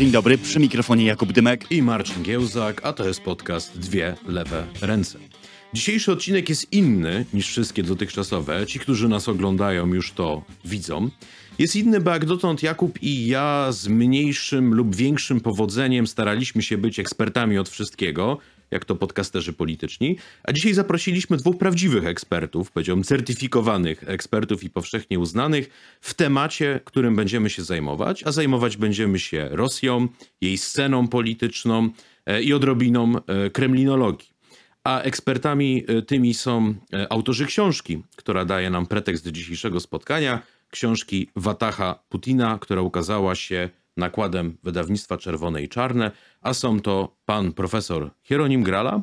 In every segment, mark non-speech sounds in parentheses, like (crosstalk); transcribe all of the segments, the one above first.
Dzień dobry, przy mikrofonie Jakub Dymek i Marcin Giełzak, a to jest podcast Dwie Lewe Ręce. Dzisiejszy odcinek jest inny niż wszystkie dotychczasowe. Ci, którzy nas oglądają, już to widzą. Jest inny, bo jak dotąd Jakub i ja z mniejszym lub większym powodzeniem staraliśmy się być ekspertami od wszystkiego, jak to podcasterzy polityczni. A dzisiaj zaprosiliśmy dwóch prawdziwych ekspertów, powiedziałbym certyfikowanych ekspertów i powszechnie uznanych w temacie, którym będziemy się zajmować, a zajmować będziemy się Rosją, jej sceną polityczną e, i odrobiną e, kremlinologii. A ekspertami e, tymi są autorzy książki, która daje nam pretekst do dzisiejszego spotkania, książki Watacha Putina, która ukazała się nakładem wydawnictwa Czerwone i Czarne, a są to pan profesor Hieronim Grala.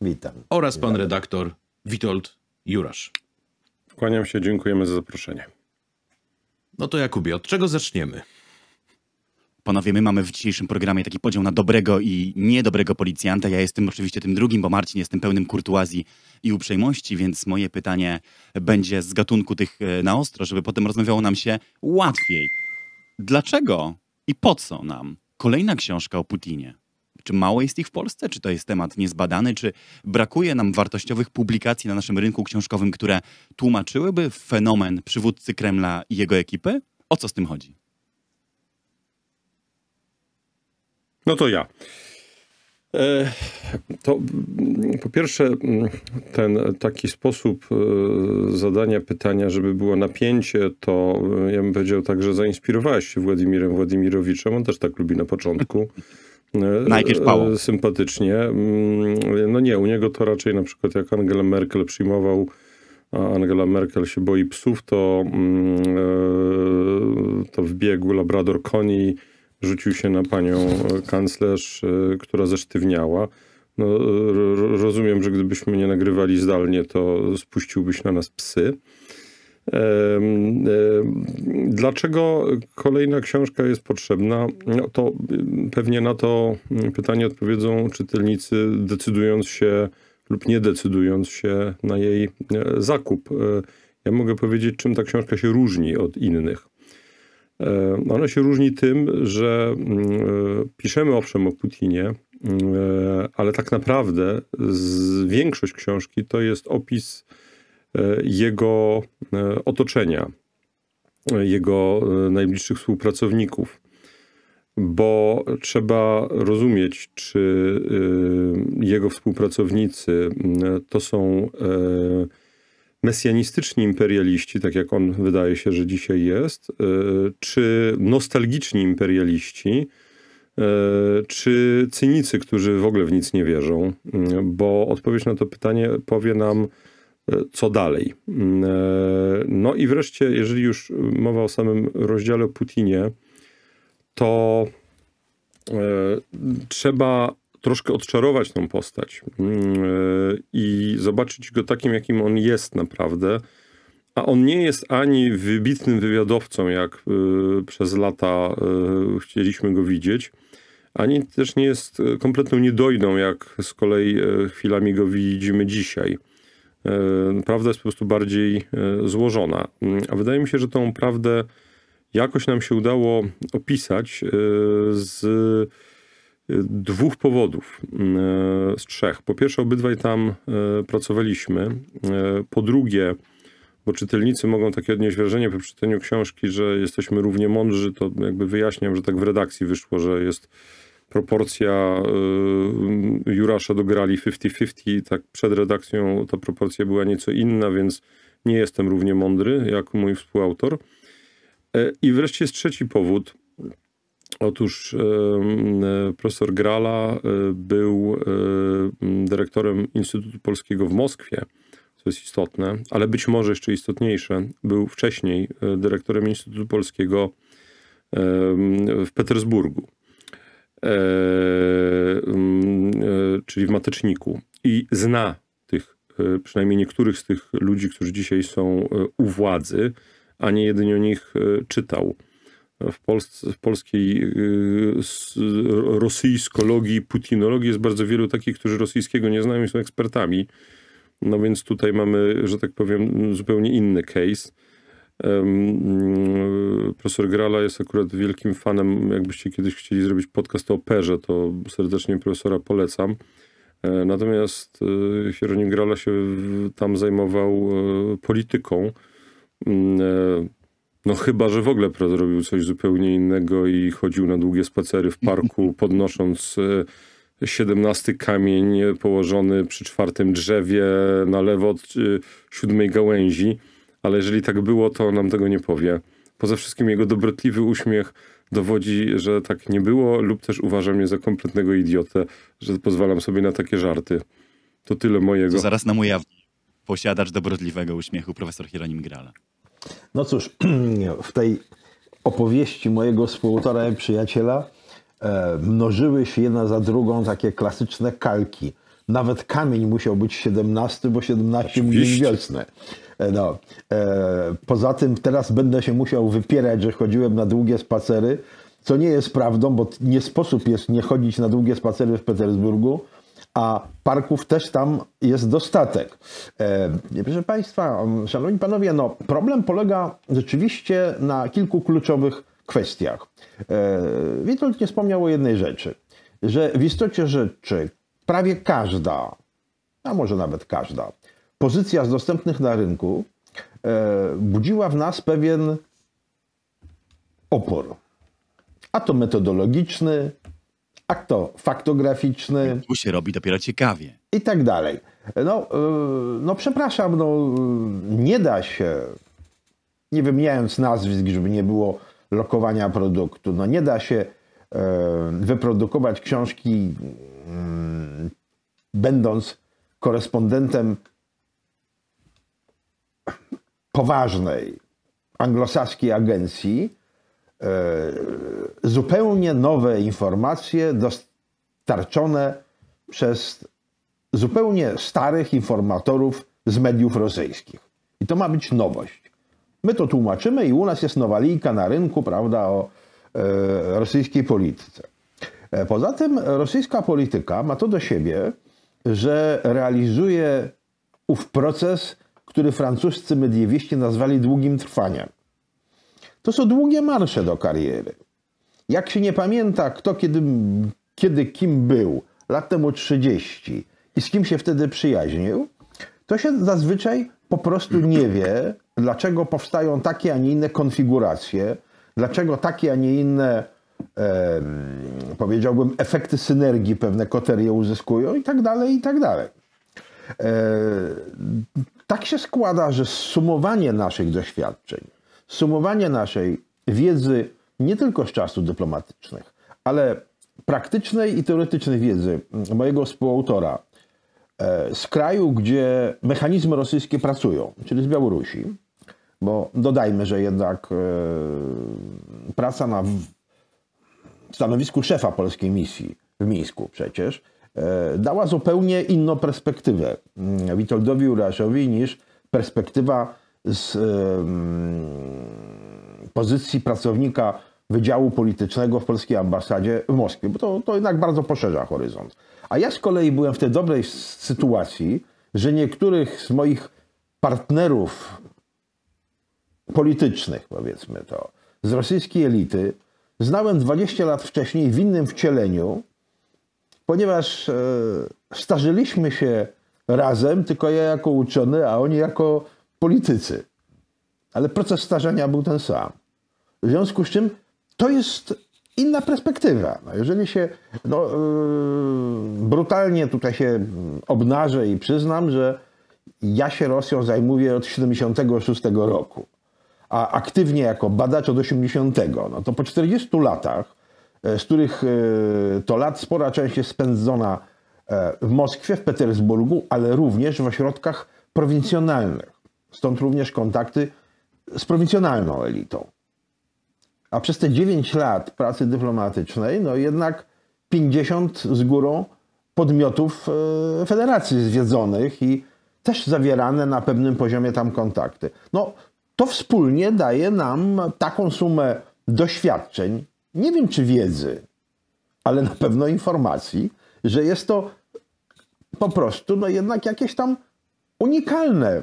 Witam. Oraz pan redaktor Witold Jurasz. Kłaniam się, dziękujemy za zaproszenie. No to Jakubie, od czego zaczniemy? Panowie, my mamy w dzisiejszym programie taki podział na dobrego i niedobrego policjanta. Ja jestem oczywiście tym drugim, bo Marcin jestem pełnym kurtuazji i uprzejmości, więc moje pytanie będzie z gatunku tych e, na ostro, żeby potem rozmawiało nam się łatwiej. Dlaczego i po co nam kolejna książka o Putinie? Czy mało jest ich w Polsce? Czy to jest temat niezbadany? Czy brakuje nam wartościowych publikacji na naszym rynku książkowym, które tłumaczyłyby fenomen przywódcy Kremla i jego ekipy? O co z tym chodzi? No to ja. E, to mm, po pierwsze mm, ten taki sposób e, zadania pytania, żeby było napięcie, to e, ja bym powiedział tak, że zainspirowałeś się Władimirem Władimirowiczem, on też tak lubi na początku. Najpierw Pało. Sympatycznie. Mm, no nie, u niego to raczej na przykład jak Angela Merkel przyjmował Angela Merkel się boi psów, to, to wbiegł Labrador Koni rzucił się na panią e, kanclerz, e, która zesztywniała. No, e, rozumiem, że gdybyśmy nie nagrywali zdalnie, to spuściłbyś na nas psy. Dlaczego kolejna książka jest potrzebna? No to pewnie na to mm, pytanie odpowiedzą czytelnicy, decydując się lub nie decydując się na jej zakup. Ja mogę powiedzieć, czym ta książka się różni od innych. E, ono się różni tym, że mm, e, piszemy owszem o Putinie, mm, e, ale tak naprawdę większość książki to jest opis jego otoczenia, jego najbliższych współpracowników. Bo trzeba rozumieć, czy jego współpracownicy mm, to są mesjanistyczni imperialiści, tak jak on wydaje się, że dzisiaj jest, e, czy nostalgiczni imperialiści, e, czy cynicy, którzy w ogóle w nic nie wierzą, mm, bo odpowiedź na to pytanie powie nam, e, co dalej. Mm, no i wreszcie, jeżeli już mowa o samym rozdziale o Putinie, to trzeba troszkę odczarować tą postać mm, e, i zobaczyć go takim, jakim on jest naprawdę. A on nie jest ani wybitnym wywiadowcą, jak e, przez lata e, chcieliśmy go widzieć, ani też nie jest kompletną niedojdą, jak z kolei chwilami go widzimy dzisiaj. Prawda jest po prostu bardziej złożona. Mm, a wydaje mi się, że tą prawdę jakoś nam się udało opisać z dwóch powodów e, z trzech. Po pierwsze, obydwaj tam e, pracowaliśmy. E, po drugie, bo czytelnicy mogą takie odnieść wrażenie po przeczytaniu książki, że jesteśmy równie mądrzy, to jakby wyjaśniam, że tak w redakcji wyszło, że jest proporcja Jurasza do grali 50-50, tak przed redakcją ta proporcja była nieco inna, więc nie jestem równie mądry jak mój współautor. I wreszcie jest trzeci powód – Otóż e, profesor Grala e, był e, dyrektorem Instytutu Polskiego w Moskwie, co jest istotne, ale być może jeszcze istotniejsze, był wcześniej dyrektorem Instytutu Polskiego w Petersburgu, czyli w Mateczniku, i zna tych, przynajmniej niektórych z tych ludzi, którzy dzisiaj są u władzy, a nie jedynie o nich czytał w, Polsce, w polskiej y, rosyjskologii, putinologii jest bardzo wielu takich, którzy rosyjskiego nie znają i są ekspertami. No więc tutaj mamy, że tak powiem, zupełnie inny case. Um, profesor Grala jest akurat wielkim fanem. Jakbyście kiedyś chcieli zrobić podcast o operze, to serdecznie profesora polecam. E, natomiast y, Hieronim Grala się tam zajmował e, polityką mm, e, no chyba, że w ogóle zrobił coś zupełnie innego i chodził na długie spacery w parku, (laughs) podnosząc e, siedemnasty kamień położony przy czwartym drzewie na lewo od e, siódmej gałęzi. Ale jeżeli tak było, to nam tego nie powie. Poza wszystkim jego dobrotliwy uśmiech dowodzi, że tak nie było lub też uważa mnie za kompletnego idiotę, że pozwalam sobie na takie żarty. To tyle mojego. To zaraz na mój jawnie. Posiadacz dobrotliwego uśmiechu, profesor Hieronim Grala. No cóż, (clears throat) w tej opowieści mojego współautora i przyjaciela e, mnożyły się jedna za drugą takie klasyczne kalki. Nawet kamień musiał być 17, bo 17 mówił wiosnę. No. E, poza tym teraz będę się musiał wypierać, że chodziłem na długie spacery, co nie jest prawdą, bo nie sposób jest nie chodzić na długie spacery w Petersburgu, a parków też tam jest dostatek. E, proszę Państwa, Szanowni Panowie, no, problem polega rzeczywiście na kilku kluczowych kwestiach. E, Witold nie wspomniał o jednej rzeczy, że w istocie rzeczy prawie każda, a może nawet każda, pozycja z dostępnych na rynku e, budziła w nas pewien opór. A to metodologiczny, akt faktograficzny. Tu się robi dopiero ciekawie. I tak dalej. No, y, no przepraszam, no nie da się, nie wymieniając nazwisk, żeby nie było lokowania produktu, no nie da się y, wyprodukować książki y, będąc korespondentem poważnej anglosaskiej agencji, E, zupełnie nowe informacje dostarczone przez zupełnie starych informatorów z mediów rosyjskich. I to ma być nowość. My to tłumaczymy i u nas jest nowa na rynku, prawda, o e, rosyjskiej polityce. E, poza tym rosyjska polityka ma to do siebie, że realizuje ów proces, który francuscy mediewiści nazwali długim trwaniem. To są długie marsze do kariery. Jak się nie pamięta, kto kiedy, kiedy kim był, lat temu 30 i z kim się wtedy przyjaźnił, to się zazwyczaj po prostu nie wie, dlaczego powstają takie, a nie inne konfiguracje, dlaczego takie, a nie inne, e, powiedziałbym, efekty synergii pewne koterie uzyskują i tak dalej, i tak dalej. E, tak się składa, że sumowanie naszych doświadczeń, sumowania naszej wiedzy nie tylko z czasów dyplomatycznych, ale praktycznej i teoretycznej wiedzy mojego współautora e, z kraju, gdzie mechanizmy rosyjskie pracują, czyli z Białorusi, bo dodajmy, że jednak e, praca na stanowisku szefa polskiej misji w Mińsku przecież e, dała zupełnie inną perspektywę mm, Witoldowi Uraszowi niż perspektywa z pozycji pracownika Wydziału Politycznego w polskiej ambasadzie w Moskwie, bo to, to jednak bardzo poszerza horyzont. A ja z kolei byłem w tej dobrej sytuacji, że niektórych z moich partnerów politycznych, powiedzmy to, z rosyjskiej elity znałem 20 lat wcześniej w innym wcieleniu, ponieważ e, starzyliśmy się razem, tylko ja jako uczony, a oni jako politycy. Ale proces starzenia był ten sam. W związku z czym to jest inna perspektywa. No jeżeli się no, yy, brutalnie tutaj się obnażę i przyznam, że ja się Rosją zajmuję od 76 roku, a aktywnie jako badacz od 80, no to po 40 latach, e, z których e, to lat spora część jest spędzona e, w Moskwie, w Petersburgu, ale również w ośrodkach prowincjonalnych. Stąd również kontakty z prowincjonalną elitą. A przez te 9 lat pracy dyplomatycznej, no jednak 50 z górą podmiotów e, federacji zwiedzonych i też zawierane na pewnym poziomie tam kontakty. No, to wspólnie daje nam taką sumę doświadczeń, nie wiem czy wiedzy, ale na pewno informacji, że jest to po prostu no jednak jakieś tam unikalne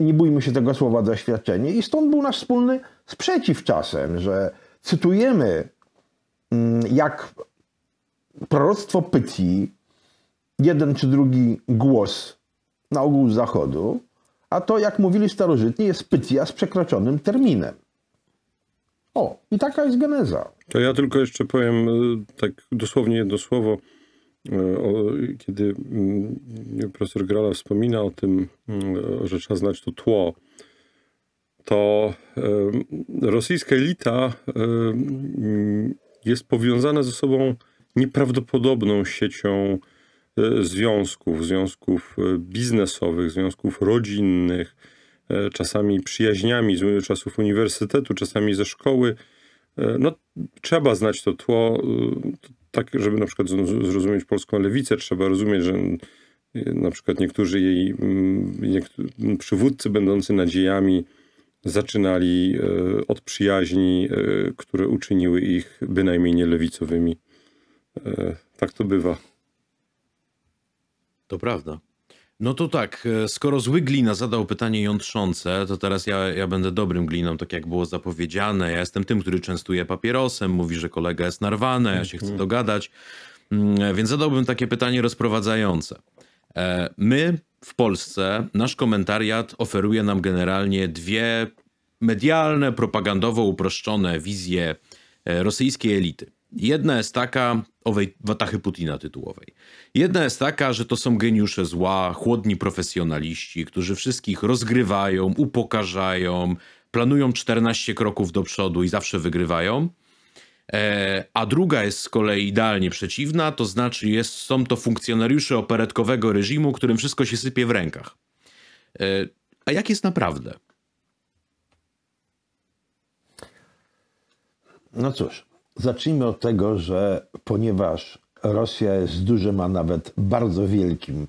nie bójmy się tego słowa, doświadczenie. I stąd był nasz wspólny sprzeciw czasem, że cytujemy mm, jak proroctwo pyci jeden czy drugi głos na ogół zachodu, a to, jak mówili starożytni, jest Pycja z przekroczonym terminem. O, i taka jest geneza. To ja tylko jeszcze powiem y, tak dosłownie jedno słowo E, kiedy mm, profesor Grala wspomina o tym, mm, że trzeba znać to tło, to e, rosyjska elita e, mm, jest powiązana ze sobą nieprawdopodobną siecią związków, związków biznesowych, związków rodzinnych, czasami przyjaźniami z czasów uniwersytetu, czasami ze szkoły. No, trzeba znać to tło tak, żeby na przykład zrozumieć polską lewicę, trzeba rozumieć, że y, na przykład niektórzy jej mm, niektórzy przywódcy będący nadziejami zaczynali y, od przyjaźni, y, które uczyniły ich bynajmniej nie lewicowymi. Tak to bywa. To prawda. No to tak, e, skoro zły Glina zadał pytanie jątrzące, to teraz ja, ja będę dobrym Gliną, tak jak było zapowiedziane. Ja jestem tym, który częstuje papierosem, mówi, że kolega jest narwany, ja się chcę mhm. dogadać. Mm, więc zadałbym takie pytanie rozprowadzające. E, my w Polsce, nasz komentariat oferuje nam generalnie dwie medialne, propagandowo uproszczone wizje e, rosyjskiej elity. Jedna jest taka, owej Watachy Putina tytułowej. Jedna jest taka, że to są geniusze zła, chłodni profesjonaliści, którzy wszystkich rozgrywają, upokarzają, planują 14 kroków do przodu i zawsze wygrywają. E, a druga jest z kolei idealnie przeciwna, to znaczy jest, są to funkcjonariusze operetkowego reżimu, którym wszystko się sypie w rękach. E, a jak jest naprawdę? No cóż, Zacznijmy od tego, że ponieważ Rosja jest dużym, a nawet bardzo wielkim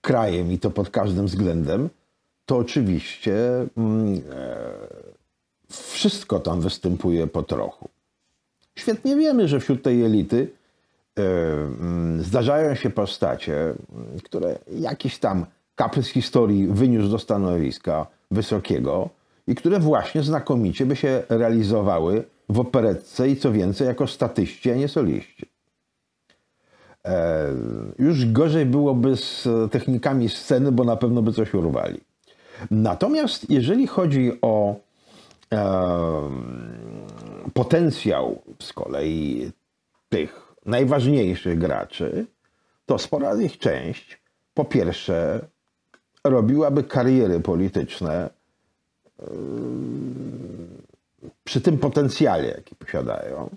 krajem i to pod każdym względem, to oczywiście mm, e, wszystko tam występuje po trochu. Świetnie wiemy, że wśród tej elity e, mm, zdarzają się postacie, mm, które jakiś tam kaprys historii wyniósł do stanowiska wysokiego i które właśnie znakomicie by się realizowały w operetce i co więcej, jako statyści, a nie soliści. E, już gorzej byłoby z technikami sceny, bo na pewno by coś urwali. Natomiast jeżeli chodzi o potencjał z kolei tych najważniejszych graczy, to spora ich część po pierwsze robiłaby kariery polityczne przy tym potencjale, jaki posiadają,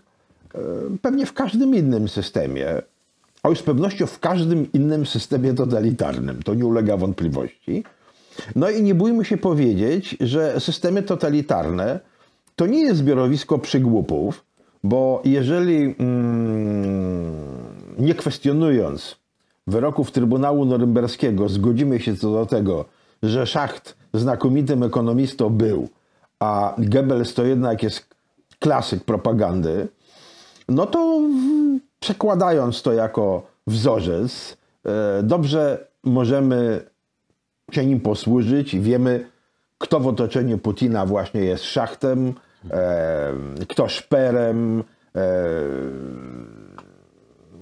e, pewnie w każdym innym systemie, a już z pewnością w każdym innym systemie totalitarnym, to nie ulega wątpliwości. No i nie bójmy się powiedzieć, że systemy totalitarne to nie jest zbiorowisko przygłupów, bo jeżeli mm, nie kwestionując wyroków Trybunału Norymberskiego zgodzimy się co do tego, że Szacht znakomitym ekonomistą był, a Goebbels to jednak jest klasyk propagandy, no to przekładając to jako wzorzec, e, dobrze możemy się nim posłużyć i wiemy, kto w otoczeniu Putina właśnie jest szachtem, e, kto szperem, e,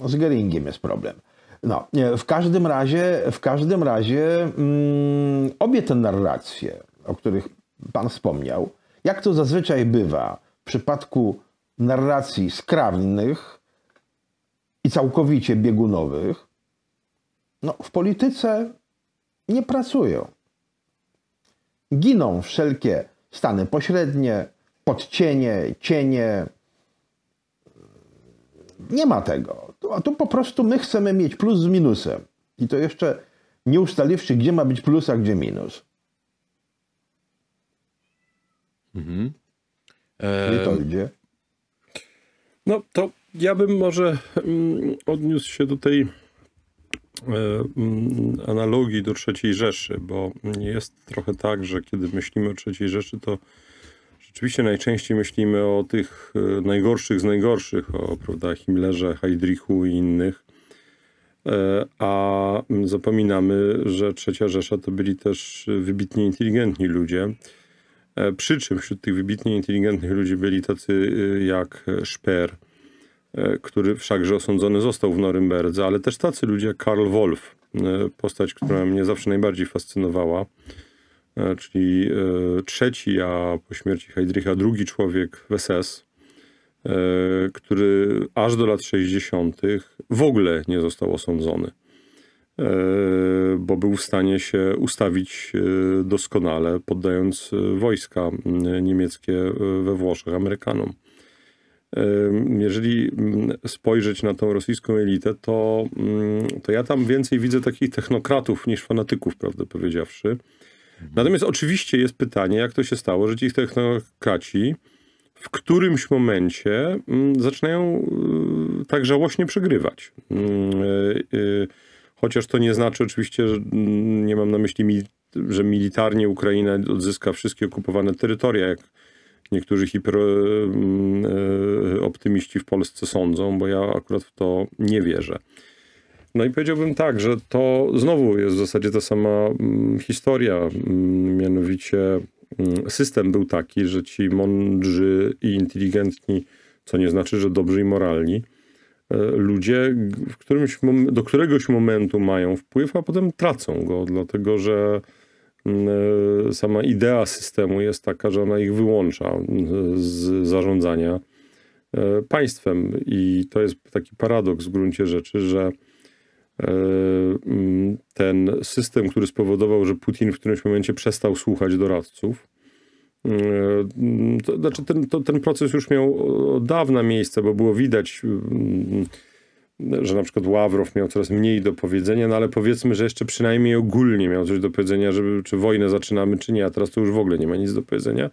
z Geringiem jest problem. No, w każdym razie, w każdym razie mm, obie te narracje, o których pan wspomniał, jak to zazwyczaj bywa w przypadku narracji skrawnych i całkowicie biegunowych, no, w polityce nie pracują. Giną wszelkie stany pośrednie, podcienie, cienie. Nie ma tego. A tu po prostu my chcemy mieć plus z minusem. I to jeszcze nie ustaliwszy, gdzie ma być plus, a gdzie minus. Mhm. E... to idzie. No to ja bym może mm, odniósł się do tej e, mm, analogii do III Rzeszy, bo jest trochę tak, że kiedy myślimy o III Rzeszy, to rzeczywiście najczęściej myślimy o tych e, najgorszych z najgorszych, o prawda, Himmlerze, Heydrichu i innych, e, a zapominamy, że trzecia Rzesza to byli też wybitnie inteligentni ludzie, E, przy czym wśród tych wybitnie inteligentnych ludzi byli tacy e, jak Speer, e, który wszakże osądzony został w Norymberdze, ale też tacy ludzie jak Karl Wolff, postać, która mnie zawsze najbardziej fascynowała, czyli trzeci, a po śmierci Heidricha drugi człowiek w SS, który aż do lat 60. w ogóle nie został osądzony. E, bo był w stanie się ustawić e, doskonale, poddając e, wojska mm, niemieckie we Włoszech Amerykanom. Jeżeli mm, spojrzeć na tą rosyjską elitę, to, mm, to ja tam więcej widzę takich technokratów niż fanatyków, prawdę powiedziawszy. Mhm. Natomiast oczywiście jest pytanie, jak to się stało, że ci technokraci w którymś momencie zaczynają tak żałośnie przegrywać. Chociaż to nie znaczy oczywiście, że mm, nie mam na myśli, że militarnie Ukraina odzyska wszystkie okupowane terytoria, jak niektórzy hiperoptymiści e, e, w Polsce sądzą, bo ja akurat w to nie wierzę. No i powiedziałbym tak, że to znowu jest w zasadzie ta sama mm, historia, mm, mianowicie system był taki, że ci mądrzy i inteligentni, co nie znaczy, że dobrzy i moralni, E, ludzie w którymś do któregoś momentu mają wpływ, a potem tracą go, dlatego że mm, e, sama idea systemu jest taka, że ona ich wyłącza e, z zarządzania państwem. I to jest taki paradoks w gruncie rzeczy, że mm, ten system, który spowodował, że Putin w którymś momencie przestał słuchać doradców, E, to, znaczy ten, to, ten proces już miał od dawna miejsce, bo było widać, mm, że na przykład Ławrow miał coraz mniej do powiedzenia, no ale powiedzmy, że jeszcze przynajmniej ogólnie miał coś do powiedzenia, żeby, czy wojnę zaczynamy, czy nie, a teraz to już w ogóle nie ma nic do powiedzenia.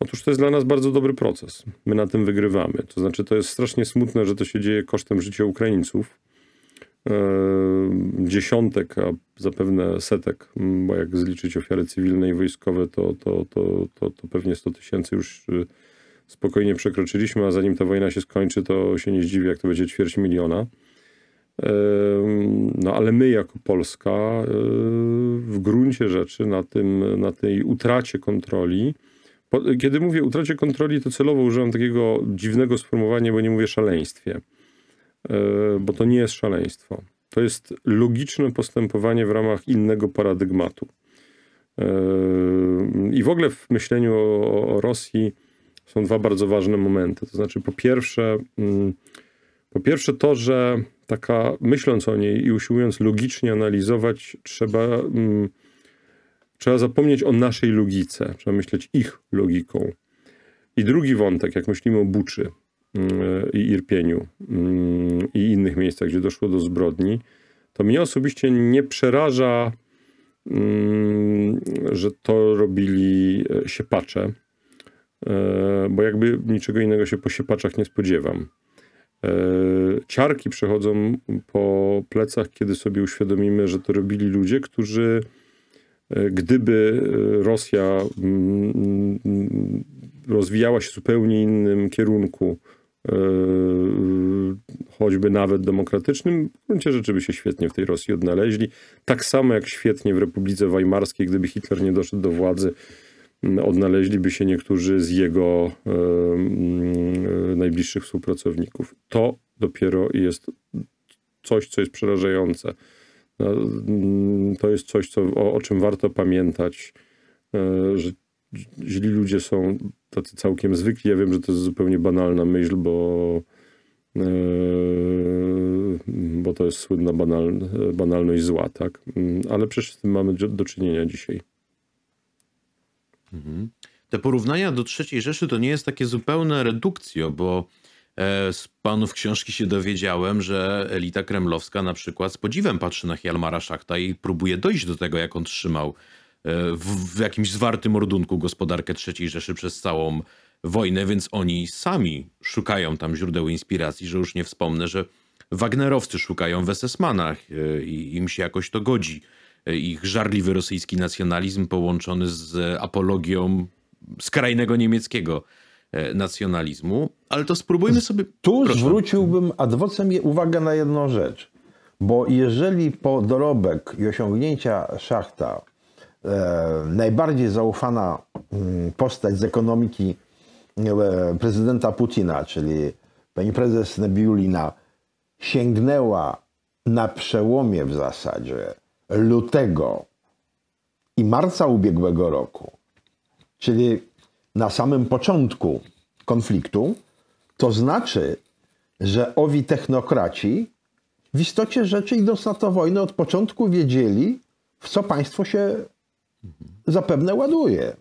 Otóż to jest dla nas bardzo dobry proces. My na tym wygrywamy. To znaczy, to jest strasznie smutne, że to się dzieje kosztem życia Ukraińców Yy, dziesiątek, a zapewne setek, mm, bo jak zliczyć ofiary cywilne i wojskowe, to, to, to, to, to pewnie 100 tysięcy już yy, spokojnie przekroczyliśmy, a zanim ta wojna się skończy, to się nie zdziwię, jak to będzie ćwierć miliona. Yy, no ale my jako Polska w gruncie rzeczy na, tym, na tej utracie kontroli, kiedy mówię utracie kontroli, to celowo użyłem takiego dziwnego sformułowania, bo nie mówię szaleństwie. E, bo to nie jest szaleństwo. To jest logiczne postępowanie w ramach innego paradygmatu. E, I w ogóle w myśleniu o, Rosji są dwa bardzo ważne momenty. To znaczy, po pierwsze, mm, po pierwsze to, że taka, myśląc o niej i usiłując logicznie analizować, trzeba, mm, trzeba zapomnieć o naszej logice, trzeba myśleć ich logiką. I drugi wątek, jak myślimy o Buczy, Mm, i Irpieniu mm, i innych miejscach, gdzie doszło do zbrodni, to mnie osobiście nie przeraża, mm, że to robili e, siepacze, e, bo jakby niczego innego się po siepaczach nie spodziewam. E, ciarki przechodzą po plecach, kiedy sobie uświadomimy, że to robili ludzie, którzy gdyby Rosja rozwijała się w zupełnie innym kierunku, E, choćby nawet demokratycznym, w gruncie rzeczy by się świetnie w tej Rosji odnaleźli. Tak samo jak świetnie w Republice Weimarskiej, gdyby Hitler nie doszedł do władzy, odnaleźliby się niektórzy z jego e, e, najbliższych współpracowników. To dopiero jest coś, co jest przerażające. No, to jest coś, co, o, o czym warto pamiętać, że źli ludzie są tacy całkiem zwykli. Ja wiem, że to jest zupełnie banalna myśl, bo, yy, bo to jest słynna banal, banalność zła, tak? Ale przecież z tym mamy do, czynienia dzisiaj. Mhm. Te porównania do trzeciej Rzeszy to nie jest takie zupełne redukcjo, bo e, z panów książki się dowiedziałem, że elita kremlowska na przykład z podziwem patrzy na Hjalmara Szachta i próbuje dojść do tego, jak on trzymał E, w, w jakimś zwartym ordunku gospodarkę III Rzeszy przez całą wojnę, więc oni sami szukają tam źródeł inspiracji, że już nie wspomnę, że Wagnerowcy szukają w SS-manach e, i im się jakoś to godzi. E, ich żarliwy rosyjski nacjonalizm połączony z apologią skrajnego niemieckiego nacjonalizmu, ale to spróbujmy sobie... Tu Proszę. zwróciłbym ad uwagę na jedną rzecz, bo jeżeli po dorobek i osiągnięcia szachta E, najbardziej zaufana mm, postać z ekonomiki e, prezydenta Putina, czyli pani prezes Nebiulina, sięgnęła na przełomie w zasadzie lutego i marca ubiegłego roku, czyli na samym początku konfliktu, to znaczy, że owi technokraci w istocie rzeczy idąc na to wojnę od początku wiedzieli, w co państwo się zapewne ładuje.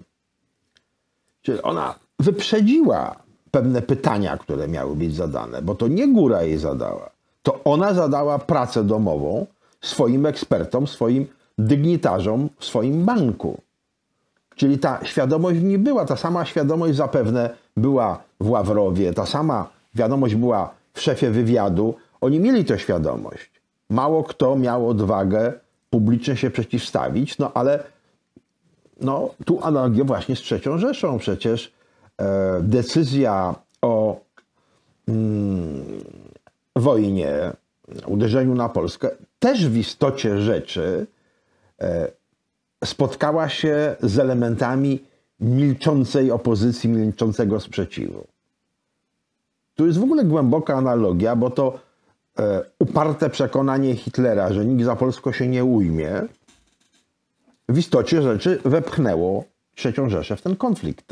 Czyli ona wyprzedziła pewne pytania, które miały być zadane, bo to nie góra jej zadała. To ona zadała pracę domową swoim ekspertom, swoim dygnitarzom, w swoim banku. Czyli ta świadomość nie była, ta sama świadomość zapewne była w Ławrowie, ta sama wiadomość była w szefie wywiadu. Oni mieli tę świadomość. Mało kto miał odwagę publicznie się przeciwstawić, no ale no, tu analogia właśnie z trzecią Rzeszą. Przecież e, decyzja o mm, wojnie, uderzeniu na Polskę, też w istocie rzeczy e, spotkała się z elementami milczącej opozycji, milczącego sprzeciwu. Tu jest w ogóle głęboka analogia, bo to e, uparte przekonanie Hitlera, że nikt za Polsko się nie ujmie, w istocie rzeczy wepchnęło trzecią Rzeszę w ten konflikt.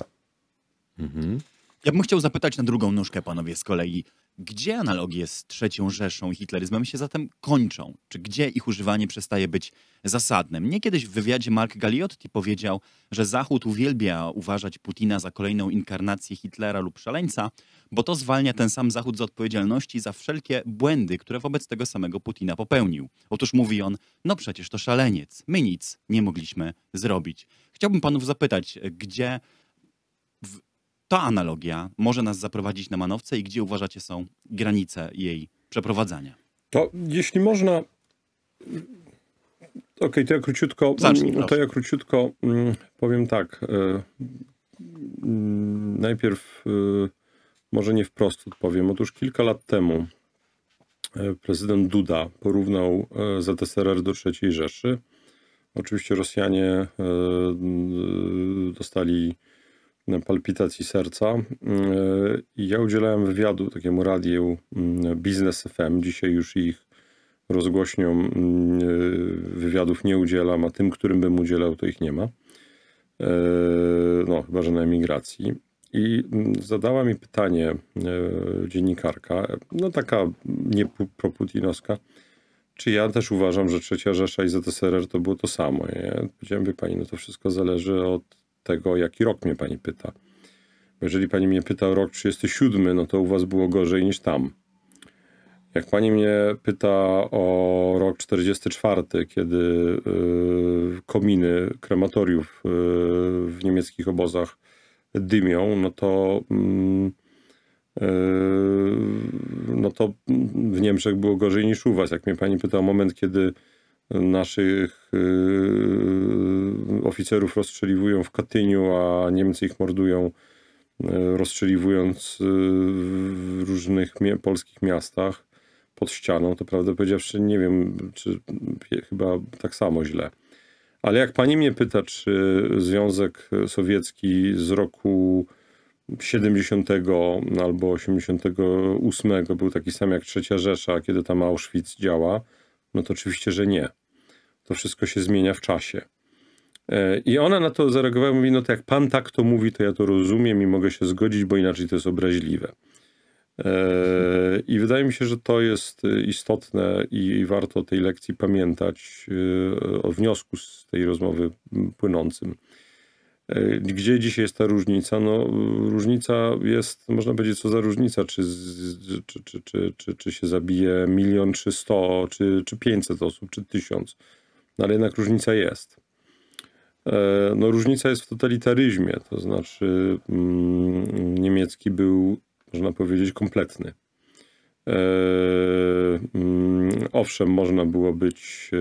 Mhm. Ja bym chciał zapytać na drugą nóżkę, panowie, z kolei. Gdzie analogie z trzecią Rzeszą i hitleryzmem się zatem kończą? Czy gdzie ich używanie przestaje być zasadne? Mnie kiedyś w wywiadzie Mark Galiotti powiedział, że Zachód uwielbia uważać Putina za kolejną inkarnację Hitlera lub szaleńca, bo to zwalnia ten sam Zachód z odpowiedzialności za wszelkie błędy, które wobec tego samego Putina popełnił. Otóż mówi on, no przecież to szaleniec, my nic nie mogliśmy zrobić. Chciałbym panów zapytać, gdzie ta analogia może nas zaprowadzić na manowce i gdzie uważacie są granice jej przeprowadzania? To jeśli można. Okej, okay, to ja króciutko, mm, Zacznij, to ja króciutko mm, powiem tak. E, mm, najpierw e, może nie wprost odpowiem. Otóż kilka lat temu e, prezydent Duda porównał e, ZSRR do III Rzeszy. Oczywiście Rosjanie e, dostali palpitacji serca. I ja udzielałem wywiadu takiemu radiu mm, Business FM. Dzisiaj już ich rozgłośnią mm, wywiadów nie udzielam, a tym, którym bym udzielał, to ich nie ma. No, chyba że na emigracji. I mm, zadała mi pytanie e, dziennikarka, no taka nie proputinowska, czy ja też uważam, że trzecia Rzesza i ZSRR to było to samo. Nie? Powiedziałem, wie pani, no to wszystko zależy od tego, jaki rok mnie pani pyta. Bo jeżeli pani mnie pyta o rok 37, no to u was było gorzej niż tam. Jak pani mnie pyta o rok 44, kiedy y, kominy krematoriów y, w niemieckich obozach dymią, no to mm, e, no to w Niemczech było gorzej niż u was. Jak mnie pani pyta o moment, kiedy naszych e, oficerów rozstrzeliwują w Katyniu, a Niemcy ich mordują, e, rozstrzeliwując w różnych polskich miastach pod ścianą, to prawdę powiedziawszy nie wiem, czy chyba tak samo źle. Ale jak pani mnie pyta, czy Związek Sowiecki z roku 70 albo 88 był taki sam jak Trzecia Rzesza, kiedy tam Auschwitz działa, no to oczywiście, że nie. To wszystko się zmienia w czasie. E, I ona na to zareagowała, mówi, no to jak pan tak to mówi, to ja to rozumiem i mogę się zgodzić, bo inaczej to jest obraźliwe. E, I wydaje mi się, że to jest istotne i warto tej lekcji pamiętać e, o wniosku z tej rozmowy płynącym. E, gdzie dzisiaj jest ta różnica? No, różnica jest, można powiedzieć, co za różnica, czy, czy, czy, czy, czy, czy się zabije milion, czy sto, czy, czy 500 osób, czy tysiąc. No, ale jednak różnica jest. No, różnica jest w totalitaryzmie, to znaczy mm, niemiecki był można powiedzieć, kompletny. E, mm, owszem, można było być e,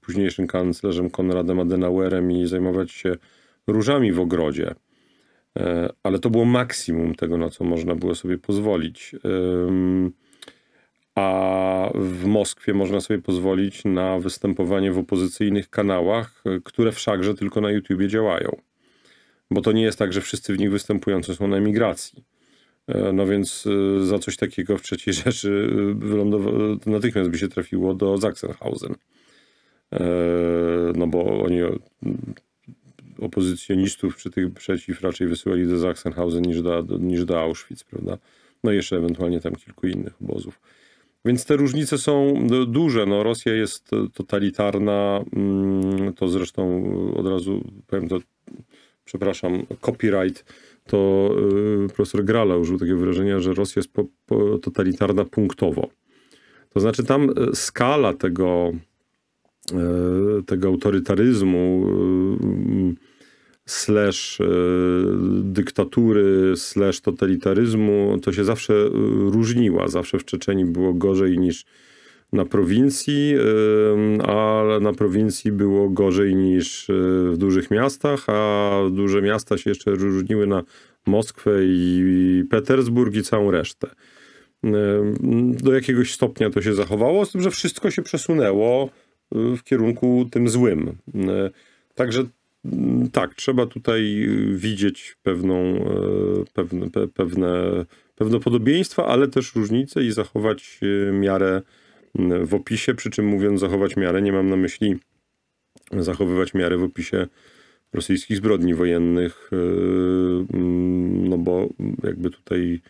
późniejszym kanclerzem Konradem Adenauerem i zajmować się różami w ogrodzie, e, ale to było maksimum tego, na co można było sobie pozwolić. A w Moskwie można sobie pozwolić na występowanie w opozycyjnych kanałach, które wszakże tylko na YouTubie działają. Bo to nie jest tak, że wszyscy w nich występujący są na emigracji E, no więc e, za coś takiego w III (laughs) Rzeszy e, natychmiast by się trafiło do Sachsenhausen. No bo oni opozycjonistów czy tych przeciw raczej wysyłali do Sachsenhausen niż do, niż do Auschwitz, prawda? No i jeszcze ewentualnie tam kilku innych obozów. Więc te różnice są duże. No, Rosja jest totalitarna, mm, to zresztą od razu powiem to, przepraszam, copyright to y, profesor Grala użył takiego wyrażenia, że Rosja jest po, po totalitarna punktowo. To znaczy tam y, skala tego, y, tego autorytaryzmu slash dyktatury, slash totalitaryzmu, to się zawsze różniła. Zawsze w Czeczeniu było gorzej niż na prowincji, a na prowincji było gorzej niż y, w dużych miastach, a duże miasta się jeszcze różniły na Moskwę i Petersburg i całą resztę. Do jakiegoś stopnia to się zachowało, z tym, że wszystko się przesunęło y, w kierunku tym złym. Y, także mm, tak, trzeba tutaj widzieć pewną, pewne, pewne, pewne podobieństwa, ale też różnice i zachować miarę w opisie, przy czym mówiąc zachować miarę, nie mam na myśli zachowywać miarę w opisie rosyjskich zbrodni wojennych, e, mm, no bo jakby tutaj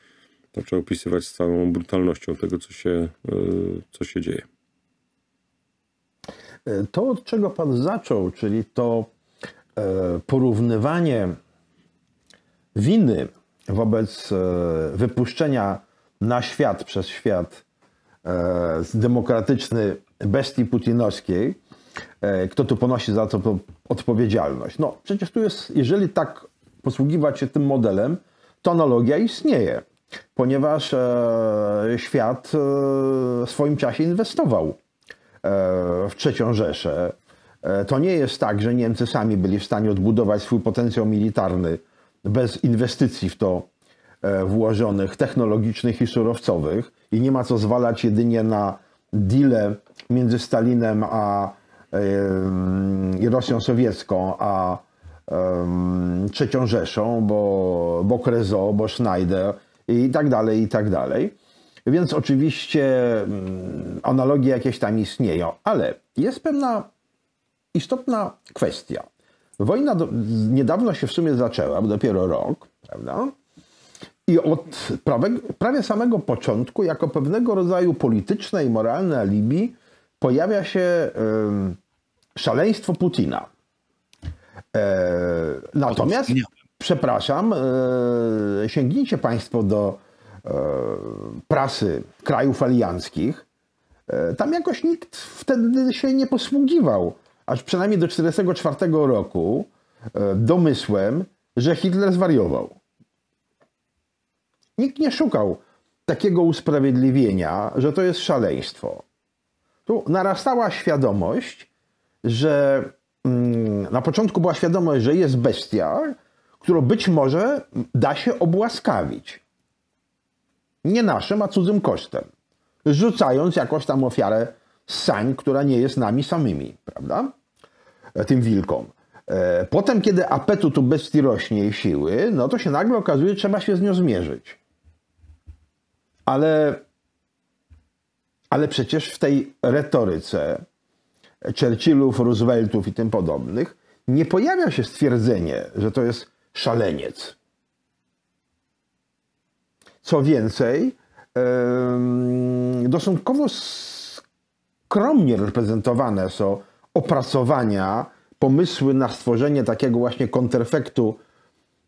trzeba opisywać z całą brutalnością tego, co się, e, co się dzieje. E, to, od czego pan zaczął, czyli to porównywanie winy wobec wypuszczenia na świat przez świat E, demokratyczny bestii putinowskiej, e, kto tu ponosi za to odpowiedzialność. No przecież tu jest, jeżeli tak posługiwać się tym modelem, to analogia istnieje, ponieważ e, świat w swoim czasie inwestował w trzecią Rzeszę. To nie jest tak, że Niemcy sami byli w stanie odbudować swój potencjał militarny bez inwestycji w to włożonych, technologicznych i surowcowych i nie ma co zwalać jedynie na deale między Stalinem a yy, Rosją Sowiecką, a yy, Trzecią Rzeszą, bo, bo Crezo, bo Schneider i tak dalej, i tak dalej. Więc oczywiście analogie jakieś tam istnieją, ale jest pewna istotna kwestia. Wojna do, niedawno się w sumie zaczęła, bo dopiero rok, prawda? I od prawie, prawie samego początku, jako pewnego rodzaju polityczne i moralne alibi, pojawia się y, szaleństwo Putina. E, natomiast, przepraszam, e, sięgnijcie Państwo do e, prasy krajów alianckich. E, tam jakoś nikt wtedy się nie posługiwał, aż przynajmniej do 1944 roku, e, domysłem, że Hitler zwariował. Nikt nie szukał takiego usprawiedliwienia, że to jest szaleństwo. Tu narastała świadomość, że mm, na początku była świadomość, że jest bestia, którą być może da się obłaskawić. Nie naszym, a cudzym kosztem. Rzucając jakąś tam ofiarę sań, która nie jest nami samymi, prawda? E, tym wilkom. E, potem, kiedy apetyt u bestii rośnie i siły, no to się nagle okazuje, że trzeba się z nią zmierzyć ale, ale przecież w tej retoryce Churchillów, Rooseveltów i tym podobnych nie pojawia się stwierdzenie, że to jest szaleniec. Co więcej, dosunkowo skromnie reprezentowane są opracowania, pomysły na stworzenie takiego właśnie konterfektu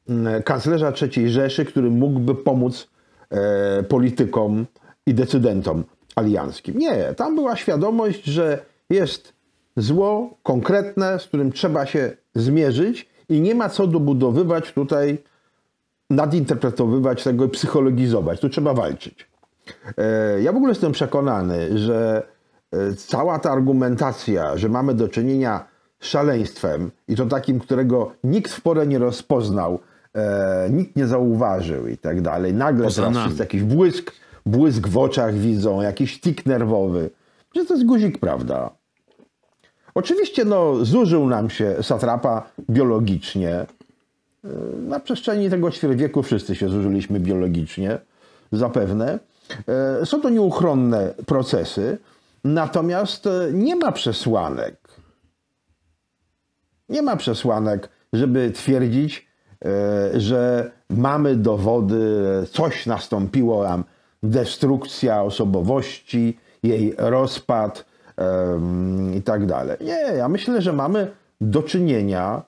mm, kanclerza III Rzeszy, który mógłby pomóc E, politykom i decydentom alianckim. Nie, tam była świadomość, że jest zło konkretne, z którym trzeba się zmierzyć i nie ma co dobudowywać tutaj, nadinterpretowywać tego i psychologizować. Tu trzeba walczyć. E, ja w ogóle jestem przekonany, że e, cała ta argumentacja, że mamy do czynienia z szaleństwem i to takim, którego nikt w porę nie rozpoznał, e, nikt nie zauważył i tak dalej. Nagle Poza teraz jakiś błysk, błysk w oczach widzą, jakiś tik nerwowy. Że to jest guzik, prawda? Oczywiście no, zużył nam się satrapa biologicznie. E, na przestrzeni tego ćwierćwieku wszyscy się zużyliśmy biologicznie, zapewne. E, są to nieuchronne procesy, natomiast e, nie ma przesłanek. Nie ma przesłanek, żeby twierdzić, E, że mamy dowody, coś nastąpiło tam, destrukcja osobowości, jej rozpad i tak dalej. Nie, ja myślę, że mamy do czynienia,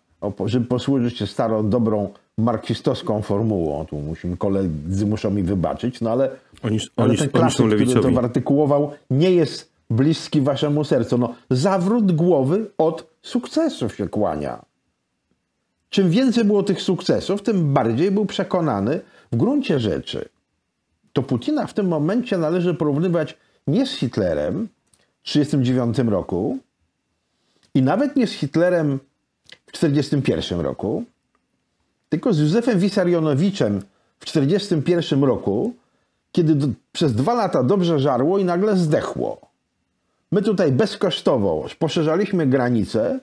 żeby posłużyć się starą, dobrą marksistowską formułą, tu musimy, koledzy muszą mi wybaczyć, no ale, oni, ale oni, ten klasyk, oni który to artykułował, nie jest bliski waszemu sercu. No, zawrót głowy od sukcesu się kłania. Czym więcej było tych sukcesów, tym bardziej był przekonany w gruncie rzeczy. To Putina w tym momencie należy porównywać nie z Hitlerem w 1939 roku i nawet nie z Hitlerem w 1941 roku, tylko z Józefem Wisarionowiczem w 1941 roku, kiedy do, przez dwa lata dobrze żarło i nagle zdechło. My tutaj bezkosztowo poszerzaliśmy granice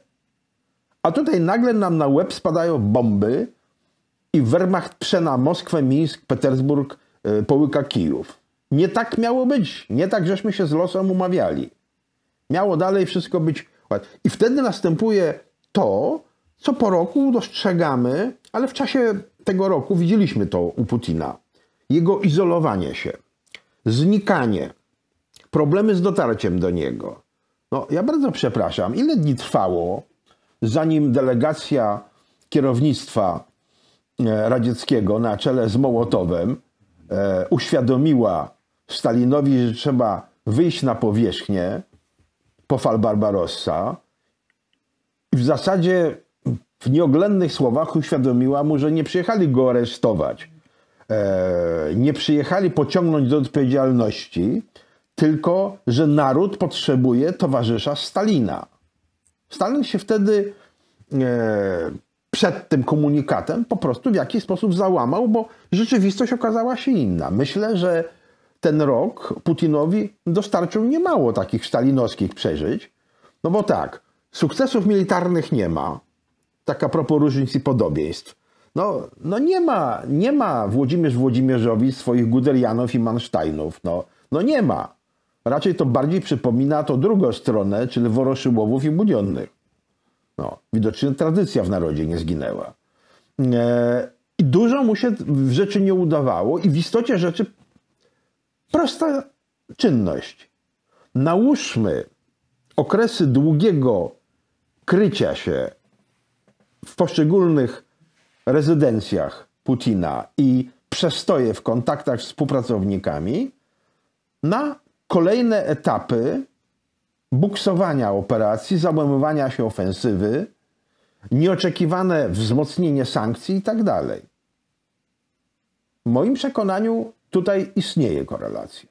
a tutaj nagle nam na łeb spadają bomby i Wehrmacht przena Moskwę, Mińsk, Petersburg, e, połyka Kijów. Nie tak miało być. Nie tak żeśmy się z losem umawiali. Miało dalej wszystko być. I wtedy następuje to, co po roku dostrzegamy, ale w czasie tego roku widzieliśmy to u Putina. Jego izolowanie się, znikanie, problemy z dotarciem do niego. No, ja bardzo przepraszam, ile dni trwało zanim delegacja kierownictwa e, radzieckiego na czele z Mołotowem e, uświadomiła Stalinowi, że trzeba wyjść na powierzchnię po fal Barbarossa w zasadzie w nieoględnych słowach uświadomiła mu, że nie przyjechali go aresztować, e, nie przyjechali pociągnąć do odpowiedzialności, tylko że naród potrzebuje towarzysza Stalina. Stalin się wtedy e, przed tym komunikatem po prostu w jakiś sposób załamał, bo rzeczywistość okazała się inna. Myślę, że ten rok Putinowi dostarczył niemało takich stalinowskich przeżyć, no bo tak, sukcesów militarnych nie ma, taka a propos różnic i podobieństw. No, no nie ma, nie ma Włodzimierz Włodzimierzowi swoich Guderianów i Mansteinów, no, no nie ma. Raczej to bardziej przypomina to drugą stronę, czyli Woroszyłowów i Budionnych. No, widocznie tradycja w narodzie nie zginęła. E, I dużo mu się w rzeczy nie udawało i w istocie rzeczy prosta czynność. Nałóżmy okresy długiego krycia się w poszczególnych rezydencjach Putina i przestoje w kontaktach z współpracownikami na kolejne etapy buksowania operacji, załamywania się ofensywy, nieoczekiwane wzmocnienie sankcji i tak dalej. W moim przekonaniu tutaj istnieje korelacja.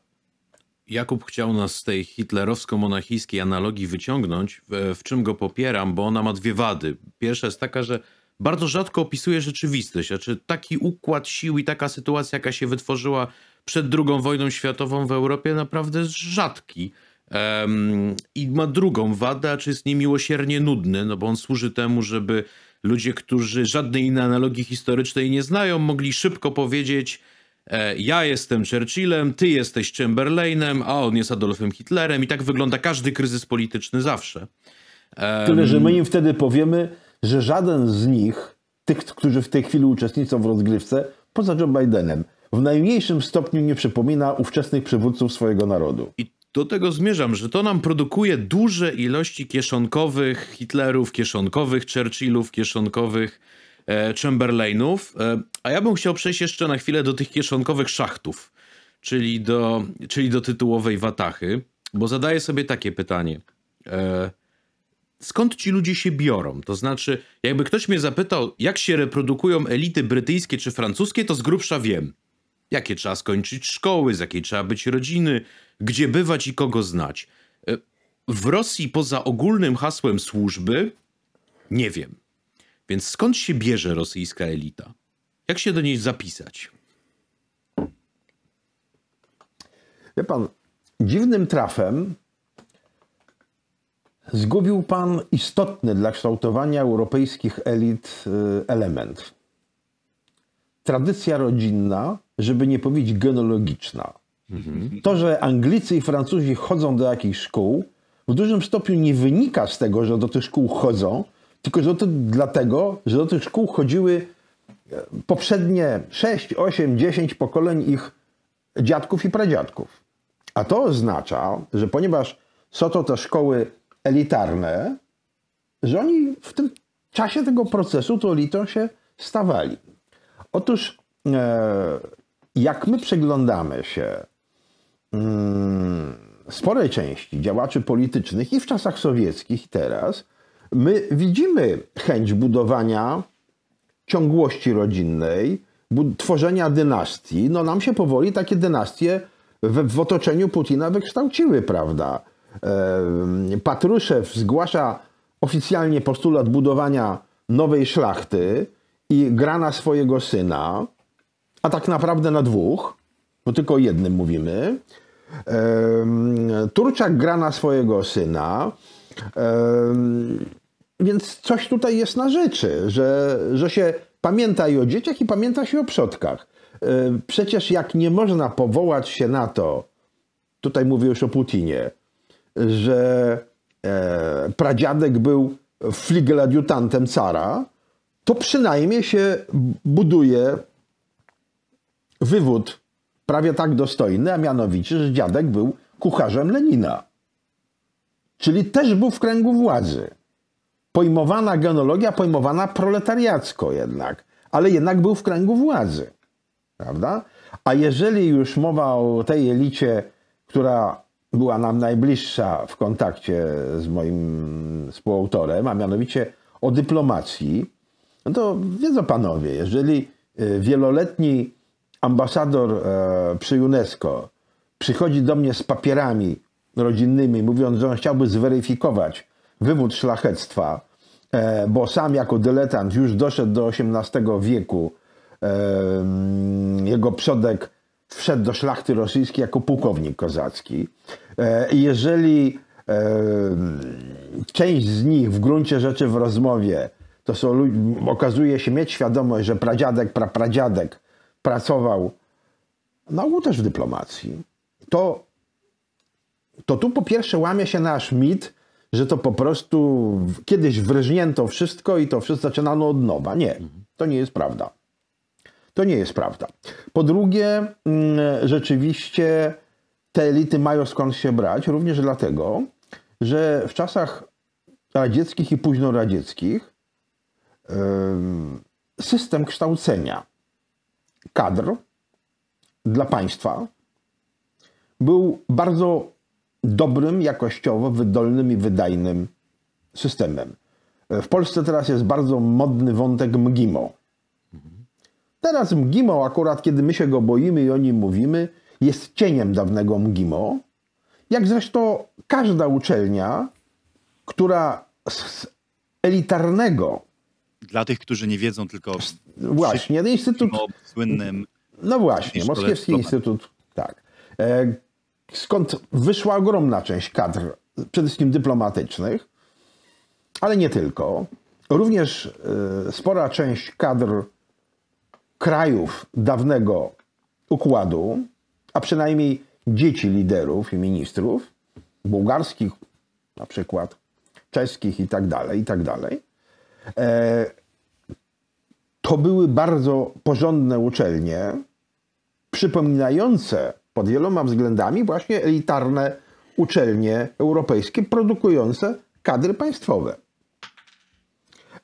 Jakub chciał nas z tej hitlerowsko-monachijskiej analogii wyciągnąć, w czym go popieram, bo ona ma dwie wady. Pierwsza jest taka, że bardzo rzadko opisuje rzeczywistość, znaczy taki układ sił i taka sytuacja, jaka się wytworzyła przed II wojną światową w Europie naprawdę rzadki. Um, I ma drugą wadę, a czy jest niemiłosiernie nudny, no bo on służy temu, żeby ludzie, którzy żadnej innej analogii historycznej nie znają, mogli szybko powiedzieć: e, Ja jestem Churchillem, ty jesteś Chamberlainem, a on jest Adolfem Hitlerem. I tak wygląda każdy kryzys polityczny zawsze. Um, Tyle, że my im wtedy powiemy, że żaden z nich, tych, którzy w tej chwili uczestniczą w rozgrywce, poza Joe Bidenem, w najmniejszym stopniu nie przypomina ówczesnych przywódców swojego narodu. I do tego zmierzam, że to nam produkuje duże ilości kieszonkowych Hitlerów, kieszonkowych Churchillów, kieszonkowych e, Chamberlainów. E, a ja bym chciał przejść jeszcze na chwilę do tych kieszonkowych szachtów, czyli do, czyli do tytułowej Watachy, bo zadaję sobie takie pytanie. E, skąd ci ludzie się biorą? To znaczy, jakby ktoś mnie zapytał, jak się reprodukują elity brytyjskie czy francuskie, to z grubsza wiem jakie trzeba skończyć szkoły, z jakiej trzeba być rodziny, gdzie bywać i kogo znać. E, w Rosji poza ogólnym hasłem służby nie wiem. Więc skąd się bierze rosyjska elita? Jak się do niej zapisać? Wie pan, dziwnym trafem zgubił pan istotny dla kształtowania europejskich elit y, element. Tradycja rodzinna żeby nie powiedzieć genologiczna. Mhm. To, że Anglicy i Francuzi chodzą do jakichś szkół, w dużym stopniu nie wynika z tego, że do tych szkół chodzą, tylko że to dlatego, że do tych szkół chodziły e, poprzednie 6, 8, 10 pokoleń ich dziadków i pradziadków. A to oznacza, że ponieważ są to te szkoły elitarne, że oni w tym czasie tego procesu tą elitą się stawali. Otóż e, jak my przyglądamy się mm, sporej części działaczy politycznych i w czasach sowieckich teraz, my widzimy chęć budowania ciągłości rodzinnej, tworzenia dynastii. No nam się powoli takie dynastie w, w otoczeniu Putina wykształciły, prawda? Patruszew zgłasza oficjalnie postulat budowania nowej szlachty i gra na swojego syna a tak naprawdę na dwóch, bo tylko o jednym mówimy. Turczak gra na swojego syna. Więc coś tutaj jest na rzeczy, że, że się pamięta i o dzieciach, i pamięta się o przodkach. Przecież jak nie można powołać się na to, tutaj mówię już o Putinie, że e, pradziadek był fligeladiutantem cara, to przynajmniej się buduje wywód prawie tak dostojny, a mianowicie, że dziadek był kucharzem Lenina. Czyli też był w kręgu władzy. Pojmowana genologia, pojmowana proletariacko jednak, ale jednak był w kręgu władzy. Prawda? A jeżeli już mowa o tej elicie, która była nam najbliższa w kontakcie z moim współautorem, a mianowicie o dyplomacji, no to wiedzą panowie, jeżeli y, wieloletni ambasador e, przy UNESCO przychodzi do mnie z papierami rodzinnymi, mówiąc, że on chciałby zweryfikować wywód szlachectwa, e, bo sam jako dyletant już doszedł do XVIII wieku. E, mm, jego przodek wszedł do szlachty rosyjskiej jako pułkownik kozacki. Jeżeli część z nich w gruncie rzeczy w rozmowie to są, okazuje się mieć świadomość, że pradziadek, prapradziadek pracował na ogół też w dyplomacji, to, to tu po pierwsze łamie się nasz mit, że to po prostu kiedyś wyrżnięto wszystko i to wszystko zaczynano od nowa. Nie, to nie jest prawda. To nie jest prawda. Po drugie, mm, rzeczywiście te elity mają skąd się brać, również dlatego, że w czasach radzieckich i późnoradzieckich system kształcenia kadr dla państwa był bardzo dobrym, jakościowo wydolnym i wydajnym systemem. W Polsce teraz jest bardzo modny wątek MGIMO. Teraz MGIMO, akurat kiedy my się go boimy i o nim mówimy, jest cieniem dawnego MGIMO. Jak zresztą każda uczelnia, która z elitarnego dla tych, którzy nie wiedzą, tylko. Właśnie, Instytut. O słynnym. No właśnie, Moskiewski Instytut, tak. E, skąd wyszła ogromna część kadr, przede wszystkim dyplomatycznych, ale nie tylko. Również e, spora część kadr krajów dawnego układu, a przynajmniej dzieci liderów i ministrów, bułgarskich na przykład, czeskich i tak dalej, i tak dalej, E, to były bardzo porządne uczelnie, przypominające pod wieloma względami właśnie elitarne uczelnie europejskie produkujące kadry państwowe.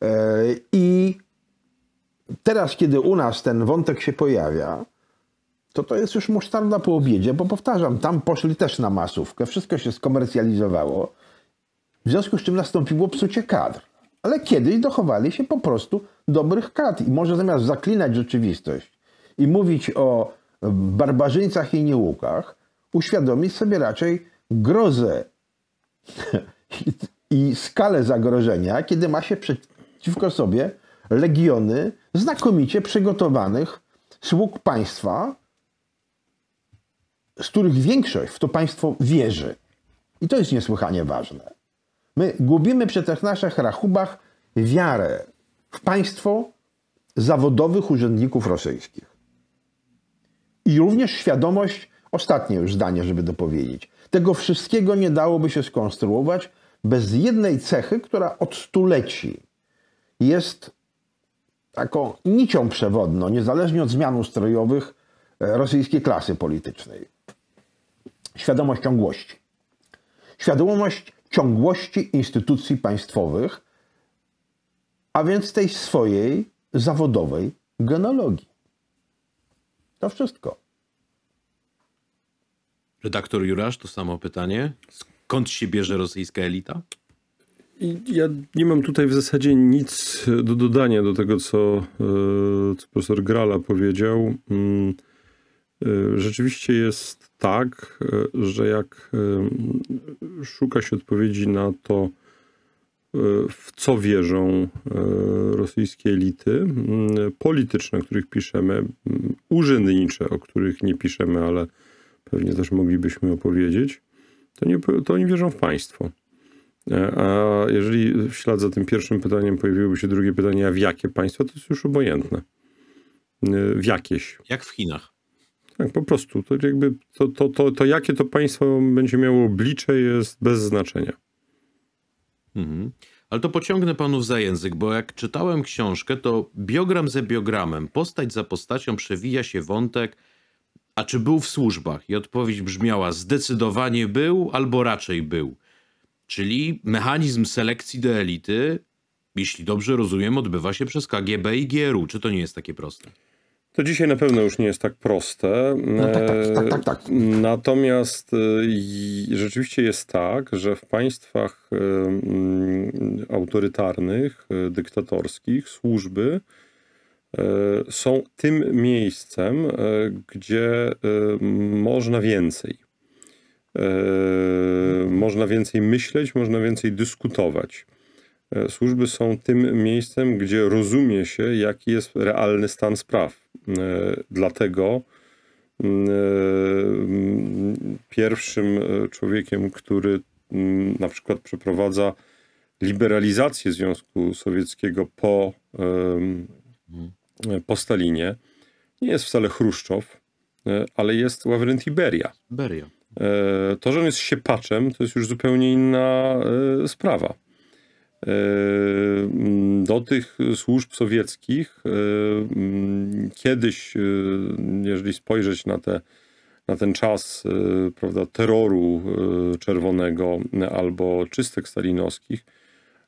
E, I teraz, kiedy u nas ten wątek się pojawia, to to jest już musztarda po obiedzie, bo powtarzam, tam poszli też na masówkę, wszystko się skomercjalizowało, w związku z czym nastąpiło psucie kadr ale kiedyś dochowali się po prostu dobrych kart. I może zamiast zaklinać rzeczywistość i mówić o barbarzyńcach i niełukach, uświadomić sobie raczej grozę (laughs) i skalę zagrożenia, kiedy ma się przeciwko sobie legiony znakomicie przygotowanych sług państwa, z których większość w to państwo wierzy. I to jest niesłychanie ważne. My gubimy przy tych naszych rachubach wiarę w państwo zawodowych urzędników rosyjskich. I również świadomość, ostatnie już zdanie, żeby dopowiedzieć, tego wszystkiego nie dałoby się skonstruować bez jednej cechy, która od stuleci jest taką nicią przewodną, niezależnie od zmian ustrojowych e, rosyjskiej klasy politycznej. Świadomość ciągłości. Świadomość ciągłości instytucji państwowych, a więc tej swojej zawodowej genealogii. To wszystko. Redaktor Jurasz, to samo pytanie. Skąd się bierze rosyjska elita? Ja nie mam tutaj w zasadzie nic do dodania do tego, co, e, co profesor Grala powiedział. Mm, e, rzeczywiście jest tak, e, że jak e, szuka się odpowiedzi na to, e, w co wierzą rosyjskie elity polityczne, o których piszemy, urzędnicze, o których nie piszemy, ale pewnie też moglibyśmy opowiedzieć, to, nie, to oni wierzą w państwo. A jeżeli w ślad za tym pierwszym pytaniem pojawiłoby się drugie pytanie, a w jakie państwo, to jest już obojętne. W jakieś. Jak w Chinach. Tak, po prostu. To, jakby to, to, to, to jakie to państwo będzie miało oblicze jest bez znaczenia. Mhm. Ale to pociągnę panów za język, bo jak czytałem książkę, to biogram ze biogramem, postać za postacią przewija się wątek, a czy był w służbach? I odpowiedź brzmiała zdecydowanie był albo raczej był. Czyli mechanizm selekcji do elity, jeśli dobrze rozumiem, odbywa się przez KGB i GRU. Czy to nie jest takie proste? To dzisiaj na pewno już nie jest tak proste. No, tak, tak, tak, tak, Natomiast rzeczywiście jest tak, że w państwach autorytarnych, dyktatorskich, służby są tym miejscem, gdzie można więcej. Można więcej myśleć, można więcej dyskutować. Służby są tym miejscem, gdzie rozumie się, jaki jest realny stan spraw E, dlatego e, pierwszym e, człowiekiem, który na przykład przeprowadza liberalizację Związku Sowieckiego po, mhm. po Stalinie, nie jest wcale Chruszczow, ale jest Ławrent Iberia. Beria. To, że on jest siepaczem, to jest już zupełnie inna sprawa. Yy, do tych służb sowieckich yy, kiedyś, yy, jeżeli spojrzeć na, te, na ten czas prawda, terroru czerwonego albo czystek stalinowskich,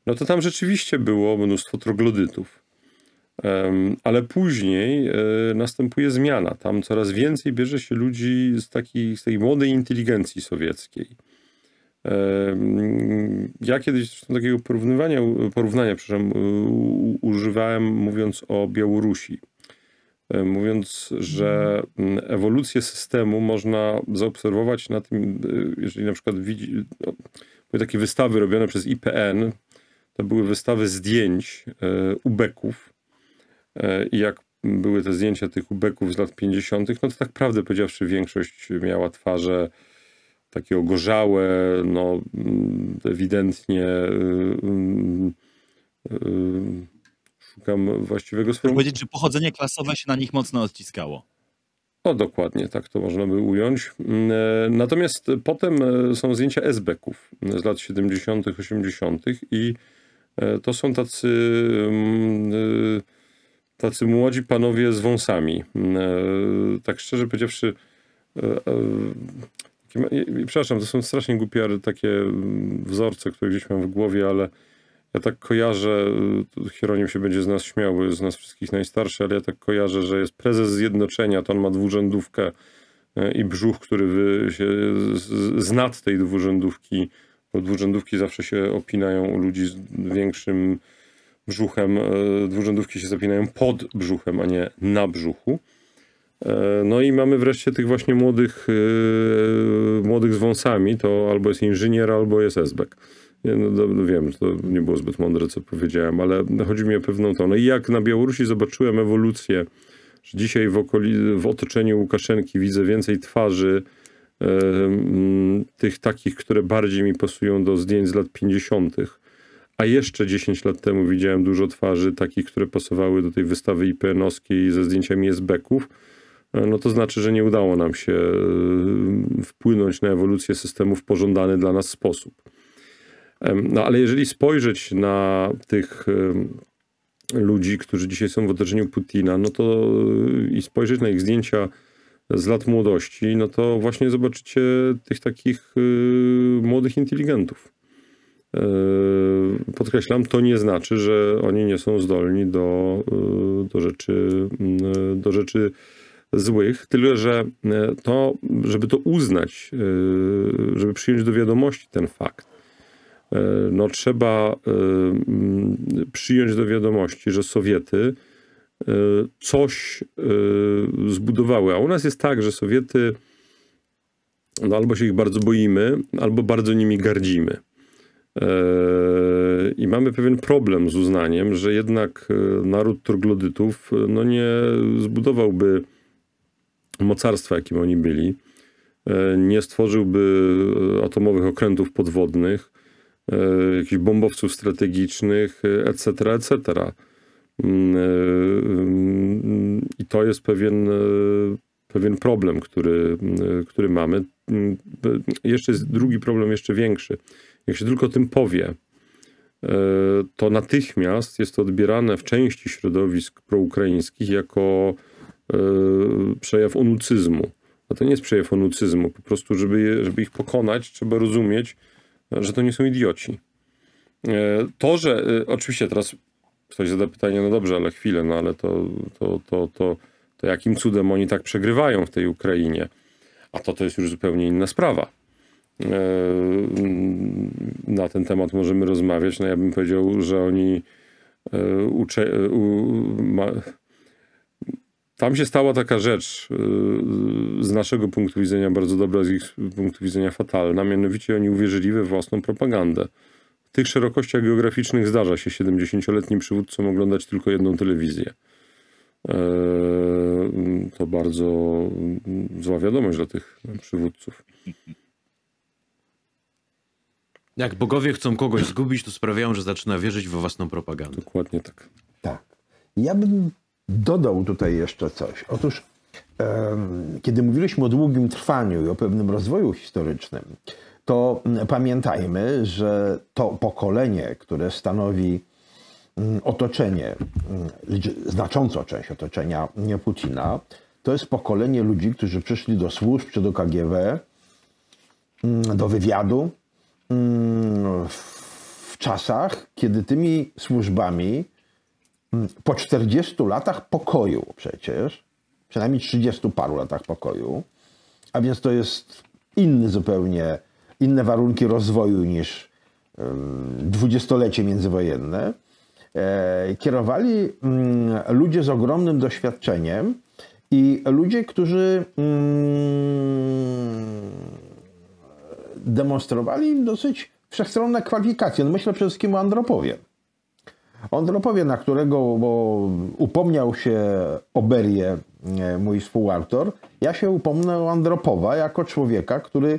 no to tam rzeczywiście było mnóstwo troglodytów. Ale później następuje zmiana. Tam coraz więcej bierze się ludzi z takiej, z tej młodej inteligencji sowieckiej ja kiedyś takiego porównywania, porównania przepraszam, używałem mówiąc o Białorusi. Mówiąc, że mhm. ewolucję systemu można zaobserwować na tym, e, jeżeli na przykład widzi, no, były takie wystawy robione przez IPN, to były wystawy zdjęć e, ubeków. E, I jak były te zdjęcia tych ubeków z lat 50., no to tak prawdę powiedziawszy, większość miała twarze takie ogorzałe, no, mm, ewidentnie y, y, y, szukam właściwego słowa. powiedzieć, że pochodzenie klasowe się na nich mocno odciskało. No dokładnie, tak to można by ująć. Mm, e, natomiast potem e, są zdjęcia esbeków z lat 70., 80. i e, to są tacy, mm, tacy młodzi panowie z wąsami. Tak szczerze powiedziawszy, Przepraszam, to są strasznie głupie takie mm, wzorce, które gdzieś mam w głowie, ale ja tak kojarzę, y, Hieronim się będzie z nas śmiał, jest z nas wszystkich najstarszy, ale ja tak kojarzę, że jest prezes zjednoczenia, to on ma dwurzędówkę y, i brzuch, który wy, się z, nad tej dwurzędówki, bo dwurzędówki zawsze się opinają u ludzi z większym brzuchem, y, dwurzędówki się zapinają pod brzuchem, a nie na brzuchu. E, no i mamy wreszcie tych właśnie młodych, e, e, młodych z wąsami, to albo jest inżynier, albo jest esbek. Nie, no, no wiem, to nie było zbyt mądre, co powiedziałem, ale chodzi mi o pewną tonę. I jak na Białorusi zobaczyłem ewolucję, że dzisiaj w, okoli, w otoczeniu Łukaszenki widzę więcej twarzy e, tych takich, które bardziej mi pasują do zdjęć z lat 50., a jeszcze 10 lat temu widziałem dużo twarzy takich, które pasowały do tej wystawy IPN-owskiej ze zdjęciami esbeków no to znaczy, że nie udało nam się e, wpłynąć na ewolucję systemu w pożądany dla nas sposób. No ale jeżeli spojrzeć na tych ludzi, którzy dzisiaj są w otoczeniu Putina, no to e, i spojrzeć na ich zdjęcia z lat młodości, no to właśnie zobaczycie tych takich e, młodych inteligentów. Podkreślam, to nie znaczy, że oni nie są zdolni do, do rzeczy, do rzeczy złych, tyle że e, to, żeby to uznać, e, żeby przyjąć do wiadomości ten fakt, e, no trzeba przyjąć do wiadomości, że Sowiety coś zbudowały. A u nas jest tak, że Sowiety, no albo się ich bardzo boimy, albo bardzo nimi gardzimy. I mamy pewien problem z uznaniem, że jednak naród troglodytów no nie zbudowałby mocarstwa, jakim oni byli, e, nie stworzyłby e, atomowych okrętów podwodnych, e, jakichś bombowców strategicznych, etc., etc. Mm, mm, I to jest pewien, pewien problem, który, mm, który mamy. Jeszcze jest drugi problem, jeszcze większy. Jak się tylko o tym powie, to natychmiast jest to odbierane w części środowisk proukraińskich jako E, przejaw onucyzmu. A to nie jest przejaw onucyzmu. Po prostu, żeby, je, żeby ich pokonać, trzeba rozumieć, że to nie są idioci. E, to, że e, oczywiście teraz ktoś zada pytanie, no dobrze, ale chwilę, no ale to, to, to, to, to jakim cudem oni tak przegrywają w tej Ukrainie? A to to jest już zupełnie inna sprawa. Na ten temat możemy rozmawiać. No ja bym powiedział, że oni ucze, u, ma, tam się stała taka rzecz y, z naszego punktu widzenia bardzo dobra, z ich punktu widzenia fatalna, mianowicie oni uwierzyli we własną propagandę. W tych szerokościach geograficznych zdarza się 70-letnim przywódcom oglądać tylko jedną telewizję. E, to bardzo mm, zła wiadomość dla tych przywódców. Jak bogowie chcą kogoś zgubić, to sprawiają, że zaczyna wierzyć we własną propagandę. Dokładnie tak. Tak. Ja bym dodał tutaj jeszcze coś. Otóż, kiedy mówiliśmy o długim trwaniu i o pewnym rozwoju historycznym, to mm, pamiętajmy, że to pokolenie, które stanowi mm, otoczenie, mm, znaczącą część otoczenia Putina, to jest pokolenie ludzi, którzy przyszli do służb czy do KGW, do wywiadu w czasach, kiedy tymi służbami Mm, po 40 latach pokoju przecież, przynajmniej 30 paru latach pokoju, a więc to jest inny zupełnie, inne warunki rozwoju niż dwudziestolecie międzywojenne, e, kierowali mm, ludzie z ogromnym doświadczeniem i ludzie, którzy mm, demonstrowali dosyć wszechstronne kwalifikacje. No myślę przede wszystkim o Andropowie on na którego bo upomniał się Oberię, e, mój współautor. Ja się upomnę o Andropowa jako człowieka, który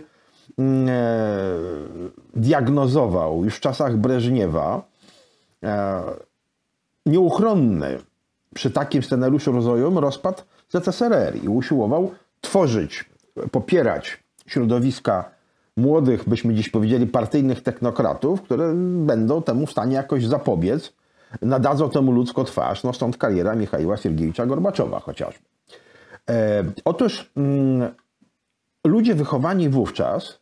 mm, e, diagnozował już w czasach Breżniewa e, nieuchronny przy takim scenariuszu rozwojowym rozpad ZSRR i usiłował tworzyć, popierać środowiska młodych, byśmy dziś powiedzieli, partyjnych technokratów, które będą temu w stanie jakoś zapobiec nadadzą temu ludzko twarz, no stąd kariera Michaiła Siergiewicza Gorbaczowa chociażby. E, otóż mm, ludzie wychowani wówczas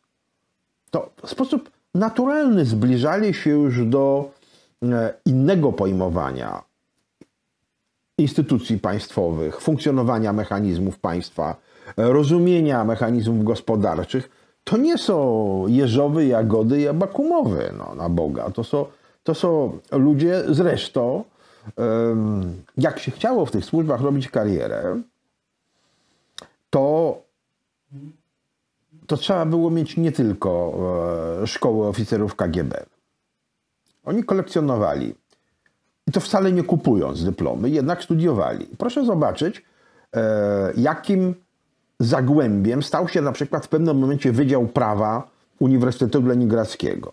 to w sposób naturalny zbliżali się już do e, innego pojmowania instytucji państwowych, funkcjonowania mechanizmów państwa, rozumienia mechanizmów gospodarczych. To nie są jeżowy, jagody i abakumowy no, na Boga. To są to są ludzie zresztą, jak się chciało w tych służbach robić karierę, to, to trzeba było mieć nie tylko e, szkoły oficerów KGB. Oni kolekcjonowali i to wcale nie kupując dyplomy, jednak studiowali. Proszę zobaczyć, e, jakim zagłębiem stał się na przykład w pewnym momencie Wydział Prawa Uniwersytetu Leningradzkiego.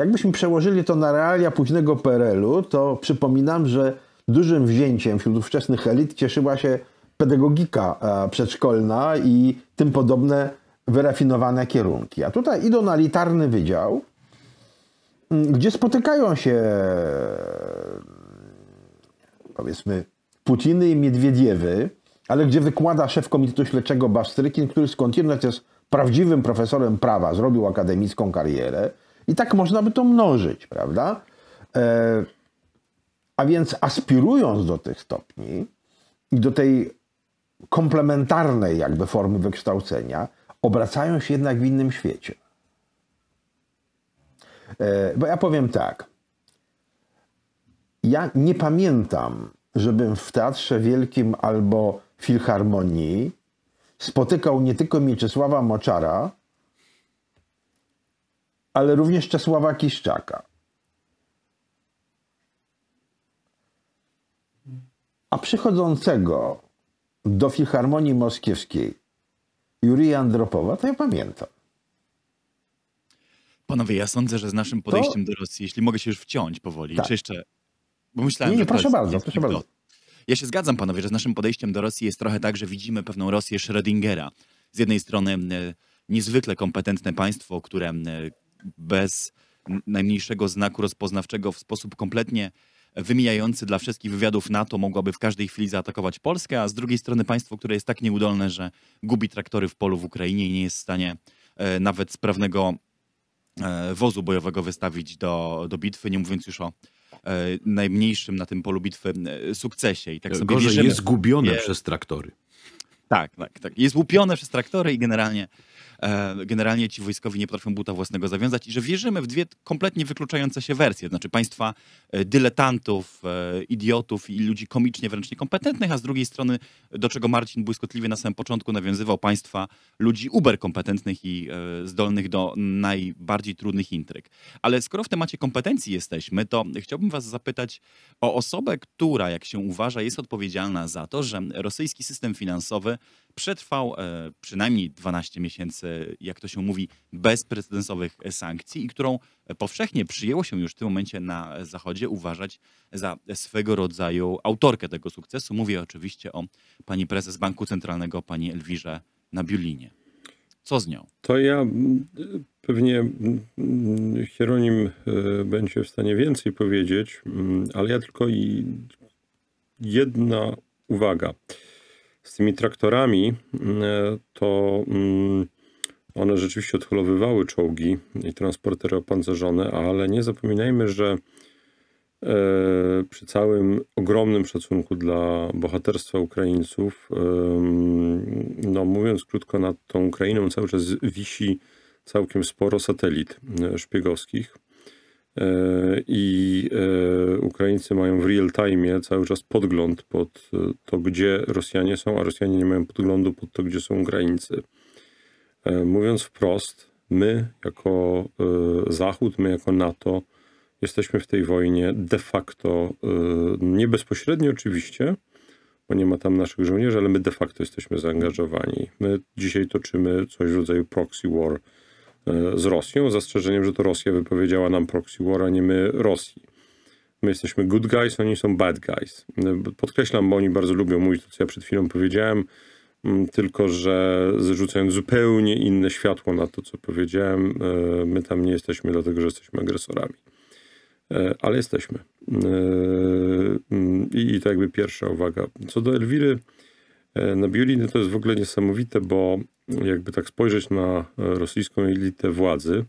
Jakbyśmy przełożyli to na realia późnego PRL-u, to przypominam, że dużym wzięciem wśród ówczesnych elit cieszyła się pedagogika e, przedszkolna i tym podobne wyrafinowane kierunki. A tutaj idą na litarny wydział, mm, gdzie spotykają się e, powiedzmy Putiny i Miedwiediewy, ale gdzie wykłada szef Komitetu Śledczego Bastrykin, który skądinąd jest prawdziwym profesorem prawa, zrobił akademicką karierę, i tak można by to mnożyć, prawda? E, a więc aspirując do tych stopni i do tej komplementarnej jakby formy wykształcenia, obracają się jednak w innym świecie. E, bo ja powiem tak. Ja nie pamiętam, żebym w Teatrze Wielkim albo Filharmonii spotykał nie tylko Mieczysława Moczara, ale również Czesława Kiszczaka. A przychodzącego do Filharmonii Moskiewskiej Jurija Andropowa, to ja pamiętam. Panowie, ja sądzę, że z naszym podejściem to... do Rosji, jeśli mogę się już wciąć powoli, tak. czy jeszcze... Bo myślałem, nie, nie, proszę bardzo, jest, proszę bardzo. Ja się zgadzam, panowie, że z naszym podejściem do Rosji jest trochę tak, że widzimy pewną Rosję Schrödingera. Z jednej strony e, niezwykle kompetentne państwo, które e, bez najmniejszego znaku rozpoznawczego w sposób kompletnie wymijający dla wszystkich wywiadów NATO mogłaby w każdej chwili zaatakować Polskę, a z drugiej strony państwo, które jest tak nieudolne, że gubi traktory w polu w Ukrainie i nie jest w stanie e, nawet sprawnego e, wozu bojowego wystawić do, do bitwy, nie mówiąc już o e, najmniejszym na tym polu bitwy sukcesie. I tak sobie Gorzej bierzemy, jest zgubione je... przez traktory. Tak, tak, tak. Jest łupione przez traktory i generalnie E, generalnie ci wojskowi nie potrafią buta własnego zawiązać i że wierzymy w dwie kompletnie wykluczające się wersje, znaczy państwa e, dyletantów, e, idiotów i ludzi komicznie wręcz niekompetentnych, a z drugiej strony, do czego Marcin błyskotliwie na samym początku nawiązywał, państwa ludzi uber kompetentnych i zdolnych do najbardziej trudnych intryg. Ale skoro w temacie kompetencji jesteśmy, to chciałbym was zapytać o osobę, która, jak się uważa, jest odpowiedzialna za to, że rosyjski system finansowy przetrwał e, przynajmniej 12 miesięcy, jak to się mówi, bezprecedensowych sankcji i którą e, powszechnie przyjęło się już w tym momencie na Zachodzie uważać za swego rodzaju autorkę tego sukcesu. Mówię oczywiście o pani prezes Banku Centralnego, pani Elwirze Nabiulinie. Co z nią? To ja pewnie Hieronim e, będzie w stanie więcej powiedzieć, ale ja tylko i jedna uwaga z tymi traktorami, e, to mm, one rzeczywiście odholowywały czołgi i transportery opancerzone, ale nie zapominajmy, że e, przy całym ogromnym szacunku dla bohaterstwa Ukraińców, e, mm, no mówiąc krótko, nad tą Ukrainą cały czas wisi całkiem sporo satelit szpiegowskich E, i e, Ukraińcy mają w real time cały czas podgląd pod e, to, gdzie Rosjanie są, a Rosjanie nie mają podglądu pod to, gdzie są Ukraińcy. Mówiąc wprost, my jako Zachód, my jako NATO jesteśmy w tej wojnie de facto, nie bezpośrednio oczywiście, bo nie ma tam naszych żołnierzy, ale my de facto jesteśmy zaangażowani. My dzisiaj toczymy coś w rodzaju proxy war E, z Rosją, z zastrzeżeniem, że to Rosja wypowiedziała nam proxy war, a nie my Rosji. My jesteśmy good guys, oni są bad guys. E, podkreślam, bo oni bardzo lubią mówić to, co ja przed chwilą powiedziałem, tylko że zrzucając zupełnie inne światło na to, co powiedziałem, e, my tam nie jesteśmy dlatego, że jesteśmy agresorami. Ale jesteśmy. I to jakby pierwsza uwaga. Co do Elwiry, E, na Biuliny to jest w ogóle niesamowite, bo jakby tak spojrzeć na e, rosyjską elitę władzy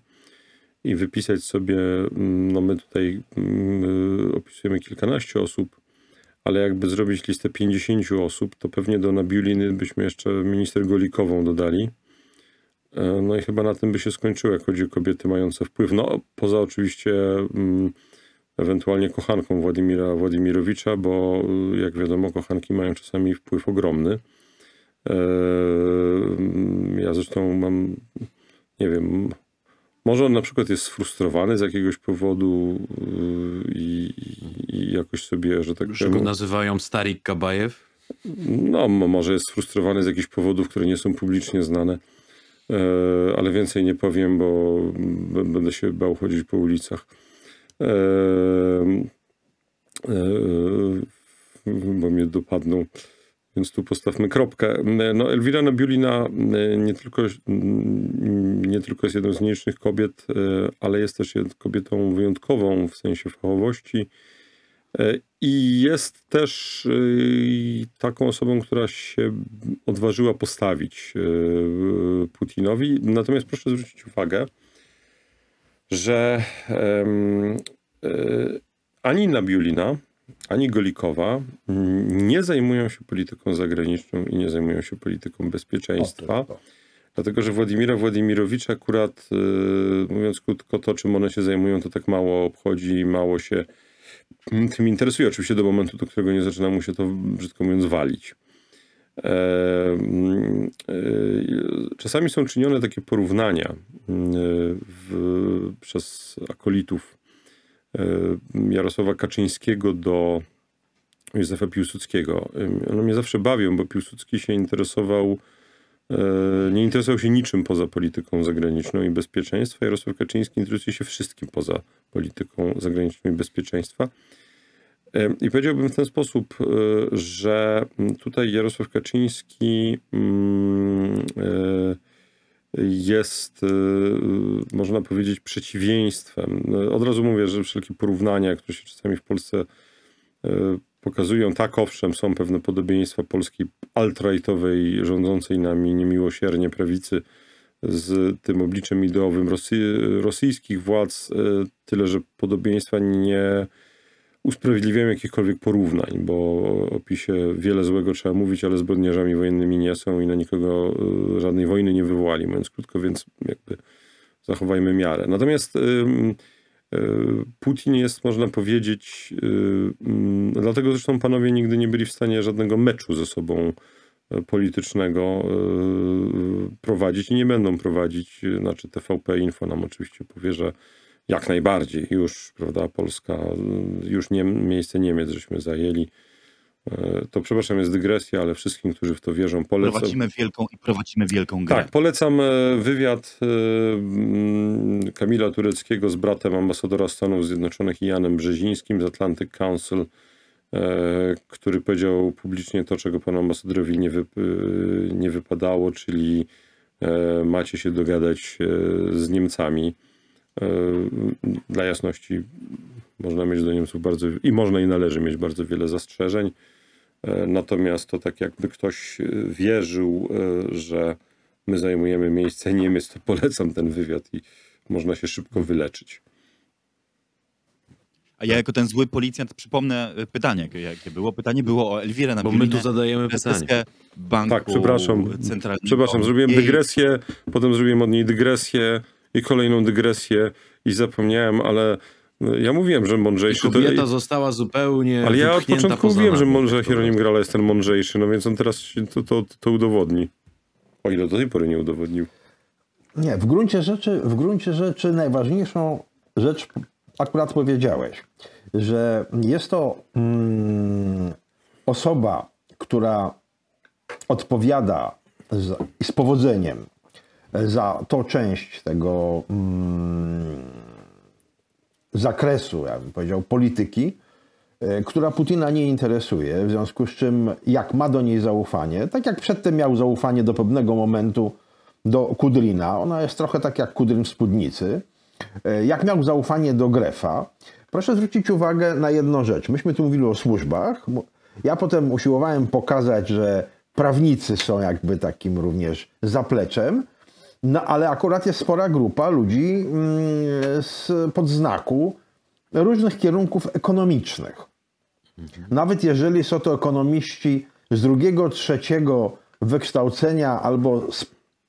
i wypisać sobie, mm, no my tutaj mm, e, opisujemy kilkanaście osób, ale jakby zrobić listę 50 osób, to pewnie do Nabiuliny byśmy jeszcze minister Golikową dodali. No i chyba na tym by się skończyło, jak chodzi o kobiety mające wpływ. No, poza oczywiście mm, ewentualnie kochanką Władimira Władimirowicza, bo y, jak wiadomo, kochanki mają czasami wpływ ogromny. Eee, ja zresztą mam, nie wiem, może on na przykład jest sfrustrowany z jakiegoś powodu y, i, i jakoś sobie, że tak Już powiem... go nazywają Starik Kabajew? No, może jest sfrustrowany z jakichś powodów, które nie są publicznie znane, eee, ale więcej nie powiem, bo będę się bał chodzić po ulicach. E, e, bo mnie dopadną. Więc tu postawmy kropkę. E, no, Elwira Nabiulina nie tylko, mm, nie tylko jest jedną z nielicznych kobiet, ale jest też kobietą wyjątkową w sensie fachowości. I jest też taką osobą, która się odważyła postawić Putinowi. Natomiast proszę zwrócić uwagę, że um, y, ani Nabiulina, ani Golikowa nie zajmują się polityką zagraniczną i nie zajmują się polityką bezpieczeństwa. Dlatego, że Władimira Władimirowicza akurat, y, mówiąc krótko, to czym one się zajmują, to tak mało obchodzi i mało się tym interesuje. Oczywiście do momentu, do którego nie zaczyna mu się to, brzydko mówiąc, walić. Y, czasami są czynione takie porównania y, w, przez akolitów y, Jarosława Kaczyńskiego do Józefa Piłsudskiego. One mnie zawsze bawią, bo Piłsudski się interesował, e, nie interesował się niczym poza polityką zagraniczną i bezpieczeństwa. Jarosław Kaczyński interesuje się wszystkim poza polityką zagraniczną i bezpieczeństwa. I powiedziałbym w ten sposób, e, że tutaj Jarosław Kaczyński mm, e, jest, e, można powiedzieć, przeciwieństwem. No, od razu mówię, że wszelkie porównania, które się czasami w Polsce pokazują, tak owszem, są pewne podobieństwa polskiej alt-rightowej, rządzącej nami niemiłosiernie prawicy z tym obliczem ideowym rosy, rosyjskich władz, tyle że podobieństwa nie usprawiedliwiają jakichkolwiek porównań, bo o PiSie wiele złego trzeba mówić, ale zbrodniarzami wojennymi nie są i na nikogo y, żadnej wojny nie wywołali, mówiąc krótko, więc jakby zachowajmy miarę. Natomiast y, Putin jest, można powiedzieć, y, mm, dlatego zresztą panowie nigdy nie byli w stanie żadnego meczu ze sobą politycznego prowadzić i nie będą prowadzić, znaczy TVP Info nam oczywiście powie, że jak najbardziej. Już, prawda, Polska, już nie, miejsce Niemiec żeśmy zajęli. E, to przepraszam, jest dygresja, ale wszystkim, którzy w to wierzą, polecam. Prowadzimy wielką i prowadzimy wielką grę. Tak, polecam e, wywiad e, mm, Kamila Tureckiego z bratem ambasadora Stanów Zjednoczonych Janem Brzezińskim z Atlantic Council, który powiedział publicznie to, czego panu ambasadorowi nie, nie wypadało, czyli macie się dogadać z Niemcami E, dla jasności można mieć do Niemców bardzo, i można i należy mieć bardzo wiele zastrzeżeń. E, natomiast to tak jakby ktoś e, wierzył, że my zajmujemy miejsce Niemiec, to polecam ten wywiad i można się szybko wyleczyć. A ja jako ten zły policjant przypomnę pytanie, jakie było. Pytanie było o Elwirę na Bo my tu zadajemy pytanie. Banku tak, przepraszam. Przepraszam, zrobiłem dygresję, potem zrobiłem od niej dygresję i kolejną dygresję i zapomniałem, ale no, ja mówiłem, że mądrzejszy... I kobieta to... została zupełnie Ale ja od początku mówiłem, że, mądrze, Hieronim Grala jest ten mądrzejszy, no więc on teraz to, to, to udowodni. O ile do tej pory nie udowodnił. Nie, w gruncie rzeczy, w gruncie rzeczy najważniejszą rzecz akurat powiedziałeś, że jest to mm, osoba, która odpowiada z, z powodzeniem za tą część tego mm, zakresu, ja bym powiedział, polityki, e, która Putina nie interesuje, w związku z czym jak ma do niej zaufanie, tak jak przedtem miał zaufanie do pewnego momentu do Kudrina, ona jest trochę tak jak Kudrin w spódnicy, e, jak miał zaufanie do Grefa, proszę zwrócić uwagę na jedną rzecz. Myśmy tu mówili o służbach. Ja potem usiłowałem pokazać, że prawnicy są jakby takim również zapleczem, no ale akurat jest spora grupa ludzi mm, z podznaku różnych kierunków ekonomicznych. Nawet jeżeli są to ekonomiści z drugiego, trzeciego wykształcenia albo z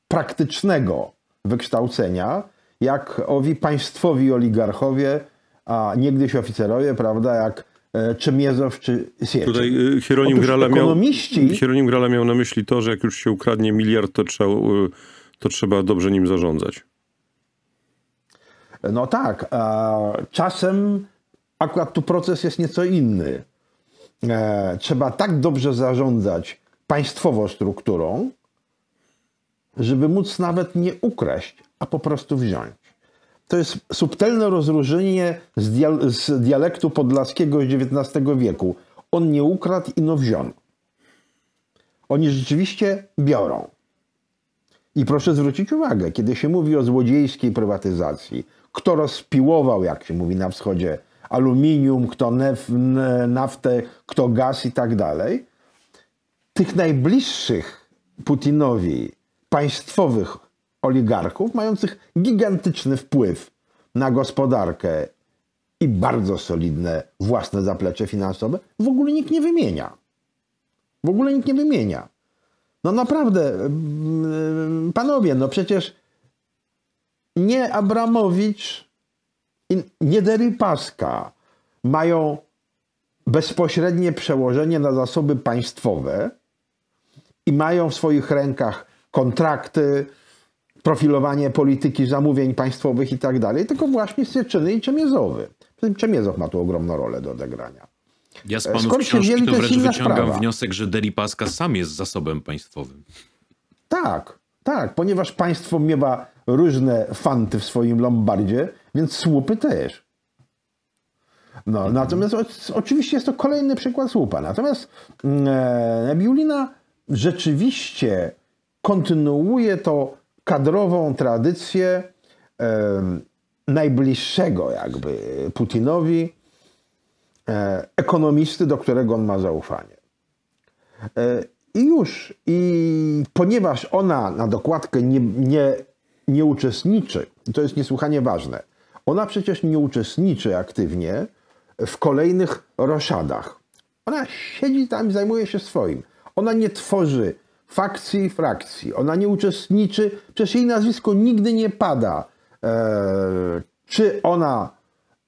praktycznego wykształcenia, jak owi państwowi oligarchowie, a niegdyś oficerowie, prawda, jak e, Czemiezow czy Sieczyn. Tutaj e, Hieronim Grala, ekonomiści... miał, Hieronim Grala miał na myśli to, że jak już się ukradnie miliard, to trzeba e, to trzeba dobrze nim zarządzać. No tak. Czasem akurat tu proces jest nieco inny. E, trzeba tak dobrze zarządzać państwową strukturą, żeby móc nawet nie ukraść, a po prostu wziąć. To jest subtelne rozróżnienie z, z dialektu podlaskiego z XIX wieku. On nie ukradł, ino wziął. Oni rzeczywiście biorą. I proszę zwrócić uwagę, kiedy się mówi o złodziejskiej prywatyzacji, kto rozpiłował, jak się mówi na wschodzie, aluminium, kto nef, naftę, kto gaz i tak dalej, tych najbliższych Putinowi państwowych oligarchów, mających gigantyczny wpływ na gospodarkę i bardzo solidne własne zaplecze finansowe, w ogóle nikt nie wymienia. W ogóle nikt nie wymienia. No naprawdę, mm, panowie, no przecież nie Abramowicz i nie Deripaska mają bezpośrednie przełożenie na zasoby państwowe i mają w swoich rękach kontrakty, profilowanie polityki zamówień państwowych i tak dalej, tylko właśnie Syczyny i Czemiezowy. Czemiezow ma tu ogromną rolę do odegrania. Ja z e, panów Skąd książki wzięli, to wręcz wyciągam sprawa. wniosek, że Deripaska sam jest zasobem państwowym. Tak, tak, ponieważ państwo miewa różne fanty w swoim lombardzie, więc słupy też. No, mhm. natomiast o, oczywiście jest to kolejny przykład słupa. Natomiast mm, e, Biulina rzeczywiście kontynuuje to kadrową tradycję e, najbliższego jakby Putinowi E, ekonomisty, do którego on ma zaufanie. E, I już, i ponieważ ona na dokładkę nie, nie, nie uczestniczy, to jest niesłychanie ważne, ona przecież nie uczestniczy aktywnie w kolejnych roszadach. Ona siedzi tam i zajmuje się swoim. Ona nie tworzy fakcji i frakcji. Ona nie uczestniczy, przecież jej nazwisko nigdy nie pada. Eee, czy ona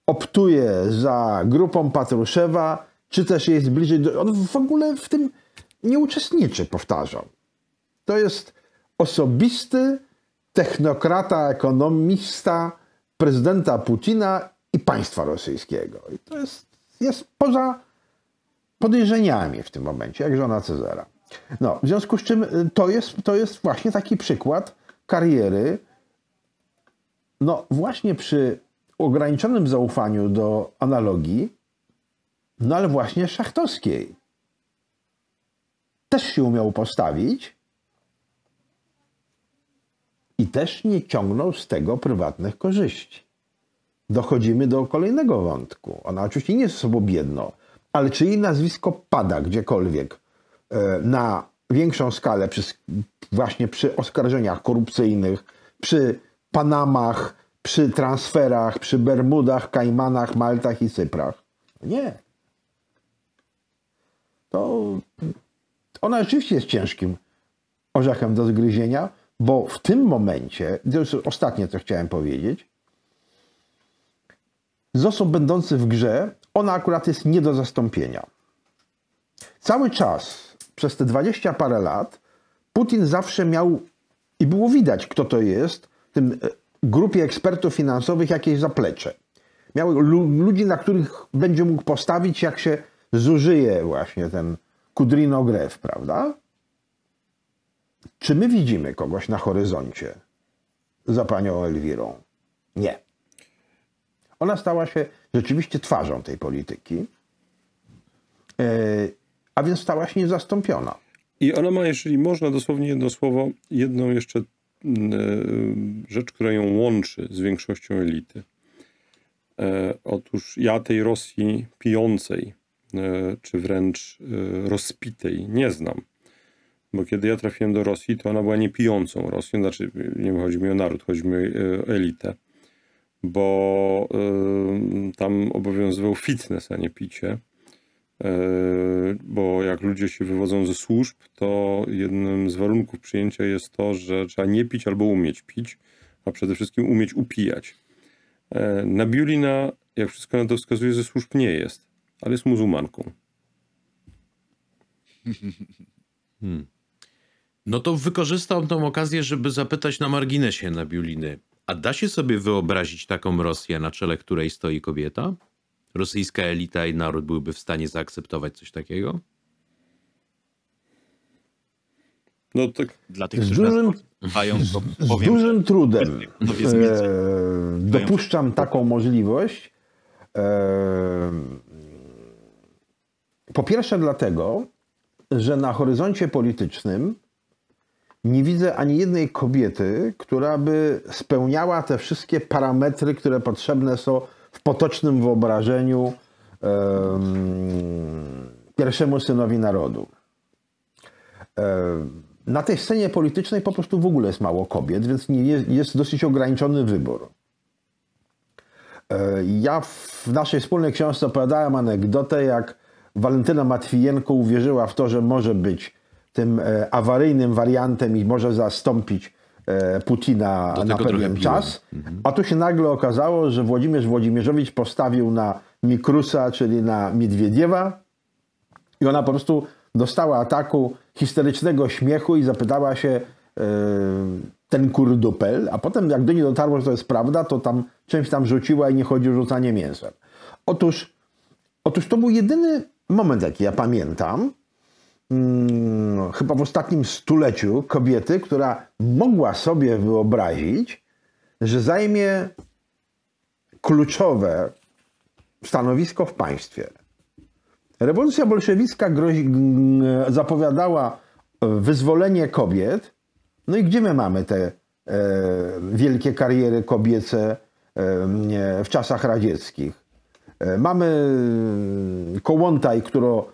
optuje za grupą Patruszewa, czy też jest bliżej. Do... On w ogóle w tym nie uczestniczy, powtarzam. To jest osobisty technokrata, ekonomista prezydenta Putina i państwa rosyjskiego. I to jest, jest poza podejrzeniami w tym momencie, jak żona Cezara. No, w związku z czym y, to jest, to jest właśnie taki przykład kariery, no właśnie przy ograniczonym zaufaniu do analogii, no ale właśnie szachtowskiej. Też się umiał postawić i też nie ciągnął z tego prywatnych korzyści. Dochodzimy do kolejnego wątku. Ona oczywiście nie jest sobą biedną, ale czy jej nazwisko pada gdziekolwiek e, na większą skalę przy, właśnie przy oskarżeniach korupcyjnych, przy Panamach, przy transferach, przy Bermudach, Kajmanach, Maltach i Cyprach. Nie. To ona rzeczywiście jest ciężkim orzechem do zgryzienia, bo w tym momencie, to już ostatnie co chciałem powiedzieć, z osób będących w grze, ona akurat jest nie do zastąpienia. Cały czas, przez te dwadzieścia parę lat, Putin zawsze miał i było widać, kto to jest, tym grupie ekspertów finansowych jakieś zaplecze. Miał ludzi, na których będzie mógł postawić, jak się zużyje właśnie ten kudrino prawda? Czy my widzimy kogoś na horyzoncie za panią Elwirą? Nie. Ona stała się rzeczywiście twarzą tej polityki, e, a więc stała się niezastąpiona. I ona ma, jeżeli można, dosłownie jedno słowo, jedną jeszcze Y, rzecz, która ją łączy z większością elity. E, otóż ja tej Rosji pijącej, e, czy wręcz e, rozpitej, nie znam. Bo kiedy ja trafiłem do Rosji, to ona była niepijącą Rosją, znaczy nie chodzi mi o naród, chodzi mi o elitę. Bo tam obowiązywał fitness, a nie picie E, bo jak ludzie się wywodzą ze służb, to jednym z warunków przyjęcia jest to, że trzeba nie pić albo umieć pić, a przede wszystkim umieć upijać. E, na Biulina, jak wszystko na to wskazuje, ze służb nie jest, ale jest muzułmanką. (laughs) Hmm. No to wykorzystam tą okazję, żeby zapytać na marginesie na Biuliny. A da się sobie wyobrazić taką Rosję, na czele której stoi kobieta? rosyjska elita i naród byłyby w stanie zaakceptować coś takiego? No tak. Dla tych, z dużym, trwają, powiem, z dużym trudem e, dopuszczam taką możliwość. E, po pierwsze, dlatego, że na horyzoncie politycznym nie widzę ani jednej kobiety, która by spełniała te wszystkie parametry, które potrzebne są w potocznym wyobrażeniu pierwszemu synowi narodu. Na tej scenie politycznej po prostu w ogóle jest mało kobiet, więc jest dosyć ograniczony wybór. E, ja w naszej wspólnej książce opowiadałem anegdotę, jak Walentyna Matwijenko uwierzyła w to, że może być tym e, awaryjnym wariantem i może zastąpić E, Putina na pewien czas, mhm. a tu się nagle okazało, że Włodzimierz Włodzimierzowicz postawił na Mikrusa, czyli na Miedwiediewa i ona po prostu dostała ataku histerycznego śmiechu i zapytała się yy, ten kurdupel, a potem jak do niej dotarło, że to jest prawda, to tam czymś tam rzuciła i nie chodzi o rzucanie mięsem. Otóż, otóż to był jedyny moment, jaki ja pamiętam, Mm, chyba w ostatnim stuleciu kobiety, która mogła sobie wyobrazić, że zajmie kluczowe stanowisko w państwie. Rewolucja bolszewicka grozi, zapowiadała e, wyzwolenie kobiet. No i gdzie my mamy te e, wielkie kariery kobiece e, w czasach radzieckich? E, mamy e, Kołłątaj, która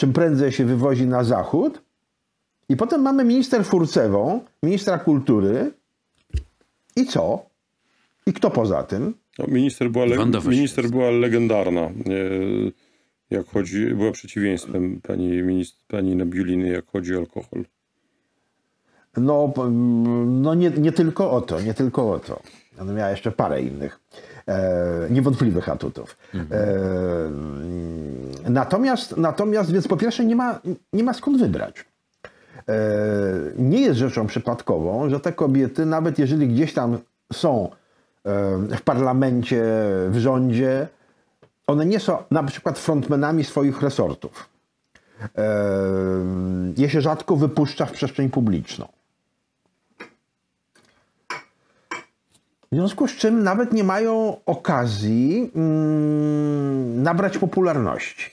czym prędzej się wywozi na zachód. I potem mamy minister Furcewą, ministra kultury. I co? I kto poza tym? No, minister, była minister była legendarna. E, jak chodzi, była przeciwieństwem pani, minister, pani Nebiuliny, jak chodzi o alkohol. No, no nie, nie tylko o to, nie tylko o to. Ona miała jeszcze parę innych. E, niewątpliwych atutów. Mhm. E, natomiast, natomiast, więc po pierwsze nie ma, nie ma skąd wybrać. E, nie jest rzeczą przypadkową, że te kobiety, nawet jeżeli gdzieś tam są w parlamencie, w rządzie, one nie są na przykład frontmenami swoich resortów. Je się rzadko wypuszcza w przestrzeń publiczną. W związku z czym nawet nie mają okazji mm, nabrać popularności.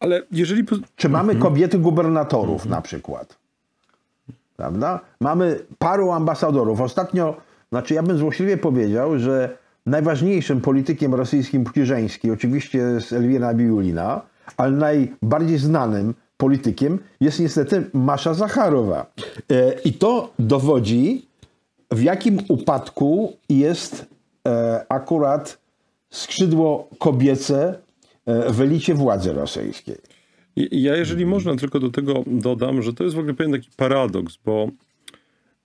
Ale jeżeli. Czy mamy mhm. kobiety gubernatorów na przykład? Prawda? Mamy paru ambasadorów. Ostatnio, znaczy ja bym złośliwie powiedział, że najważniejszym politykiem rosyjskim Putiżeński oczywiście jest Elwina Biulina, ale najbardziej znanym politykiem jest niestety Masza Zacharowa. E, I to dowodzi, w jakim upadku jest e, akurat skrzydło kobiece e, w elicie władzy rosyjskiej? Ja, jeżeli można, tylko do tego dodam, że to jest w ogóle pewien taki paradoks, bo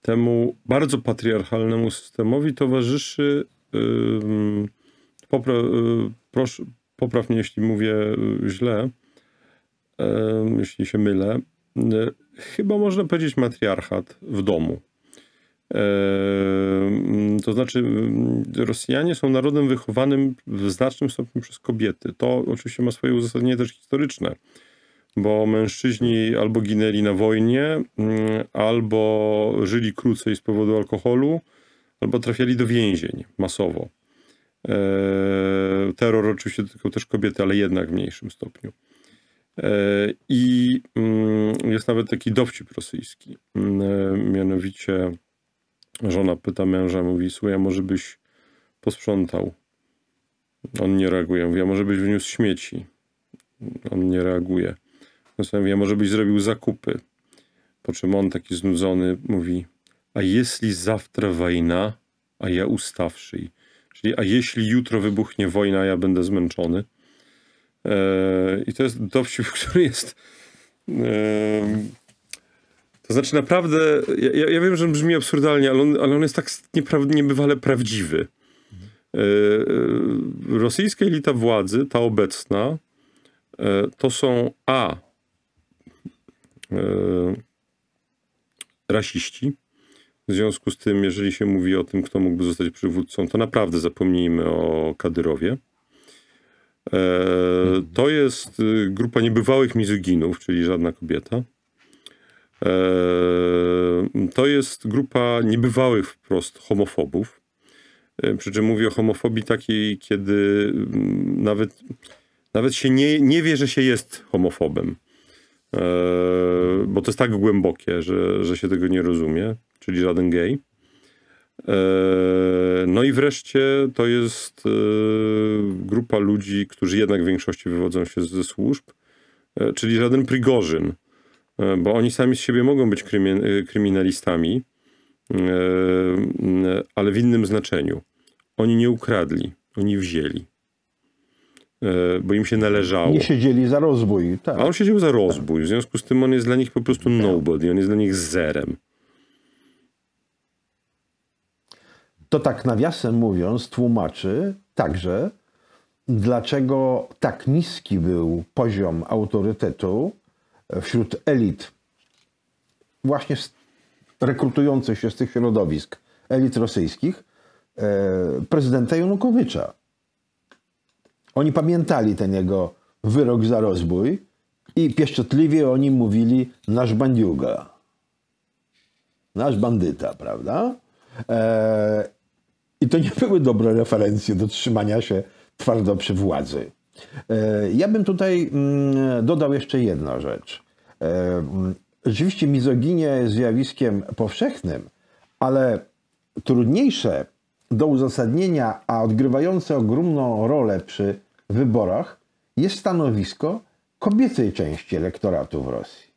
temu bardzo patriarchalnemu systemowi towarzyszy, yy, popra yy, popraw mnie jeśli mówię y, źle, yy, jeśli się mylę, y, chyba można powiedzieć matriarchat w domu. To znaczy, Rosjanie są narodem wychowanym w znacznym stopniu przez kobiety. To oczywiście ma swoje uzasadnienie też historyczne, bo mężczyźni albo ginęli na wojnie, albo żyli krócej z powodu alkoholu, albo trafiali do więzień masowo. E, terror oczywiście dotykał też kobiety, ale jednak w mniejszym stopniu. E, I jest nawet taki dowcip rosyjski, mianowicie Żona pyta męża, mówi, słuchaj, może byś posprzątał. On nie reaguje. Mówi, a może byś wniósł śmieci. On nie reaguje. Mówi, a może byś zrobił zakupy. Po czym on taki znudzony mówi, a jeśli zawtra wojna, a ja ustawszy. Czyli, a jeśli jutro wybuchnie wojna, ja będę zmęczony. Eee, I to jest dowcip, (laughs) który jest... Eee, to znaczy naprawdę, ja, ja wiem, że brzmi absurdalnie, ale on, ale on jest tak niepraw, niebywale prawdziwy. Yy, rosyjska elita władzy, ta obecna, yy, to są A. Yy, rasiści. W związku z tym, jeżeli się mówi o tym, kto mógłby zostać przywódcą, to naprawdę zapomnijmy o Kadyrowie. to jest y, grupa niebywałych mizyginów, czyli żadna kobieta. Eee, to jest grupa niebywałych wprost homofobów. Eee, przy czym mówię o homofobii takiej, kiedy mm, nawet, nawet się nie, nie wie, że się jest homofobem. Eee, bo to jest tak głębokie, że, że się tego nie rozumie, czyli żaden gej. No i wreszcie to jest grupa ludzi, którzy jednak w większości wywodzą się ze służb, czyli żaden Prigorzyn, E, bo oni sami z siebie mogą być e, kryminalistami, e, ale w innym znaczeniu. Oni nie ukradli, oni wzięli. Bo im się należało. Nie siedzieli za rozbój. Tak. A on siedział za rozbój. W związku z tym on jest dla nich po prostu tak. nobody. On jest dla nich zerem. To tak nawiasem mówiąc, tłumaczy także, dlaczego tak niski był poziom autorytetu wśród elit właśnie rekrutujących się z tych środowisk, elit rosyjskich, e, prezydenta Janukowycza. Oni pamiętali ten jego wyrok za rozbój i pieszczotliwie o nim mówili nasz bandiuga, nasz bandyta, prawda? E, I to nie były dobre referencje do trzymania się twardo przy władzy. E, ja bym tutaj mm, dodał jeszcze jedną rzecz. E, rzeczywiście mizoginia jest zjawiskiem powszechnym, ale trudniejsze do uzasadnienia, a odgrywające ogromną rolę przy wyborach jest stanowisko kobiecej części elektoratu w Rosji.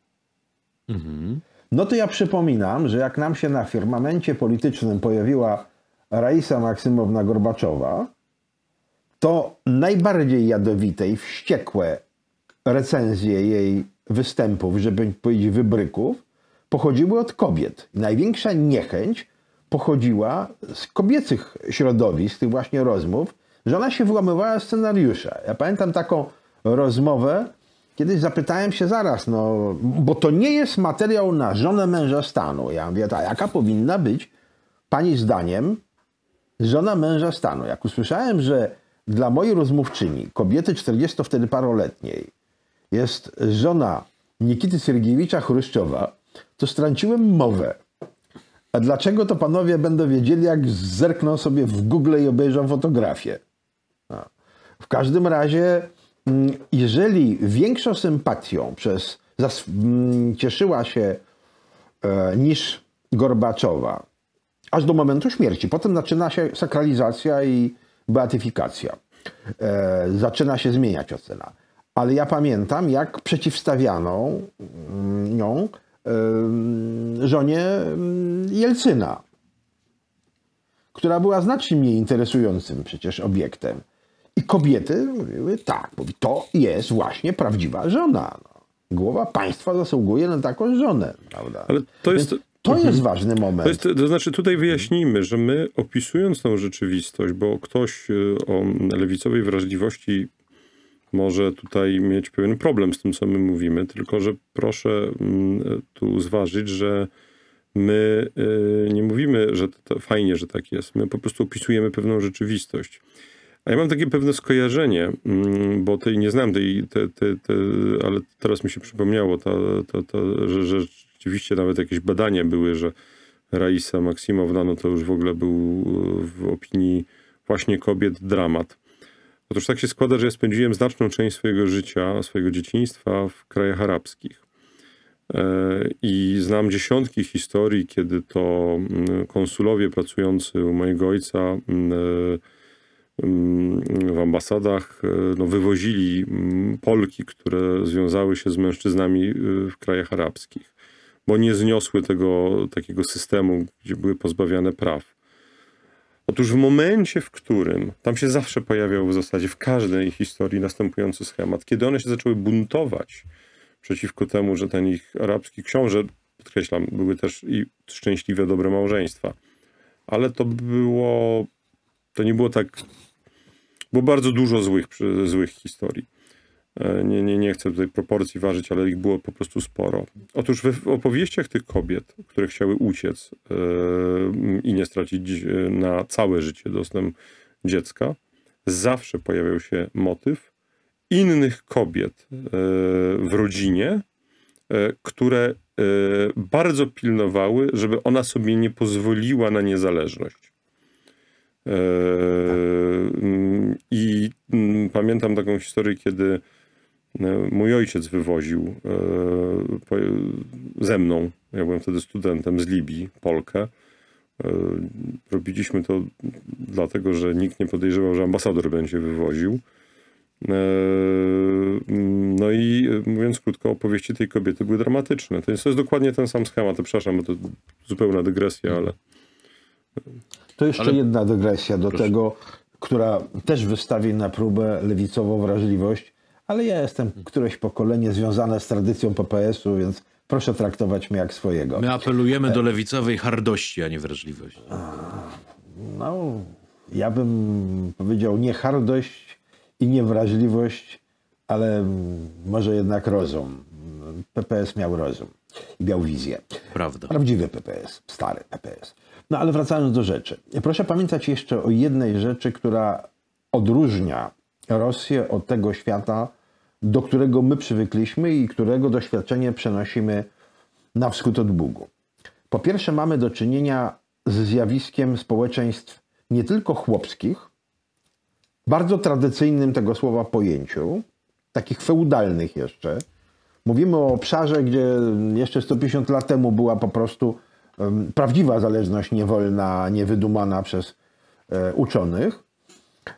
Mhm. No to ja przypominam, że jak nam się na firmamencie politycznym pojawiła Raisa Maksymowna Gorbaczowa, to najbardziej jadowite i wściekłe recenzje jej występów, żeby powiedzieć wybryków, pochodziły od kobiet. Największa niechęć pochodziła z kobiecych środowisk, tych właśnie rozmów, że ona się w scenariusze. Ja pamiętam taką rozmowę, kiedyś zapytałem się zaraz, no, bo to nie jest materiał na żonę męża stanu. Ja mówię, a jaka powinna być pani zdaniem żona męża stanu? Jak usłyszałem, że dla mojej rozmówczyni, kobiety 40 wtedy paroletniej, jest żona Nikity Siergiewicza Chruszczowa, to strąciłem mowę. A dlaczego to panowie będą wiedzieli, jak zerkną sobie w Google i obejrzą fotografię? W każdym razie, mm, jeżeli większą sympatią przez, zas, mm, cieszyła się e, niż Gorbaczowa, aż do momentu śmierci, potem zaczyna się sakralizacja i beatyfikacja. E, zaczyna się zmieniać ocena ale ja pamiętam, jak przeciwstawiano mm, ją żonie Jelcyna, która była znacznie mniej interesującym przecież obiektem. I kobiety mówiły tak, mówi, to jest właśnie prawdziwa żona. No. Głowa państwa zasługuje na taką żonę. Prawda? Ale to jest... Więc to mhm. jest ważny moment. To, jest, to, znaczy, tutaj wyjaśnijmy, że my opisując tą rzeczywistość, bo ktoś e, o lewicowej wrażliwości może tutaj mieć pewien problem z tym, co my mówimy, tylko że proszę mm, tu zważyć, że my y, nie mówimy, że to, fajnie, że tak jest. My po prostu opisujemy pewną rzeczywistość. A ja mam takie pewne skojarzenie, mm, bo tej nie znam tej, te, te, te, ale teraz mi się przypomniało, ta, ta, ta, że, że rzeczywiście nawet jakieś badania były, że Raisa Maksimowna, no to już w ogóle był y, w opinii właśnie kobiet dramat. Otóż tak się składa, że ja spędziłem znaczną część swojego życia, swojego dzieciństwa w krajach arabskich. E, I znam dziesiątki historii, kiedy to mm, konsulowie pracujący u mojego ojca mm, e, mm, w ambasadach e, no, wywozili Polki, które związały się z mężczyznami w krajach arabskich, bo nie zniosły tego takiego systemu, gdzie były pozbawiane praw. Otóż w momencie, w którym tam się zawsze pojawiał w zasadzie w każdej historii następujący schemat, kiedy one się zaczęły buntować przeciwko temu, że ten ich arabski książę, podkreślam, były też i szczęśliwe, dobre małżeństwa, ale to było, to nie było tak, było bardzo dużo złych, złych historii. E, nie, nie, nie chcę tutaj proporcji ważyć, ale ich było po prostu sporo. Otóż w opowieściach tych kobiet, które chciały uciec yy, i nie stracić e, na całe życie dostęp dziecka, zawsze pojawiał się motyw innych kobiet yy, w rodzinie, yy, które bardzo pilnowały, żeby ona sobie nie pozwoliła na niezależność. Tak. Mm, I mm, pamiętam taką historię, kiedy no, mój ojciec wywoził e, ze mną, ja byłem wtedy studentem z Libii, Polkę. E, robiliśmy to dlatego, że nikt nie podejrzewał, że ambasador będzie wywoził. E, no i mówiąc krótko, opowieści tej kobiety były dramatyczne. To jest, to jest dokładnie ten sam schemat. Przepraszam, bo to zupełna dygresja, ale. To jeszcze ale... jedna dygresja do Proszę. tego, która też wystawi na próbę lewicową wrażliwość ale ja jestem któreś pokolenie związane z tradycją PPS-u, więc proszę traktować mnie jak swojego. My apelujemy do lewicowej hardości, a nie wrażliwości. No, ja bym powiedział nie hardość i nie wrażliwość, ale może jednak rozum. PPS miał rozum i miał wizję. Prawda. Prawdziwy PPS, stary PPS. No ale wracając do rzeczy. Proszę pamiętać jeszcze o jednej rzeczy, która odróżnia Rosję od tego świata, do którego my przywykliśmy i którego doświadczenie przenosimy na wschód od Bugu. Po pierwsze, mamy do czynienia z zjawiskiem społeczeństw nie tylko chłopskich, bardzo tradycyjnym tego słowa pojęciu, takich feudalnych jeszcze. Mówimy o obszarze, gdzie jeszcze 150 lat temu była po prostu um, prawdziwa zależność niewolna, niewydumana przez e, uczonych.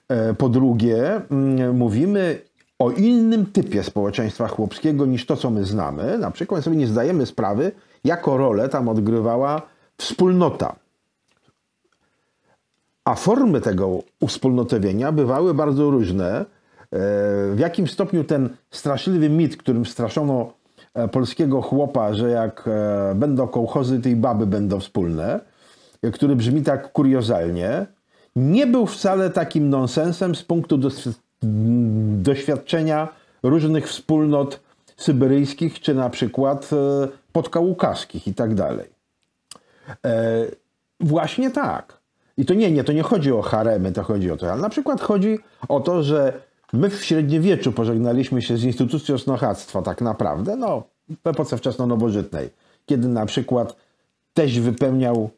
E, po drugie, m, mówimy o innym typie społeczeństwa chłopskiego niż to, co my znamy. Na przykład sobie nie zdajemy sprawy, jaką rolę tam odgrywała wspólnota. A formy tego uwspólnotowienia bywały bardzo różne. E, w jakim stopniu ten straszliwy mit, którym straszono e, polskiego chłopa, że jak e, będą kołchozy, to i baby będą wspólne, który brzmi tak kuriozalnie, nie był wcale takim nonsensem z punktu doświadczenia różnych wspólnot syberyjskich, czy na przykład e, podkałukaskich i tak dalej. E, właśnie tak. I to nie, nie, to nie chodzi o haremy, to chodzi o to. Ale na przykład chodzi o to, że my w średniowieczu pożegnaliśmy się z instytucją snochactwa tak naprawdę, no w epoce wczesno-nowożytnej, kiedy na przykład teś wypełniał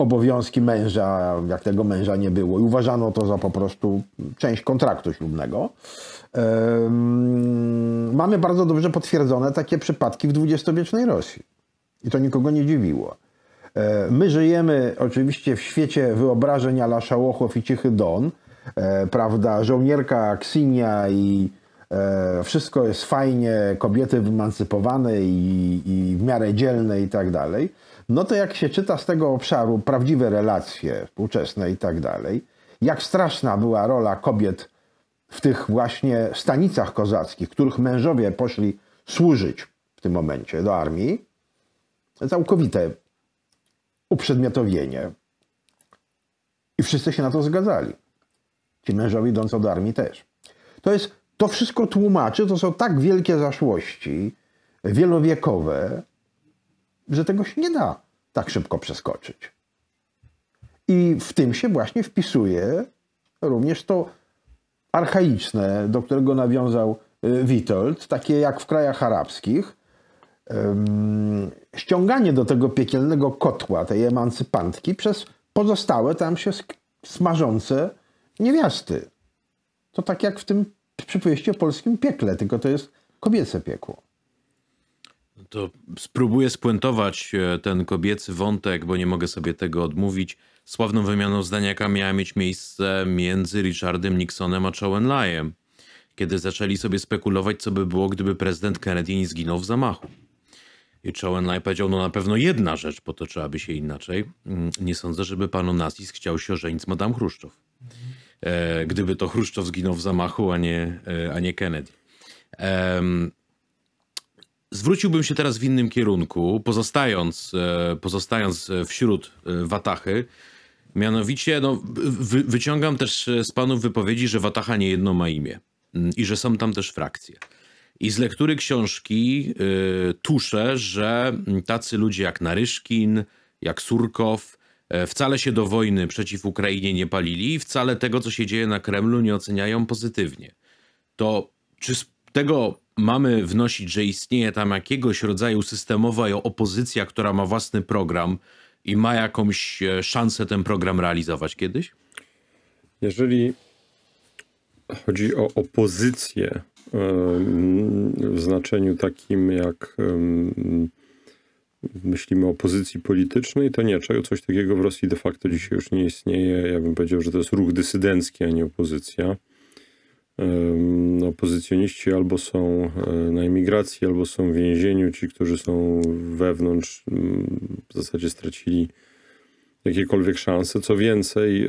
obowiązki męża, jak tego męża nie było i uważano to za po prostu część kontraktu ślubnego. mamy bardzo dobrze potwierdzone takie przypadki w dwudziestowiecznej Rosji. I to nikogo nie dziwiło. E, my żyjemy oczywiście w świecie wyobrażeń ala Szałochow i Cichy Don, e, prawda, żołnierka Ksinia i e, wszystko jest fajnie, kobiety wymancypowane i, i w miarę dzielne i tak dalej no to jak się czyta z tego obszaru prawdziwe relacje współczesne i tak dalej, jak straszna była rola kobiet w tych właśnie stanicach kozackich, których mężowie poszli służyć w tym momencie do armii, całkowite uprzedmiotowienie. I wszyscy się na to zgadzali. Ci mężowie idąc do armii też. To jest, to wszystko tłumaczy, to są tak wielkie zaszłości, wielowiekowe, że tego się nie da tak szybko przeskoczyć. I w tym się właśnie wpisuje również to archaiczne, do którego nawiązał y, Witold, takie jak w krajach arabskich, ściąganie do tego piekielnego kotła, tej emancypantki, przez pozostałe tam się smażące niewiasty. To tak jak w tym przypowieści o polskim piekle, tylko to jest kobiece piekło. To spróbuję spuentować e, ten kobiecy wątek, bo nie mogę sobie tego odmówić. Sławną wymianą zdania, jaka miała mieć miejsce między Richardem Nixonem a Chow Enlajem, kiedy zaczęli sobie spekulować, co by było, gdyby prezydent Kennedy nie zginął w zamachu. I Chow Enlai powiedział, no na pewno jedna rzecz potoczyłaby się inaczej. Mm, nie sądzę, żeby pan Onassis chciał się ożenić z Madame Chruszczow. E, gdyby to Chruszczow zginął w zamachu, a nie, e, a nie Kennedy zwróciłbym się teraz w innym kierunku, pozostając, e, pozostając e, wśród e, Watachy. Mianowicie, no, wy, wyciągam też z panów wypowiedzi, że Watacha nie jedno ma imię mm, i że są tam też frakcje. I z lektury książki y, tuszę, że mm, tacy ludzie jak Naryszkin, jak Surkow wcale się do wojny przeciw Ukrainie nie palili i wcale tego, co się dzieje na Kremlu, nie oceniają pozytywnie. To czy z tego mamy wnosić, że istnieje tam jakiegoś rodzaju systemowa opozycja, która ma własny program i ma jakąś e, szansę ten program realizować kiedyś? Jeżeli chodzi o opozycję w znaczeniu takim jak myślimy o opozycji politycznej, to nie, coś takiego w Rosji de facto dzisiaj już nie istnieje. Ja bym powiedział, że to jest ruch dysydencki, a nie opozycja opozycjoniści albo są e, na emigracji, albo są w więzieniu. Ci, którzy są wewnątrz, w zasadzie stracili jakiekolwiek szanse. Co więcej,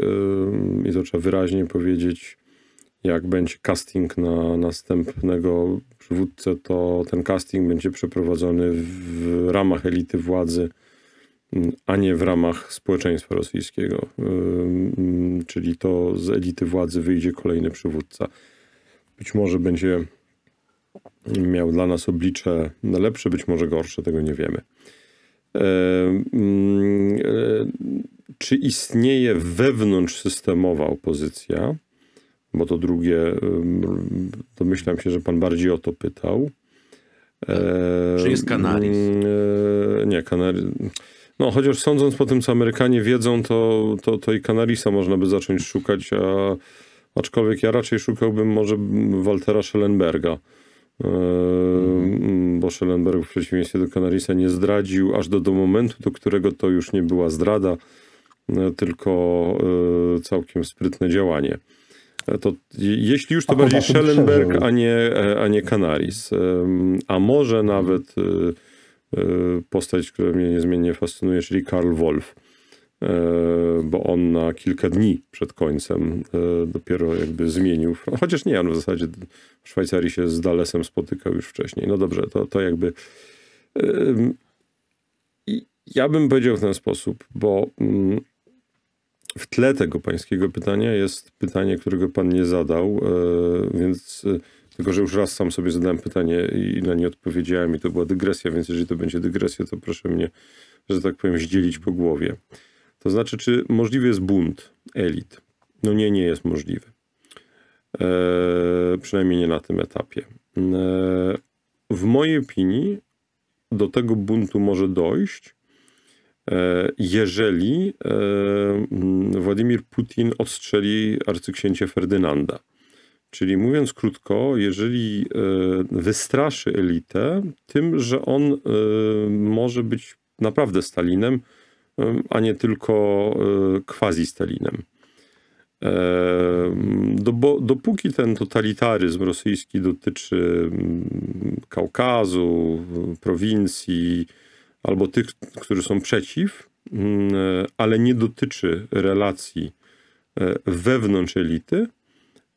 i to trzeba wyraźnie powiedzieć, jak będzie casting na następnego przywódcę, to ten casting będzie przeprowadzony w ramach elity władzy, a nie w ramach społeczeństwa rosyjskiego. Czyli to z elity władzy wyjdzie kolejny przywódca. Być może będzie miał dla nas oblicze lepsze, być może gorsze, tego nie wiemy. E, mm, e, czy istnieje wewnątrzsystemowa opozycja? Bo to drugie, domyślam mm, się, że pan bardziej o to pytał. E, czy jest Kanaris? Mm, nie, Kanaris. No, chociaż sądząc po tym, co Amerykanie wiedzą, to, to, to i Kanarisa można by zacząć szukać, a Aczkolwiek ja raczej szukałbym może Waltera Schellenberga, e, mhm. bo Schellenberg w przeciwieństwie do Canarisa nie zdradził aż do, do momentu, do którego to już nie była zdrada, e, tylko e, całkiem sprytne działanie. To, jeśli już to a bardziej Schellenberg, a nie, a nie Canaris. A może nawet postać, która mnie niezmiennie fascynuje, czyli Karl Wolf E, bo on na kilka dni przed końcem e, dopiero jakby zmienił. Chociaż nie, on w zasadzie w Szwajcarii się z Dalesem spotykał już wcześniej. No dobrze, to, to jakby. Ja bym powiedział w ten sposób, bo mm, w tle tego pańskiego pytania jest pytanie, którego pan nie zadał, e, więc tylko, że już raz sam sobie zadałem pytanie i na nie odpowiedziałem i to była dygresja, więc jeżeli to będzie dygresja, to proszę mnie, że tak powiem, zdzielić po głowie. To znaczy, czy możliwy jest bunt elit? No nie, nie jest możliwy. E, przynajmniej nie na tym etapie. E, w mojej opinii do tego buntu może dojść, e, jeżeli e, mm, Władimir Putin odstrzeli arcyksięcia Ferdynanda. Czyli mówiąc krótko, jeżeli e, wystraszy elitę tym, że on może być naprawdę Stalinem, a nie tylko e, quasi-Stalinem. Dopóki ten totalitaryzm rosyjski dotyczy mm, Kaukazu, prowincji albo tych, którzy są przeciw, mm, e, ale nie dotyczy relacji e, wewnątrz elity,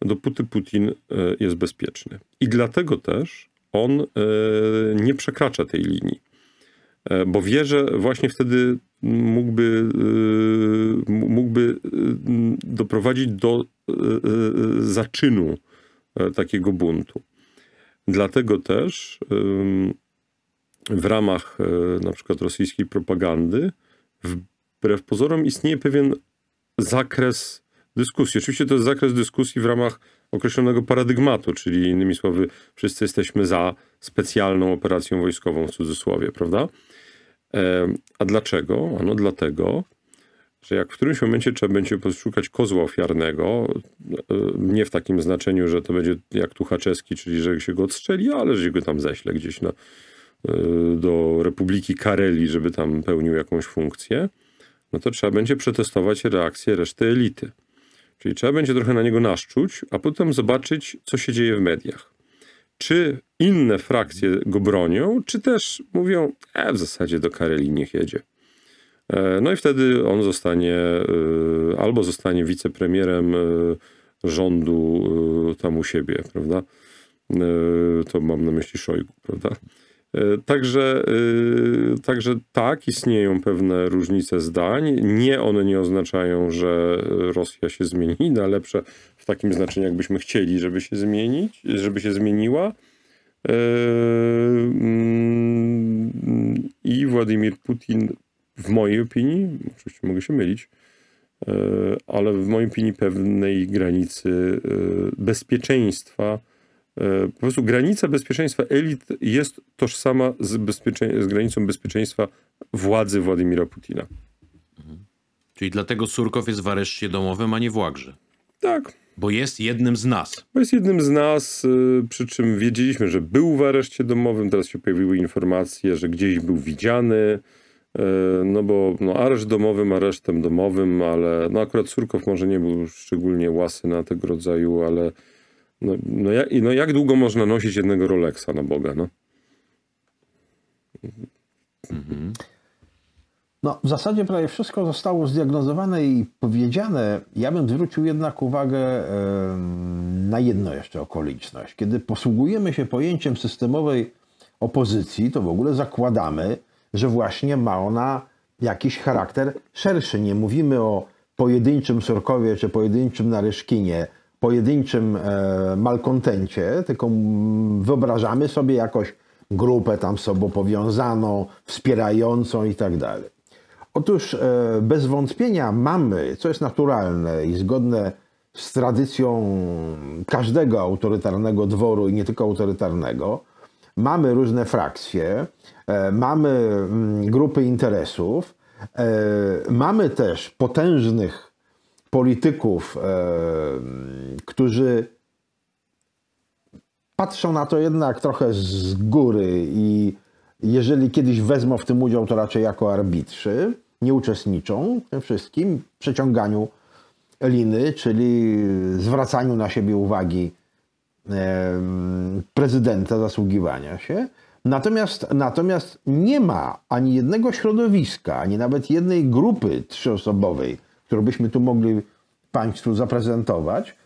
dopóty Putin jest bezpieczny. I dlatego też on nie przekracza tej linii. E, bo wie, że właśnie wtedy mógłby, e, mógłby e, doprowadzić do zaczynu takiego buntu. Dlatego też w ramach na przykład rosyjskiej propagandy, wbrew pozorom, istnieje pewien zakres dyskusji. Oczywiście to jest zakres dyskusji w ramach określonego paradygmatu, czyli innymi słowy, wszyscy jesteśmy za specjalną operacją wojskową w cudzysłowie, prawda? A dlaczego? Ano dlatego, że jak w którymś momencie trzeba będzie poszukać kozła ofiarnego, e, nie w takim znaczeniu, że to będzie jak Tuchaczewski, czyli że się go odstrzeli, ale że go tam ześle gdzieś na, e, do Republiki Kareli, żeby tam pełnił jakąś funkcję, no to trzeba będzie przetestować reakcję reszty elity. Czyli trzeba będzie trochę na niego naszczuć, a potem zobaczyć, co się dzieje w mediach. Czy inne frakcje go bronią, czy też mówią, e, w zasadzie do Kareli niech jedzie. E, no i wtedy on zostanie e, albo zostanie wicepremierem e, rządu tam u siebie, prawda? To mam na myśli Szojgu, prawda? Także, także tak, istnieją pewne różnice zdań. Nie, one nie oznaczają, że Rosja się zmieni na no, lepsze w takim znaczeniu, jakbyśmy chcieli, żeby się zmienić, żeby się zmieniła. Yy, mm, I Władimir Putin, w mojej opinii, oczywiście mogę się mylić, yy, ale w mojej opinii pewnej granicy yy, bezpieczeństwa, po prostu granica bezpieczeństwa elit jest tożsama z, bezpiecze z granicą bezpieczeństwa władzy Władimira Putina. Mhm. Czyli dlatego Surkow jest w areszcie domowym, a nie w Łagrze. Tak. Bo jest jednym z nas. Bo jest jednym z nas, y, przy czym wiedzieliśmy, że był w areszcie domowym, teraz się pojawiły informacje, że gdzieś był widziany, y, no bo no, areszt domowym aresztem domowym, ale no akurat Surkow może nie był szczególnie łasy na tego rodzaju, ale no, no, jak, no jak długo można nosić jednego Rolexa na Boga, no? Mhm. No, w zasadzie prawie wszystko zostało zdiagnozowane i powiedziane. Ja bym zwrócił jednak uwagę na jedną jeszcze okoliczność. Kiedy posługujemy się pojęciem systemowej opozycji, to w ogóle zakładamy, że właśnie ma ona jakiś charakter szerszy. Nie mówimy o pojedynczym Surkowie czy pojedynczym Naryszkinie, pojedynczym e, malkontencie, tylko wyobrażamy sobie jakoś grupę tam sobą powiązaną, wspierającą i tak dalej. Otóż e, bez wątpienia mamy, co jest naturalne i zgodne z tradycją każdego autorytarnego dworu i nie tylko autorytarnego, mamy różne frakcje, e, mamy mm, grupy interesów, e, mamy też potężnych polityków, którzy patrzą na to jednak trochę z góry i jeżeli kiedyś wezmą w tym udział, to raczej jako arbitrzy nie uczestniczą w tym wszystkim przeciąganiu liny, czyli zwracaniu na siebie uwagi prezydenta zasługiwania się. Natomiast, natomiast nie ma ani jednego środowiska, ani nawet jednej grupy trzyosobowej, którą byśmy tu mogli Państwu zaprezentować,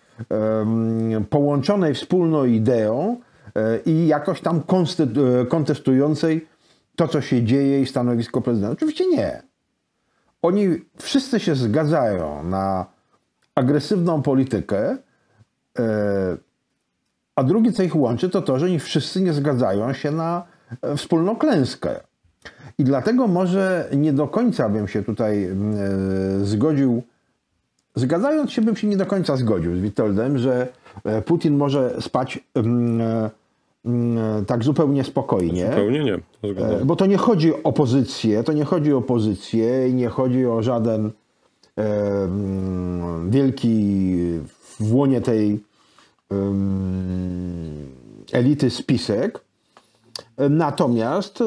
połączonej wspólną ideą e, i jakoś tam kontestującej to, co się dzieje i stanowisko prezydenta. Oczywiście nie. Oni wszyscy się zgadzają na agresywną politykę, e, a drugi, co ich łączy, to to, że oni wszyscy nie zgadzają się na e, wspólną klęskę. I dlatego może nie do końca bym się tutaj e, zgodził, zgadzając się, bym się nie do końca zgodził z Witoldem, że Putin może spać mm, Mm, tak zupełnie spokojnie. Zupełnie nie. E, bo to nie chodzi o pozycję, to nie chodzi o pozycję i nie chodzi o żaden e, mm, wielki w łonie tej e, mm, elity spisek. Natomiast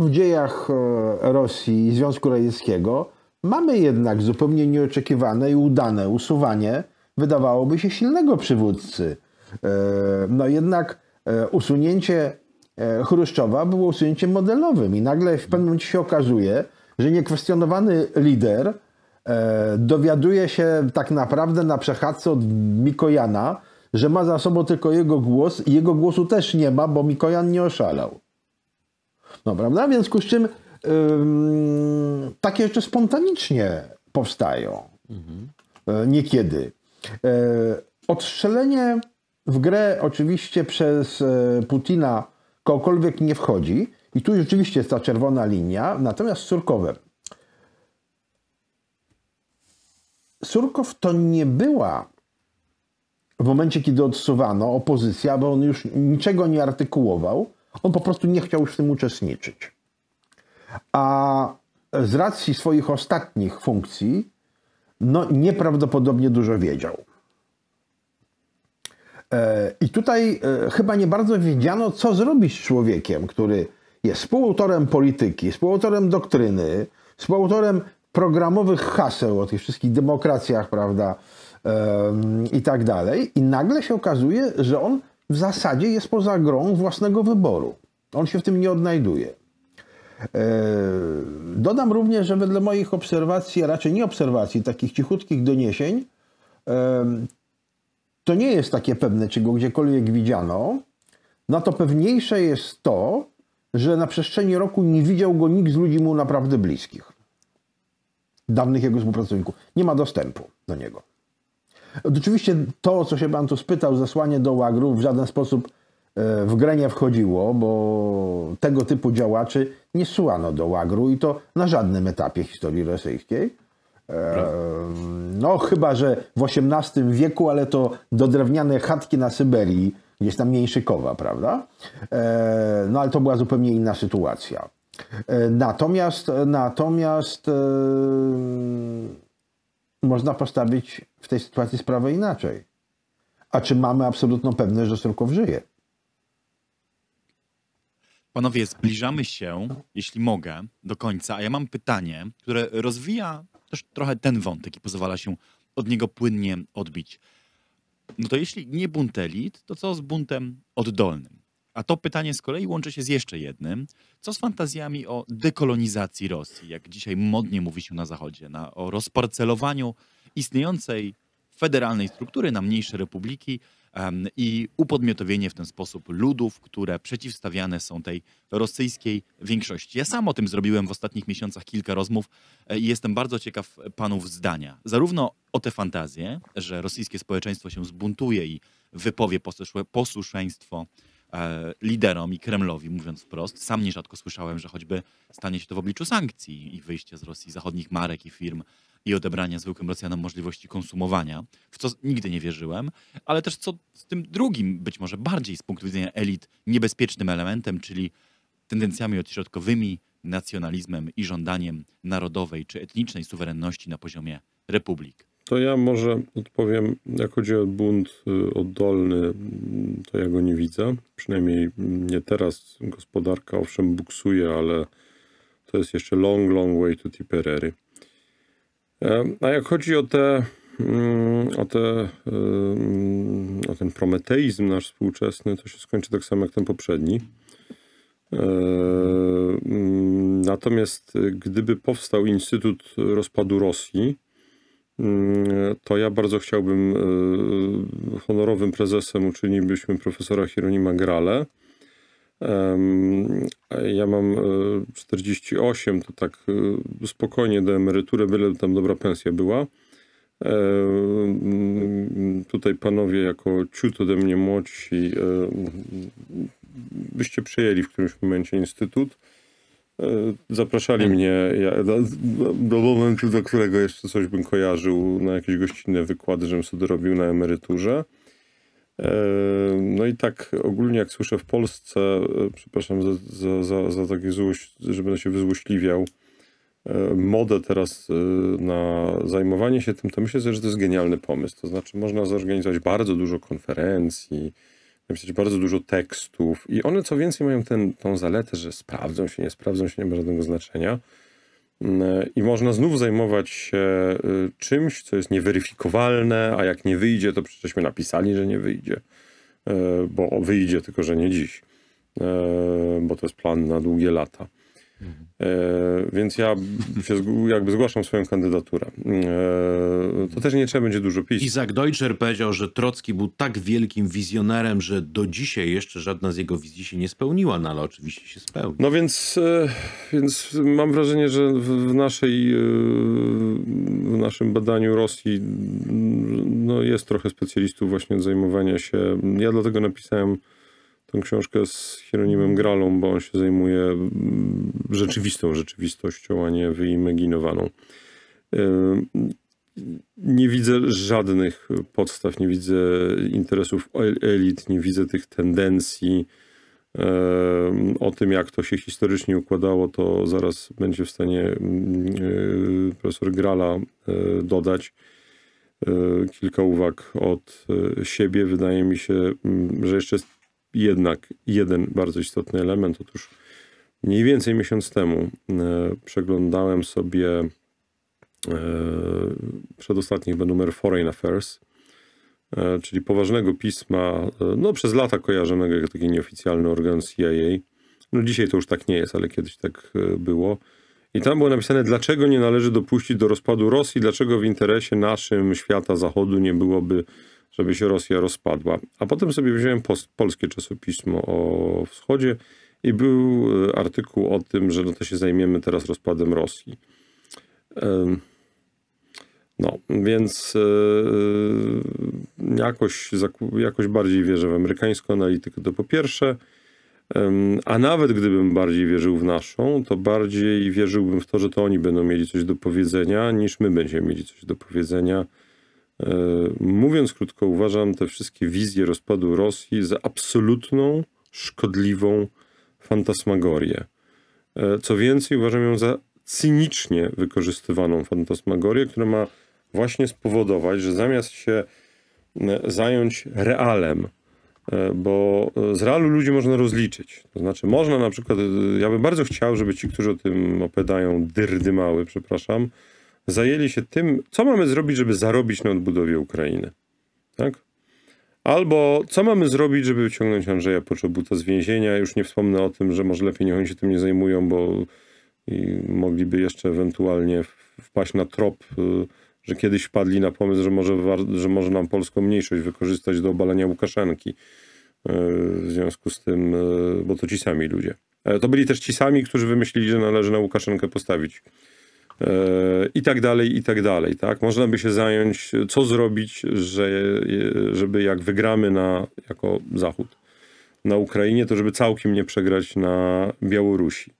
w dziejach Rosji i Związku Radzieckiego mamy jednak zupełnie nieoczekiwane i udane usuwanie, wydawałoby się, silnego przywódcy. No jednak E, usunięcie e, Chruszczowa było usunięciem modelowym i nagle w pewnym momencie się okazuje, że niekwestionowany lider e, dowiaduje się tak naprawdę na przechadzce od Mikojana, że ma za sobą tylko jego głos i jego głosu też nie ma, bo Mikojan nie oszalał. No prawda? W związku z czym ym, takie rzeczy spontanicznie powstają. Mhm. Niekiedy. odstrzelenie w grę oczywiście przez e, Putina kogokolwiek nie wchodzi i tu rzeczywiście jest ta czerwona linia, natomiast Surkowe. Surkow to nie była w momencie, kiedy odsuwano opozycja, bo on już niczego nie artykułował, on po prostu nie chciał już w tym uczestniczyć. A z racji swoich ostatnich funkcji, no nieprawdopodobnie dużo wiedział. E, I tutaj e, chyba nie bardzo wiedziano, co zrobić z człowiekiem, który jest współautorem polityki, współautorem doktryny, współautorem programowych haseł o tych wszystkich demokracjach, prawda, i tak dalej. I nagle się okazuje, że on w zasadzie jest poza grą własnego wyboru. On się w tym nie odnajduje. E, dodam również, że wedle moich obserwacji, a raczej nie obserwacji, takich cichutkich doniesień, to nie jest takie pewne, czy go gdziekolwiek widziano, na to pewniejsze jest to, że na przestrzeni roku nie widział go nikt z ludzi mu naprawdę bliskich, dawnych jego współpracowników. Nie ma dostępu do niego. Oczywiście to, co się pan tu spytał, zesłanie do łagru w żaden sposób e, w grę nie wchodziło, bo tego typu działaczy nie słano do łagru i to na żadnym etapie historii rosyjskiej no chyba, że w XVIII wieku, ale to do drewniane chatki na Syberii, jest tam mniejszy Mieńszykowa, prawda? no ale to była zupełnie inna sytuacja. natomiast, natomiast można postawić w tej sytuacji sprawę inaczej. A czy mamy absolutną pewność, że Surkow żyje? Panowie, zbliżamy się, jeśli mogę, do końca, a ja mam pytanie, które rozwija też trochę ten wątek i pozwala się od niego płynnie odbić. No to jeśli nie bunt elit, to co z buntem oddolnym? A to pytanie z kolei łączy się z jeszcze jednym. Co z fantazjami o dekolonizacji Rosji, jak dzisiaj modnie mówi się na Zachodzie, na, o rozparcelowaniu istniejącej federalnej struktury na mniejsze republiki, i upodmiotowienie w ten sposób ludów, które przeciwstawiane są tej rosyjskiej większości. Ja sam o tym zrobiłem w ostatnich miesiącach kilka rozmów e, i jestem bardzo ciekaw panów zdania. Zarówno o te fantazje, że rosyjskie społeczeństwo się zbuntuje i wypowie posłuszeństwo e, liderom i Kremlowi, mówiąc wprost. Sam nierzadko słyszałem, że choćby stanie się to w obliczu sankcji i wyjścia z Rosji zachodnich marek i firm i odebrania zwykłym Rosjanom możliwości konsumowania, w co nigdy nie wierzyłem, ale też co z tym drugim, być może bardziej z punktu widzenia elit, niebezpiecznym elementem, czyli tendencjami odśrodkowymi, nacjonalizmem i żądaniem narodowej czy etnicznej suwerenności na poziomie republik. To ja może odpowiem, jak chodzi o bunt y, oddolny, mm, to ja go nie widzę. Przynajmniej nie teraz. Gospodarka owszem buksuje, ale to jest jeszcze long, long way to tipperary. A jak chodzi o te mm, o, te, o ten prometeizm nasz współczesny, to się skończy tak samo jak ten poprzedni. Natomiast gdyby powstał Instytut Rozpadu Rosji, to ja bardzo chciałbym, e, honorowym prezesem uczynilibyśmy profesora Hieronima Grale, ja mam 48, e, to tak e, spokojnie do emerytury, byle tam dobra pensja była. Tutaj panowie jako ciut ode mnie młodsi byście e, przejęli w którymś momencie instytut. Zapraszali mnie ja, do, do, momentu, do którego jeszcze coś bym kojarzył na jakieś gościnne wykłady, żebym sobie dorobił na emeryturze. E, no i tak ogólnie jak słyszę w Polsce, e, przepraszam za, za, za, za takie złość, że będę się wyzłośliwiał, e, modę teraz na zajmowanie się tym, to myślę że to jest genialny pomysł. To znaczy można zorganizować bardzo dużo konferencji, napisać bardzo dużo tekstów i one co więcej mają ten, tą zaletę, że sprawdzą się, nie sprawdzą się, nie ma żadnego znaczenia. I można znów zajmować się y, czymś, co jest nieweryfikowalne, a jak nie wyjdzie, to przecieżśmy napisali, że nie wyjdzie, y, bo wyjdzie, tylko że nie dziś, y, bo to jest plan na długie lata. E, więc ja się jakby zgłaszam swoją kandydaturę. E, to też nie trzeba będzie dużo pić. Izak Deutscher powiedział, że Trocki był tak wielkim wizjonerem, że do dzisiaj jeszcze żadna z jego wizji się nie spełniła, no ale oczywiście się spełni. No więc, e, więc mam wrażenie, że w, naszej, w naszym badaniu Rosji no jest trochę specjalistów właśnie od zajmowania się. Ja dlatego napisałem książkę z Hieronimem Gralą, bo on się zajmuje mm, rzeczywistą rzeczywistością, a nie wyimaginowaną. Nie widzę żadnych podstaw, nie widzę interesów elit, nie widzę tych tendencji. O tym, jak to się historycznie układało, to zaraz będzie w stanie y, profesor Grala y, dodać y, kilka uwag od siebie. Wydaje mi się, że jeszcze jednak jeden bardzo istotny element. Otóż mniej więcej miesiąc temu e, przeglądałem sobie e, przedostatni chyba numer Foreign Affairs, e, czyli poważnego pisma, no przez lata kojarzonego jako taki nieoficjalny organ CIA. No dzisiaj to już tak nie jest, ale kiedyś tak było. I tam było napisane, dlaczego nie należy dopuścić do rozpadu Rosji, dlaczego w interesie naszym świata zachodu nie byłoby żeby się Rosja rozpadła. A potem sobie wziąłem polskie czasopismo o wschodzie i był e, artykuł o tym, że no to się zajmiemy teraz rozpadem Rosji. No, więc e, jakoś, jakoś bardziej wierzę w amerykańską analitykę, to po pierwsze. A nawet gdybym bardziej wierzył w naszą, to bardziej wierzyłbym w to, że to oni będą mieli coś do powiedzenia, niż my będziemy mieli coś do powiedzenia E, mówiąc krótko, uważam te wszystkie wizje rozpadu Rosji za absolutną, szkodliwą fantasmagorię. E, co więcej, uważam ją za cynicznie wykorzystywaną fantasmagorię, która ma właśnie spowodować, że zamiast się e, zająć realem, bo z realu ludzi można rozliczyć. To znaczy, można na przykład, ja bym bardzo chciał, żeby ci, którzy o tym opowiadają, dyrdy mały, przepraszam, zajęli się tym, co mamy zrobić, żeby zarobić na odbudowie Ukrainy. Tak? Albo co mamy zrobić, żeby wyciągnąć Andrzeja Poczobuta z więzienia. Już nie wspomnę o tym, że może lepiej niech oni się tym nie zajmują, bo mogliby jeszcze ewentualnie wpaść na trop, y, że kiedyś wpadli na pomysł, że może, że może nam polską mniejszość wykorzystać do obalenia Łukaszenki. Y, w związku z tym, y, bo to ci sami ludzie. E, to byli też ci sami, którzy wymyślili, że należy na Łukaszenkę postawić. E, i tak dalej, i tak dalej, tak? Można by się zająć, co zrobić, że, żeby jak wygramy na, jako Zachód na Ukrainie, to żeby całkiem nie przegrać na Białorusi.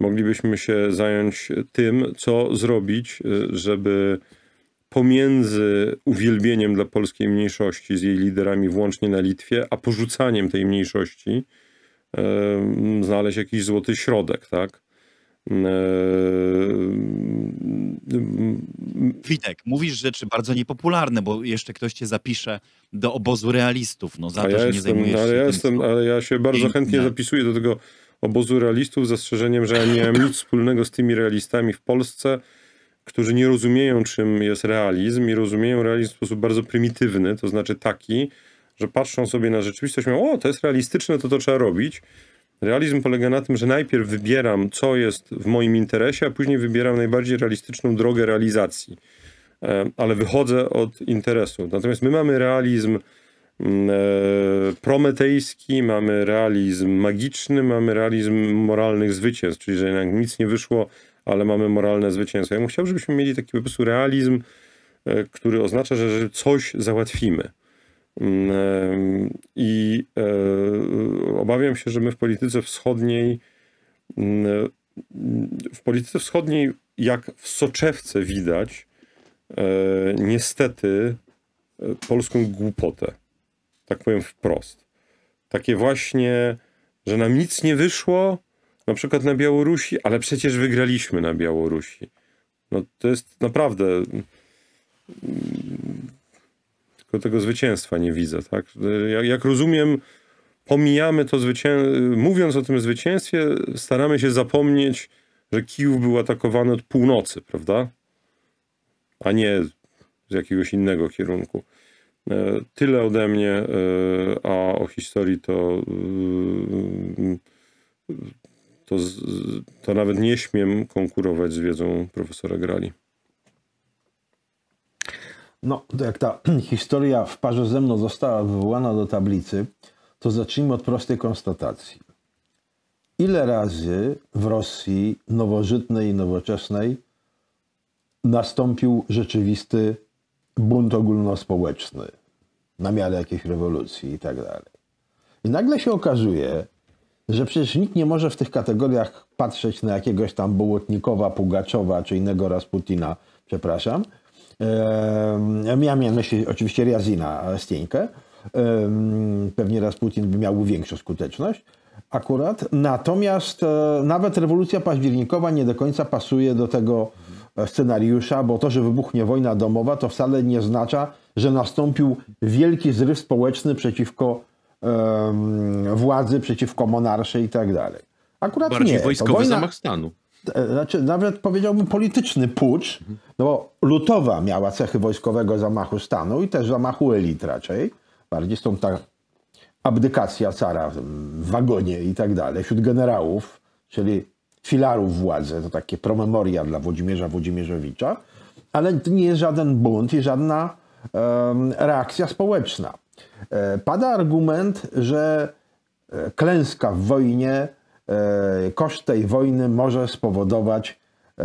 Moglibyśmy się zająć tym, co zrobić, e, żeby pomiędzy uwielbieniem dla polskiej mniejszości z jej liderami, włącznie na Litwie, a porzucaniem tej mniejszości, e, znaleźć jakiś złoty środek, tak? E, Witek, mówisz rzeczy bardzo niepopularne, bo jeszcze ktoś cię zapisze do obozu realistów, no za to, ja że nie zajmujesz ale się ja jestem, Ale ja się bardzo i, chętnie zapisuję do tego obozu realistów z zastrzeżeniem, że ja nie mam nic wspólnego z tymi realistami w Polsce, którzy nie rozumieją, czym jest realizm i rozumieją realizm w sposób bardzo prymitywny, to znaczy taki, że patrzą sobie na rzeczywistość i mówią, o, to jest realistyczne, to to trzeba robić. Realizm polega na tym, że najpierw wybieram, co jest w moim interesie, a później wybieram najbardziej realistyczną drogę realizacji. E, ale wychodzę od interesu. Natomiast my mamy realizm mm, e, prometejski, mamy realizm magiczny, mamy realizm moralnych zwycięstw, czyli że jednak nic nie wyszło, ale mamy moralne zwycięstwo. Ja bym chciał, żebyśmy mieli taki po prostu realizm, e, który oznacza, że coś załatwimy. I e, obawiam się, że my w polityce wschodniej, w polityce wschodniej, jak w soczewce widać, e, niestety e, polską głupotę. Tak powiem wprost. Takie właśnie, że nam nic nie wyszło, na przykład na Białorusi, ale przecież wygraliśmy na Białorusi. No to jest naprawdę tylko tego zwycięstwa nie widzę. Tak? Jak, jak rozumiem, pomijamy to zwycięstwo. Mówiąc o tym zwycięstwie, staramy się zapomnieć, że Kijów był atakowany od północy, prawda? A nie z jakiegoś innego kierunku. E, tyle ode mnie, e, a o historii to, e, to, to nawet nie śmiem konkurować z wiedzą profesora Grali. No, to jak ta (clears throat) historia w parze ze mną została wywołana do tablicy, to zacznijmy od prostej konstatacji. Ile razy w Rosji nowożytnej i nowoczesnej nastąpił rzeczywisty bunt ogólnospołeczny na miarę jakiejś rewolucji i tak dalej. I nagle się okazuje, że przecież nikt nie może w tych kategoriach patrzeć na jakiegoś tam Bołotnikowa, Pugaczowa czy innego Rasputina, przepraszam, ja miałem na myśli oczywiście Riazina e, Stieńkę. Pewnie raz Putin by miał większą skuteczność akurat. Natomiast e, nawet rewolucja październikowa nie do końca pasuje do tego e, scenariusza, bo to, że wybuchnie wojna domowa, to wcale nie oznacza, że nastąpił wielki zryw społeczny przeciwko władzy, przeciwko monarszy i tak dalej. Akurat Bardziej nie. wojskowy wojna... zamach stanu znaczy nawet powiedziałbym polityczny pucz, no bo lutowa miała cechy wojskowego zamachu stanu i też zamachu elit raczej, bardziej stąd ta abdykacja cara w wagonie i tak dalej, wśród generałów, czyli filarów władzy, to takie promemoria dla Włodzimierza Włodzimierzowicza, ale to nie jest żaden bunt i żadna um, reakcja społeczna. E, pada argument, że e, klęska w wojnie E, koszt tej wojny może spowodować e,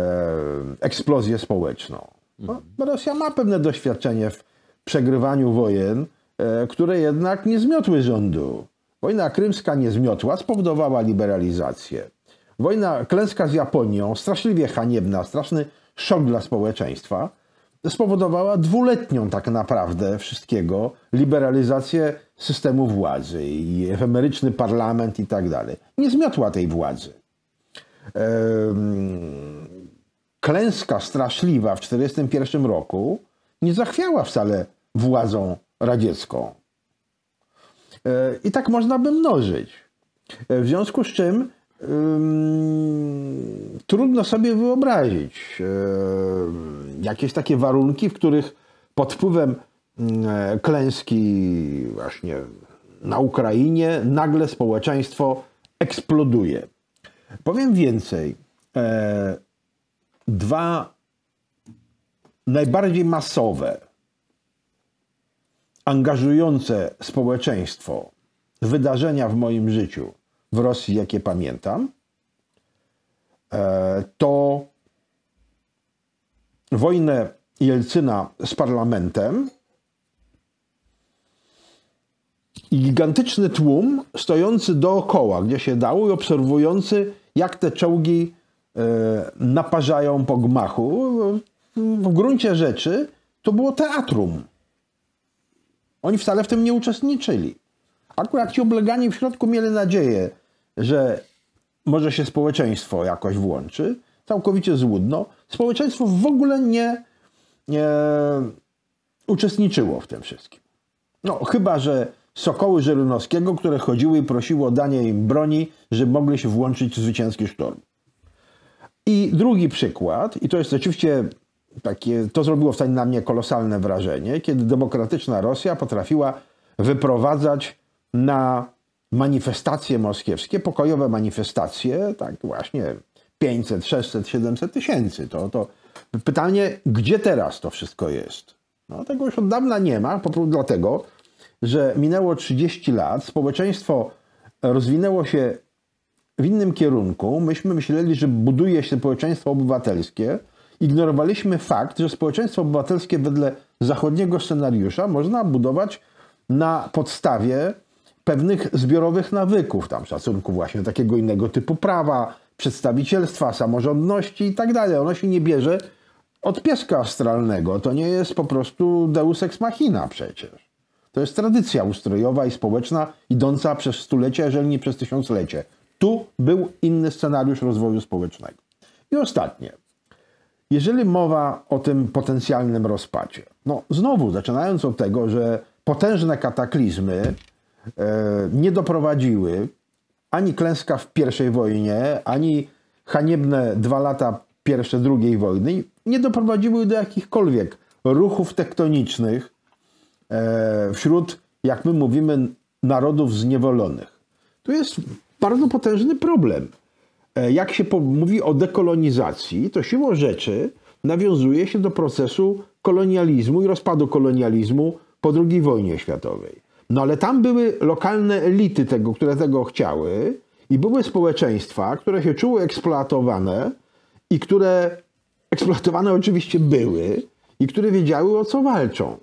eksplozję społeczną. No, mhm. Rosja ma pewne doświadczenie w przegrywaniu wojen, e, które jednak nie zmiotły rządu. Wojna krymska nie zmiotła, spowodowała liberalizację. Wojna klęska z Japonią, straszliwie haniebna, straszny szok dla społeczeństwa, spowodowała dwuletnią tak naprawdę wszystkiego liberalizację systemu władzy i efemeryczny parlament i tak dalej. Nie zmiotła tej władzy. Klęska straszliwa w 1941 roku nie zachwiała wcale władzą radziecką. E, I tak można by mnożyć. E, w związku z czym um, trudno sobie wyobrazić um, jakieś takie warunki, w których pod wpływem Mm, e, klęski właśnie na Ukrainie, nagle społeczeństwo eksploduje. Powiem więcej. E, dwa najbardziej masowe, angażujące społeczeństwo wydarzenia w moim życiu w Rosji, jakie pamiętam, e, to wojnę Jelcyna z parlamentem gigantyczny tłum stojący dookoła, gdzie się dało i obserwujący, jak te czołgi e, naparzają po gmachu. W gruncie rzeczy to było teatrum. Oni wcale w tym nie uczestniczyli. Akurat ci oblegani w środku mieli nadzieję, że może się społeczeństwo jakoś włączy. Całkowicie złudno. Społeczeństwo w ogóle nie, nie uczestniczyło w tym wszystkim. No, chyba, że sokoły Żelunowskiego, które chodziły i prosiły o danie im broni, żeby mogli się włączyć w zwycięski sztorm. I drugi przykład, i to jest oczywiście takie, to zrobiło wtedy na mnie kolosalne wrażenie, kiedy demokratyczna Rosja potrafiła wyprowadzać na manifestacje moskiewskie, pokojowe manifestacje, tak właśnie 500, 600, 700 tysięcy. To, to pytanie, gdzie teraz to wszystko jest? No, tego już od dawna nie ma, po prostu dlatego, że minęło 30 lat, społeczeństwo rozwinęło się w innym kierunku. Myśmy myśleli, że buduje się społeczeństwo obywatelskie. Ignorowaliśmy fakt, że społeczeństwo obywatelskie wedle zachodniego scenariusza można budować na podstawie pewnych zbiorowych nawyków, tam szacunku właśnie takiego innego typu prawa, przedstawicielstwa, samorządności i tak dalej. Ono się nie bierze od pieska astralnego. To nie jest po prostu deus ex machina przecież. To jest tradycja ustrojowa i społeczna idąca przez stulecia, jeżeli nie przez tysiąclecie. Tu był inny scenariusz rozwoju społecznego. I ostatnie. Jeżeli mowa o tym potencjalnym rozpadzie, no znowu zaczynając od tego, że potężne kataklizmy e, nie doprowadziły ani klęska w pierwszej wojnie, ani haniebne dwa lata pierwsze, drugiej wojny, nie doprowadziły do jakichkolwiek ruchów tektonicznych, E, wśród, jak my mówimy, narodów zniewolonych. to jest bardzo potężny problem. E, jak się mówi o dekolonizacji, to siłą rzeczy nawiązuje się do procesu kolonializmu i rozpadu kolonializmu po II wojnie światowej. No ale tam były lokalne elity tego, które tego chciały i były społeczeństwa, które się czuły eksploatowane i które eksploatowane oczywiście były i które wiedziały o co walczą.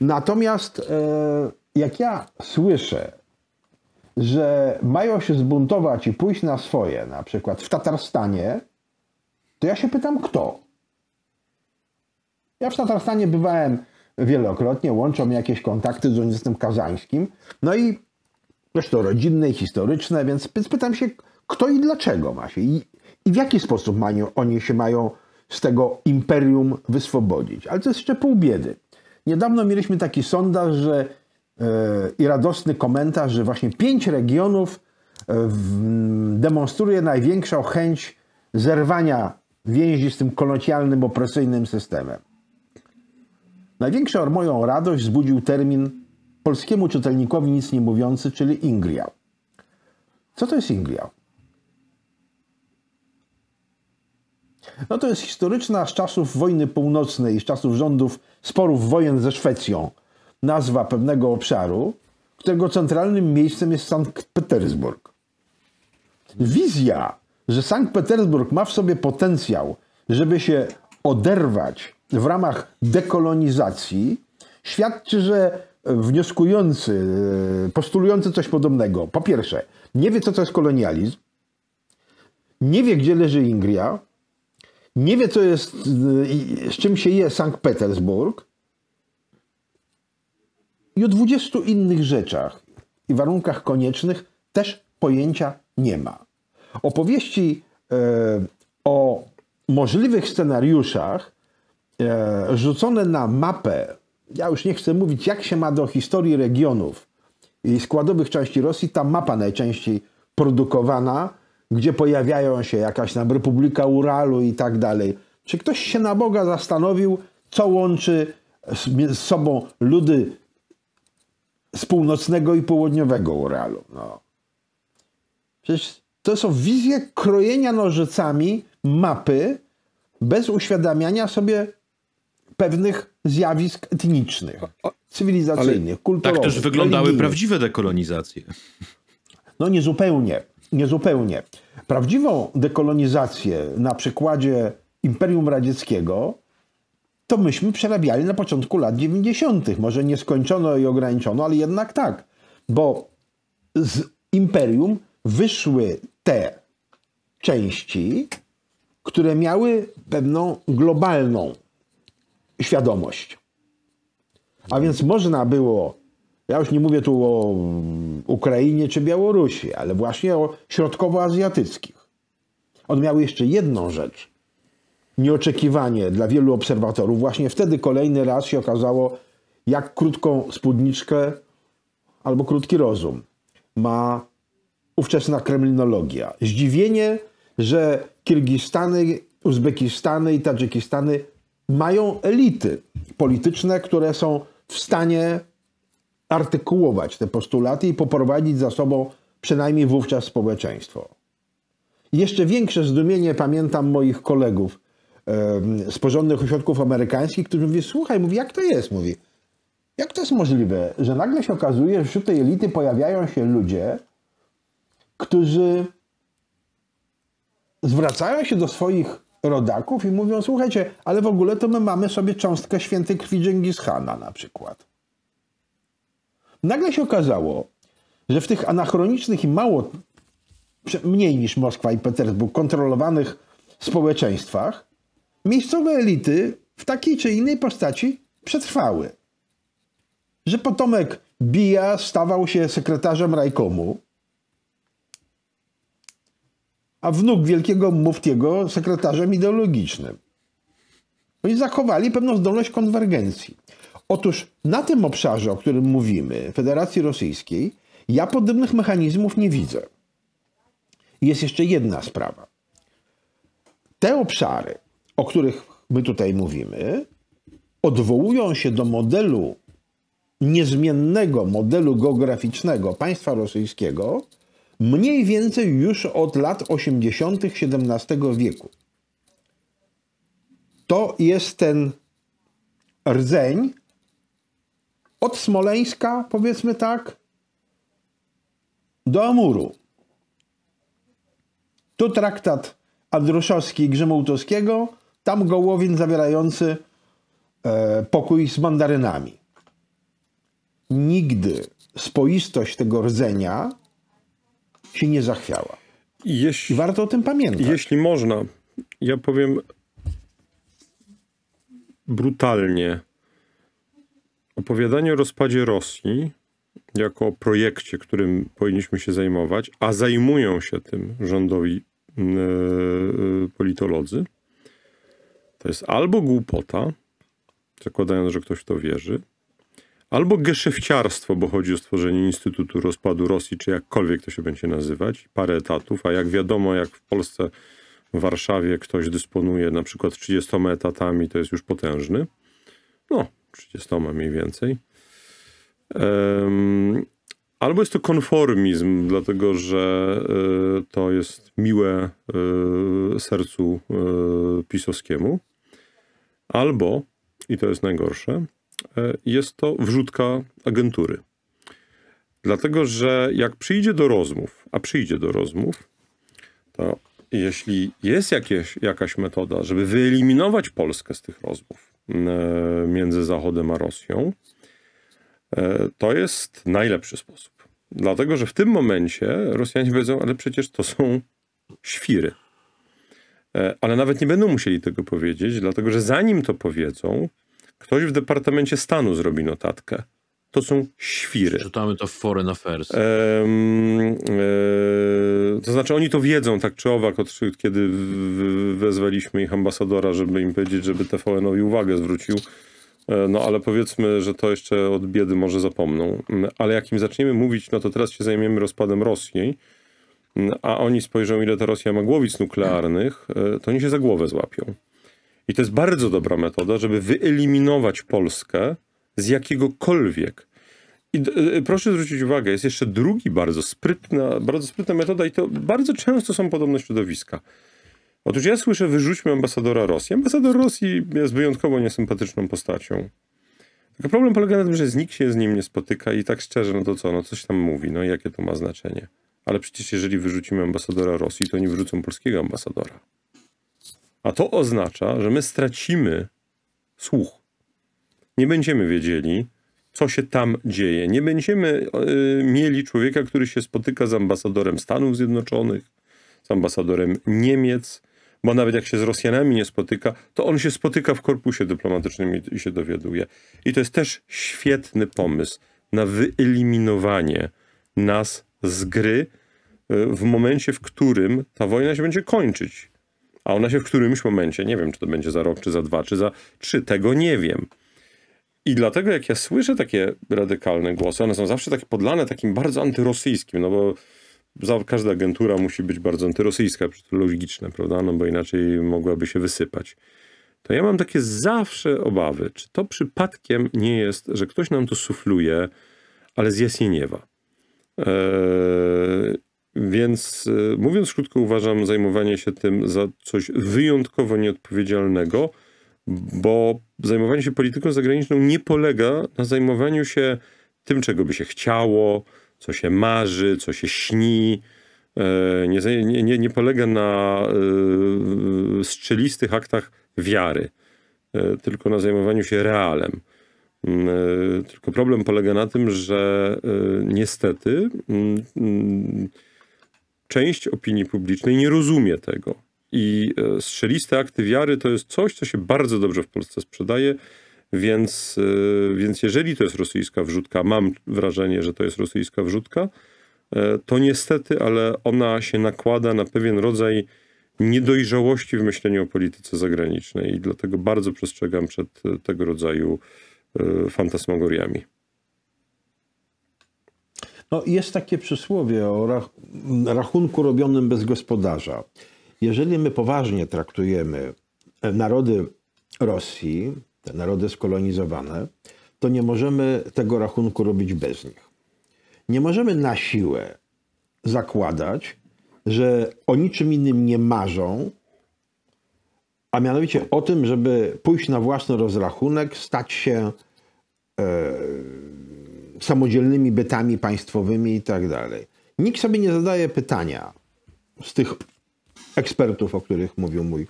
Natomiast e, jak ja słyszę, że mają się zbuntować i pójść na swoje, na przykład w Tatarstanie, to ja się pytam, kto? Ja w Tatarstanie bywałem wielokrotnie, łączą jakieś kontakty z Uniwersytetem Kazańskim, no i zresztą rodzinne i historyczne, więc pytam się, kto i dlaczego ma się i, i w jaki sposób mają, oni się mają z tego imperium wyswobodzić. Ale to jest jeszcze pół biedy. Niedawno mieliśmy taki sondaż, że yy, i radosny komentarz, że właśnie pięć regionów e, demonstruje największą chęć zerwania więzi z tym kolonialnym, opresyjnym systemem. Największą moją radość wzbudził termin polskiemu czytelnikowi nic nie mówiący, czyli Ingria. Co to jest Ingria? No to jest historyczna z czasów wojny północnej, z czasów rządów sporów wojen ze Szwecją, nazwa pewnego obszaru, którego centralnym miejscem jest Sankt Petersburg. Wizja, że Sankt Petersburg ma w sobie potencjał, żeby się oderwać w ramach dekolonizacji, świadczy, że wnioskujący, e, postulujący coś podobnego, po pierwsze, nie wie, co to jest kolonializm, nie wie, gdzie leży Ingria, nie wie, co jest, y, z czym się je Sankt Petersburg i o 20 innych rzeczach i warunkach koniecznych też pojęcia nie ma. Opowieści e, o możliwych scenariuszach e, rzucone na mapę, ja już nie chcę mówić, jak się ma do historii regionów i składowych części Rosji, ta mapa najczęściej produkowana, gdzie pojawiają się jakaś tam Republika Uralu i tak dalej. Czy ktoś się na Boga zastanowił, co łączy z, sobą ludy z północnego i południowego Uralu? No. Przecież to są wizje krojenia nożycami mapy bez uświadamiania sobie pewnych zjawisk etnicznych, cywilizacyjnych, Ale kulturowych. Tak też wyglądały religijnych. prawdziwe dekolonizacje. No niezupełnie niezupełnie. Prawdziwą dekolonizację na przykładzie Imperium Radzieckiego to myśmy przerabiali na początku lat 90. Może nieskończono i ograniczono, ale jednak tak, bo z imperium wyszły te części, które miały pewną globalną świadomość. A więc można było ja już nie mówię tu o mm, Ukrainie czy Białorusi, ale właśnie o środkowoazjatyckich. On miał jeszcze jedną rzecz. Nieoczekiwanie dla wielu obserwatorów. Właśnie wtedy kolejny raz się okazało, jak krótką spódniczkę albo krótki rozum ma ówczesna kremlinologia. Zdziwienie, że Kirgistany, Uzbekistany i Tadżykistany mają elity polityczne, które są w stanie artykułować te postulaty i poprowadzić za sobą przynajmniej wówczas społeczeństwo. Jeszcze większe zdumienie pamiętam moich kolegów z porządnych ośrodków amerykańskich, którzy mówią, słuchaj, mówi, jak to jest, mówi, jak to jest możliwe, że nagle się okazuje, że wśród tej elity pojawiają się ludzie, którzy zwracają się do swoich rodaków i mówią, słuchajcie, ale w ogóle to my mamy sobie cząstkę świętej krwi Dżingis Hana na przykład. Nagle się okazało, że w tych anachronicznych i mało, mniej niż Moskwa i Petersburg, kontrolowanych społeczeństwach, miejscowe elity w takiej czy innej postaci przetrwały. Że potomek Bija stawał się sekretarzem rajkomu, a wnuk wielkiego muftiego sekretarzem ideologicznym. Oni no zachowali pewną zdolność konwergencji. Otóż na tym obszarze, o którym mówimy, Federacji Rosyjskiej, ja podobnych mechanizmów nie widzę. Jest jeszcze jedna sprawa. Te obszary, o których my tutaj mówimy, odwołują się do modelu niezmiennego, modelu geograficznego państwa rosyjskiego mniej więcej już od lat 80. XVII wieku. To jest ten rdzeń, od Smoleńska, powiedzmy tak, do Amuru. Tu traktat Andruszowski Grzymołtowskiego, tam gołowin zawierający e, pokój z mandarynami. Nigdy spoistość tego rdzenia się nie zachwiała. Jeśli, Warto o tym pamiętać. Jeśli można, ja powiem brutalnie opowiadanie o rozpadzie Rosji jako o projekcie, którym powinniśmy się zajmować, a zajmują się tym rządowi yy, politolodzy, to jest albo głupota, zakładając, że ktoś w to wierzy, albo geszefciarstwo, bo chodzi o stworzenie Instytutu Rozpadu Rosji, czy jakkolwiek to się będzie nazywać, parę etatów, a jak wiadomo, jak w Polsce, w Warszawie ktoś dysponuje na przykład 30 etatami, to jest już potężny. No, 30 mniej więcej. Albo jest to konformizm, dlatego że e, to jest miłe e, sercu e, pisowskiemu. Albo, i to jest najgorsze, jest to wrzutka agentury. Dlatego, że jak przyjdzie do rozmów, a przyjdzie do rozmów, to jeśli jest jakieś, jakaś metoda, żeby wyeliminować Polskę z tych rozmów, E, między Zachodem a Rosją, e, to jest najlepszy sposób. Dlatego, że w tym momencie Rosjanie wiedzą, ale przecież to są świry. E, ale nawet nie będą musieli tego powiedzieć, dlatego że zanim to powiedzą, ktoś w Departamencie Stanu zrobi notatkę to są świry. Czytamy to w Foreign Affairs. Um, e, to znaczy oni to wiedzą tak czy owak, od, kiedy wezwaliśmy ich ambasadora, żeby im powiedzieć, żeby TVN-owi uwagę zwrócił. E, no ale powiedzmy, że to jeszcze od biedy może zapomną. Mm, ale jak im zaczniemy mówić, no to teraz się zajmiemy rozpadem Rosji, mm, a oni spojrzą, ile ta Rosja ma głowic nuklearnych, e, to oni się za głowę złapią. I to jest bardzo dobra metoda, żeby wyeliminować Polskę z jakiegokolwiek. I e, proszę zwrócić uwagę, jest jeszcze drugi bardzo sprytna, bardzo sprytna metoda i to bardzo często są podobne środowiska. Otóż ja słyszę, wyrzućmy ambasadora Rosji. Ambasador Rosji jest wyjątkowo niesympatyczną postacią. Tylko problem polega na tym, że nikt się z nim nie spotyka i tak szczerze, no to co, no coś tam mówi, no jakie to ma znaczenie. Ale przecież jeżeli wyrzucimy ambasadora Rosji, to nie wyrzucą polskiego ambasadora. A to oznacza, że my stracimy słuch nie będziemy wiedzieli, co się tam dzieje. Nie będziemy e, mieli człowieka, który się spotyka z ambasadorem Stanów Zjednoczonych, z ambasadorem Niemiec, bo nawet jak się z Rosjanami nie spotyka, to on się spotyka w korpusie dyplomatycznym i, się dowiaduje. I to jest też świetny pomysł na wyeliminowanie nas z gry e, w momencie, w którym ta wojna się będzie kończyć. A ona się w którymś momencie, nie wiem, czy to będzie za rok, czy za dwa, czy za trzy, tego nie wiem i dlatego jak ja słyszę takie radykalne głosy, one są zawsze takie podlane takim bardzo antyrosyjskim, no bo każda agentura musi być bardzo antyrosyjska, to logiczne, prawda, no bo inaczej mogłaby się wysypać. To ja mam takie zawsze obawy, czy to przypadkiem nie jest, że ktoś nam to sufluje, ale z Jasieniewa. Eee, więc e, mówiąc krótko, uważam zajmowanie się tym za coś wyjątkowo nieodpowiedzialnego, bo zajmowanie się polityką zagraniczną nie polega na zajmowaniu się tym, czego by się chciało, co się marzy, co się śni. E, nie, nie, nie polega na e, strzelistych aktach wiary, e, tylko na zajmowaniu się realem. Mm, tylko problem polega na tym, że niestety mm, mm, część opinii publicznej nie rozumie tego i e, strzeliste akty wiary to jest coś, co się bardzo dobrze w Polsce sprzedaje, więc, e, więc jeżeli to jest rosyjska wrzutka, mam wrażenie, że to jest rosyjska wrzutka, e, to niestety, ale ona się nakłada na pewien rodzaj niedojrzałości w myśleniu o polityce zagranicznej i dlatego bardzo przestrzegam przed tego rodzaju fantasmagoriami. No, jest takie przysłowie o rachunku robionym bez gospodarza jeżeli my poważnie traktujemy e, narody Rosji, te narody skolonizowane, to nie możemy tego rachunku robić bez nich. Nie możemy na siłę zakładać, że o niczym innym nie marzą, a mianowicie o tym, żeby pójść na własny rozrachunek, stać się e, samodzielnymi bytami państwowymi i tak dalej. Nikt sobie nie zadaje pytania z tych ekspertów, o których mówił mój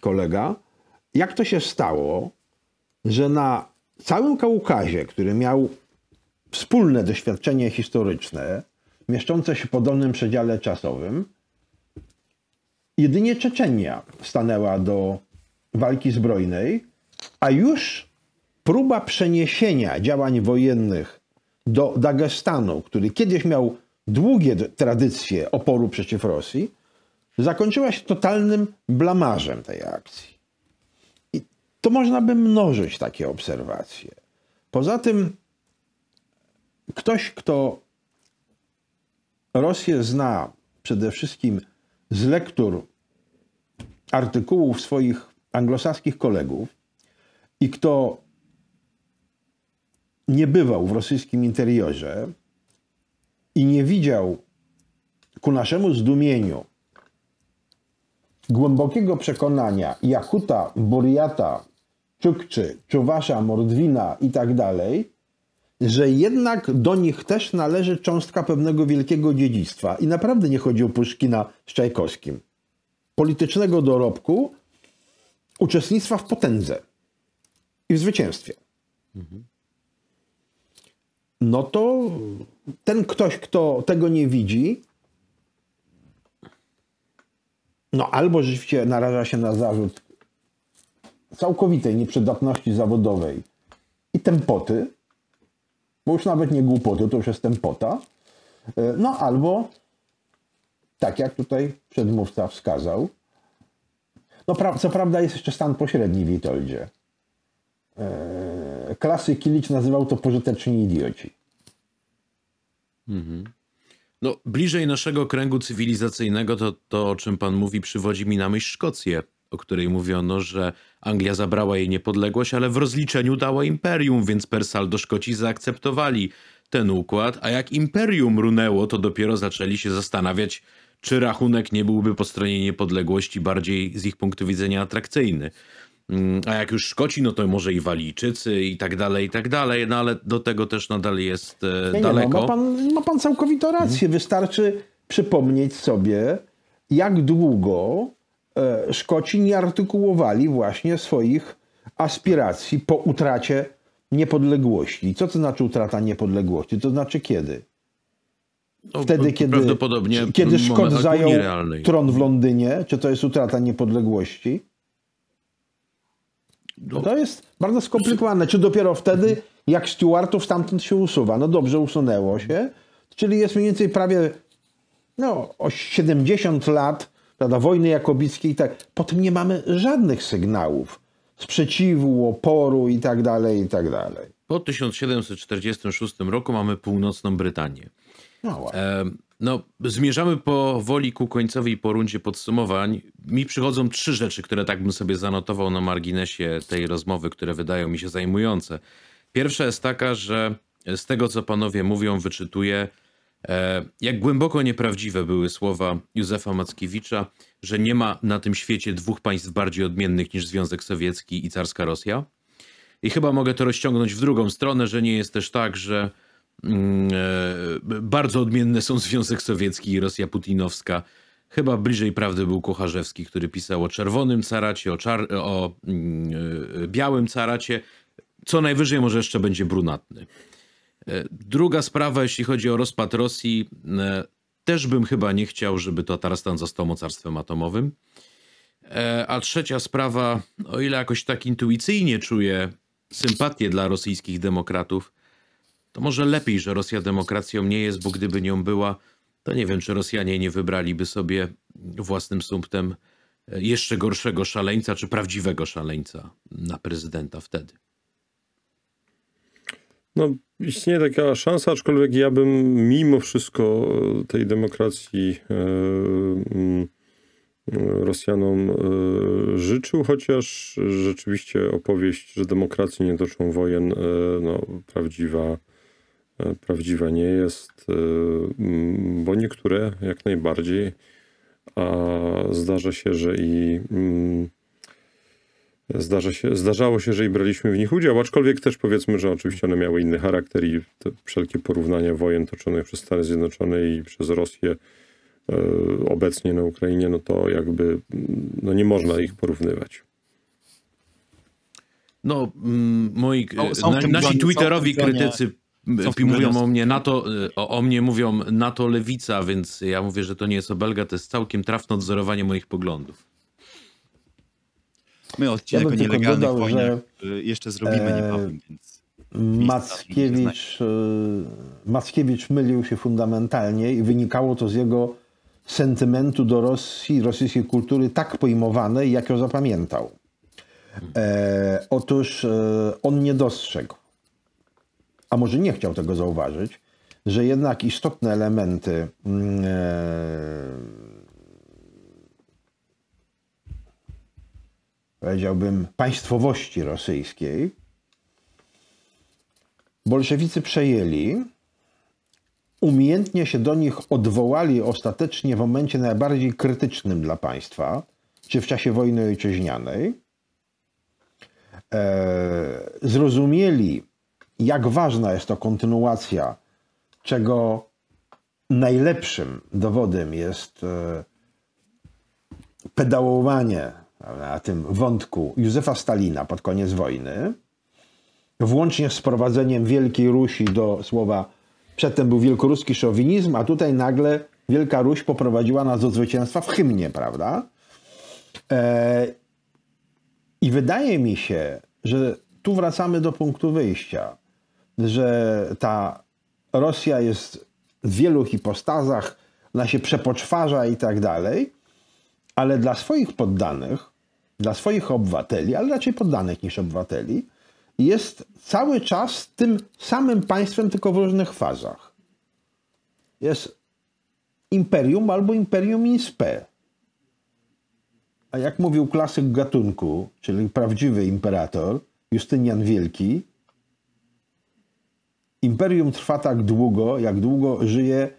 kolega. Jak to się stało, że na całym Kaukazie, który miał wspólne doświadczenie historyczne, mieszczące się po dolnym przedziale czasowym, jedynie Czeczenia stanęła do walki zbrojnej, a już próba przeniesienia działań wojennych do Dagestanu, który kiedyś miał długie tradycje oporu przeciw Rosji, zakończyła się totalnym blamażem tej akcji. I to można by mnożyć takie obserwacje. Poza tym, ktoś, kto Rosję zna przede wszystkim z lektur artykułów swoich anglosaskich kolegów i kto nie bywał w rosyjskim interiorze i nie widział ku naszemu zdumieniu głębokiego przekonania Jakuta, Buriata, Czukczy, Czuwasza, Mordwina i tak dalej, że jednak do nich też należy cząstka pewnego wielkiego dziedzictwa. I naprawdę nie chodzi o Puszkina z Czajkowskim. Politycznego dorobku, uczestnictwa w potędze i w zwycięstwie. No to ten ktoś, kto tego nie widzi, no albo rzeczywiście naraża się na zarzut całkowitej nieprzydatności zawodowej i tempoty, bo już nawet nie głupoty, to już jest tempota, e, no albo tak jak tutaj przedmówca wskazał, no co prawda jest jeszcze stan pośredni Witoldzie. E, Klasy Kilicz nazywał to pożyteczni idioci. Mhm. No, bliżej naszego kręgu cywilizacyjnego to, to, o czym pan mówi, przywodzi mi na myśl Szkocję, o której mówiono, że Anglia zabrała jej niepodległość, ale w rozliczeniu dała imperium, więc Persaldo Szkoci zaakceptowali ten układ, a jak imperium runęło, to dopiero zaczęli się zastanawiać, czy rachunek nie byłby po stronie niepodległości bardziej z ich punktu widzenia atrakcyjny. Mm, a jak już Szkoci, no to może i Walijczycy i tak dalej, i tak dalej, no ale do tego też nadal jest e, nie, daleko. Nie, no, ma, pan, ma pan całkowitą rację. Mhm. Wystarczy przypomnieć sobie, jak długo e, Szkoci nie artykułowali właśnie swoich aspiracji po utracie niepodległości. Co to znaczy utrata niepodległości? To znaczy kiedy? No, Wtedy, kiedy, Prawdopodobnie kiedy Szkot zajął tron w Londynie, czy to jest utrata niepodległości? To jest bardzo skomplikowane. Czy dopiero wtedy, jak stewardów stamtąd się usuwa? No dobrze, usunęło się. Czyli jest mniej więcej prawie no, o 70 lat prawda, wojny jakobickiej. Tak. Po tym nie mamy żadnych sygnałów sprzeciwu, oporu i tak dalej, i tak dalej. Po 1746 roku mamy północną Brytanię. No e, no, zmierzamy powoli ku końcowi po rundzie podsumowań. Mi przychodzą trzy rzeczy, które tak bym sobie zanotował na marginesie tej rozmowy, które wydają mi się zajmujące. Pierwsza jest taka, że z tego, co panowie mówią, wyczytuję, e, jak głęboko nieprawdziwe były słowa Józefa Mackiewicza, że nie ma na tym świecie dwóch państw bardziej odmiennych niż Związek Sowiecki i carska Rosja. I chyba mogę to rozciągnąć w drugą stronę, że nie jest też tak, że Mm, e, bardzo odmienne są Związek Sowiecki i Rosja putinowska. Chyba bliżej prawdy był Kucharzewski, który pisał o czerwonym caracie, o, czar o mm, e, białym caracie. Co najwyżej może jeszcze będzie brunatny. E, druga sprawa, jeśli chodzi o rozpad Rosji, też bym chyba nie chciał, żeby Tatarstan został mocarstwem atomowym. A trzecia sprawa, o ile jakoś tak intuicyjnie czuję sympatię dla rosyjskich demokratów, to może lepiej, że Rosja demokracją nie jest, bo gdyby nią była, to nie wiem, czy Rosjanie nie wybraliby sobie własnym sumptem e, jeszcze gorszego szaleńca, czy prawdziwego szaleńca na prezydenta wtedy. No, istnieje taka szansa, aczkolwiek ja bym mimo wszystko e, tej demokracji e, mm, Rosjanom życzył, chociaż rzeczywiście opowieść, że demokracji nie toczą wojen, no, prawdziwa prawdziwa nie jest, e, bo niektóre jak najbardziej, a zdarza się, że i mm, zdarza się, zdarzało się, że i braliśmy w nich udział, aczkolwiek też powiedzmy, że oczywiście one miały inny charakter i wszelkie porównania wojen toczonych przez Stany Zjednoczone i przez Rosję e, obecnie na Ukrainie, no to jakby mm, no nie można ich porównywać. No, mm, moi, no, nasi Twitterowi krytycy mówią o mnie NATO, o, o mnie mówią NATO lewica, więc ja mówię, że to nie jest obelga, to jest całkiem trafne odzorowanie moich poglądów. My odcinek ja o nielegalnych dodał, wojnach y, jeszcze zrobimy e, niebawem, więc... Mackiewicz, y, Mackiewicz mylił się fundamentalnie i wynikało to z jego sentymentu do Rosji, rosyjskiej kultury tak pojmowanej, jak ją zapamiętał. E, otóż e, on nie dostrzegł a może nie chciał tego zauważyć, że jednak istotne elementy mm, e, powiedziałbym, państwowości rosyjskiej, bolszewicy przejęli, umiejętnie się do nich odwołali ostatecznie w momencie najbardziej krytycznym dla państwa, czy w czasie wojny ojczyźnianej. E, zrozumieli jak ważna jest to kontynuacja, czego najlepszym dowodem jest e, pedałowanie na tym wątku Józefa Stalina pod koniec wojny, włącznie z prowadzeniem Wielkiej Rusi do słowa przedtem był wielkoruski szowinizm, a tutaj nagle Wielka Ruś poprowadziła nas do zwycięstwa w hymnie, prawda? E, I wydaje mi się, że tu wracamy do punktu wyjścia że ta Rosja jest w wielu hipostazach, ona się przepoczwarza i tak dalej, ale dla swoich poddanych, dla swoich obywateli, ale raczej poddanych niż obywateli, jest cały czas tym samym państwem, tylko w różnych fazach. Jest imperium albo imperium in spe. A jak mówił klasyk gatunku, czyli prawdziwy imperator, Justynian Wielki, imperium trwa tak długo, jak długo żyje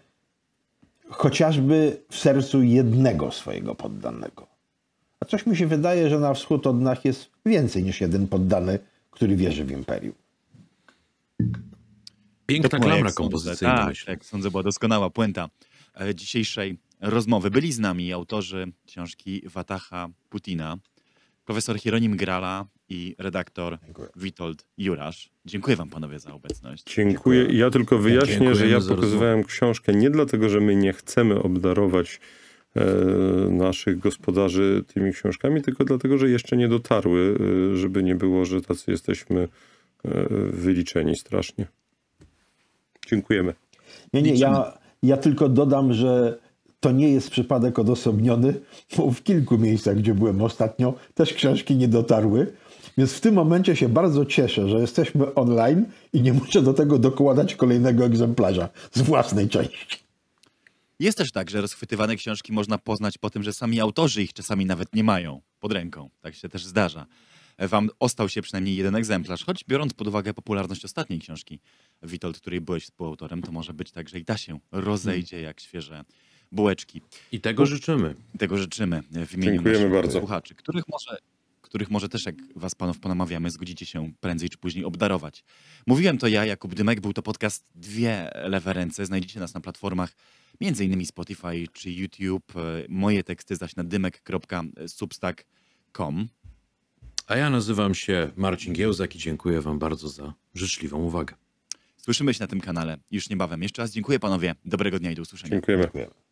chociażby w sercu jednego swojego poddanego. A coś mi się wydaje, że na wschód od nas jest więcej niż jeden poddany, który wierzy w imperium. Piękna to klamra kompozycyjna. Tak, tak, sądzę, była doskonała puenta e, dzisiejszej rozmowy. Byli z nami autorzy książki Watacha Putina, profesor Hieronim Grala, i redaktor Dziękuję. Witold Jurasz. Dziękuję wam panowie za obecność. Dziękuję. Ja tylko wyjaśnię, że ja pokazywałem książkę nie dlatego, że my nie chcemy obdarować e, naszych gospodarzy tymi książkami, tylko dlatego, że jeszcze nie dotarły, e, żeby nie było, że tacy jesteśmy e, wyliczeni strasznie. Dziękujemy. Nie, nie, ja, ja tylko dodam, że to nie jest przypadek odosobniony, bo w kilku miejscach, gdzie byłem ostatnio, też książki nie dotarły. Więc w tym momencie się bardzo cieszę, że jesteśmy online i nie muszę do tego dokładać kolejnego egzemplarza z własnej części. Jest też tak, że rozchwytywane książki można poznać po tym, że sami autorzy ich czasami nawet nie mają pod ręką. Tak się też zdarza. Wam ostał się przynajmniej jeden egzemplarz, choć biorąc pod uwagę popularność ostatniej książki, Witold, której byłeś współautorem, to może być tak, że i ta się rozejdzie jak świeże bułeczki. I tego życzymy. tego życzymy w imieniu Dziękujemy naszych bardzo. słuchaczy, których może których może też, jak was panów ponamawiamy, zgodzicie się prędzej czy później obdarować. Mówiłem to ja, Jakub Dymek, był to podcast Dwie Lewe Ręce. Znajdziecie nas na platformach m.in. Spotify czy YouTube. Moje teksty zaś na dymek.substack.com. A ja nazywam się Marcin Giełzak i dziękuję wam bardzo za życzliwą uwagę. Słyszymy się na tym kanale już niebawem. Jeszcze raz dziękuję panowie. Dobrego dnia i do usłyszenia. Dziękujemy. Dziękujemy.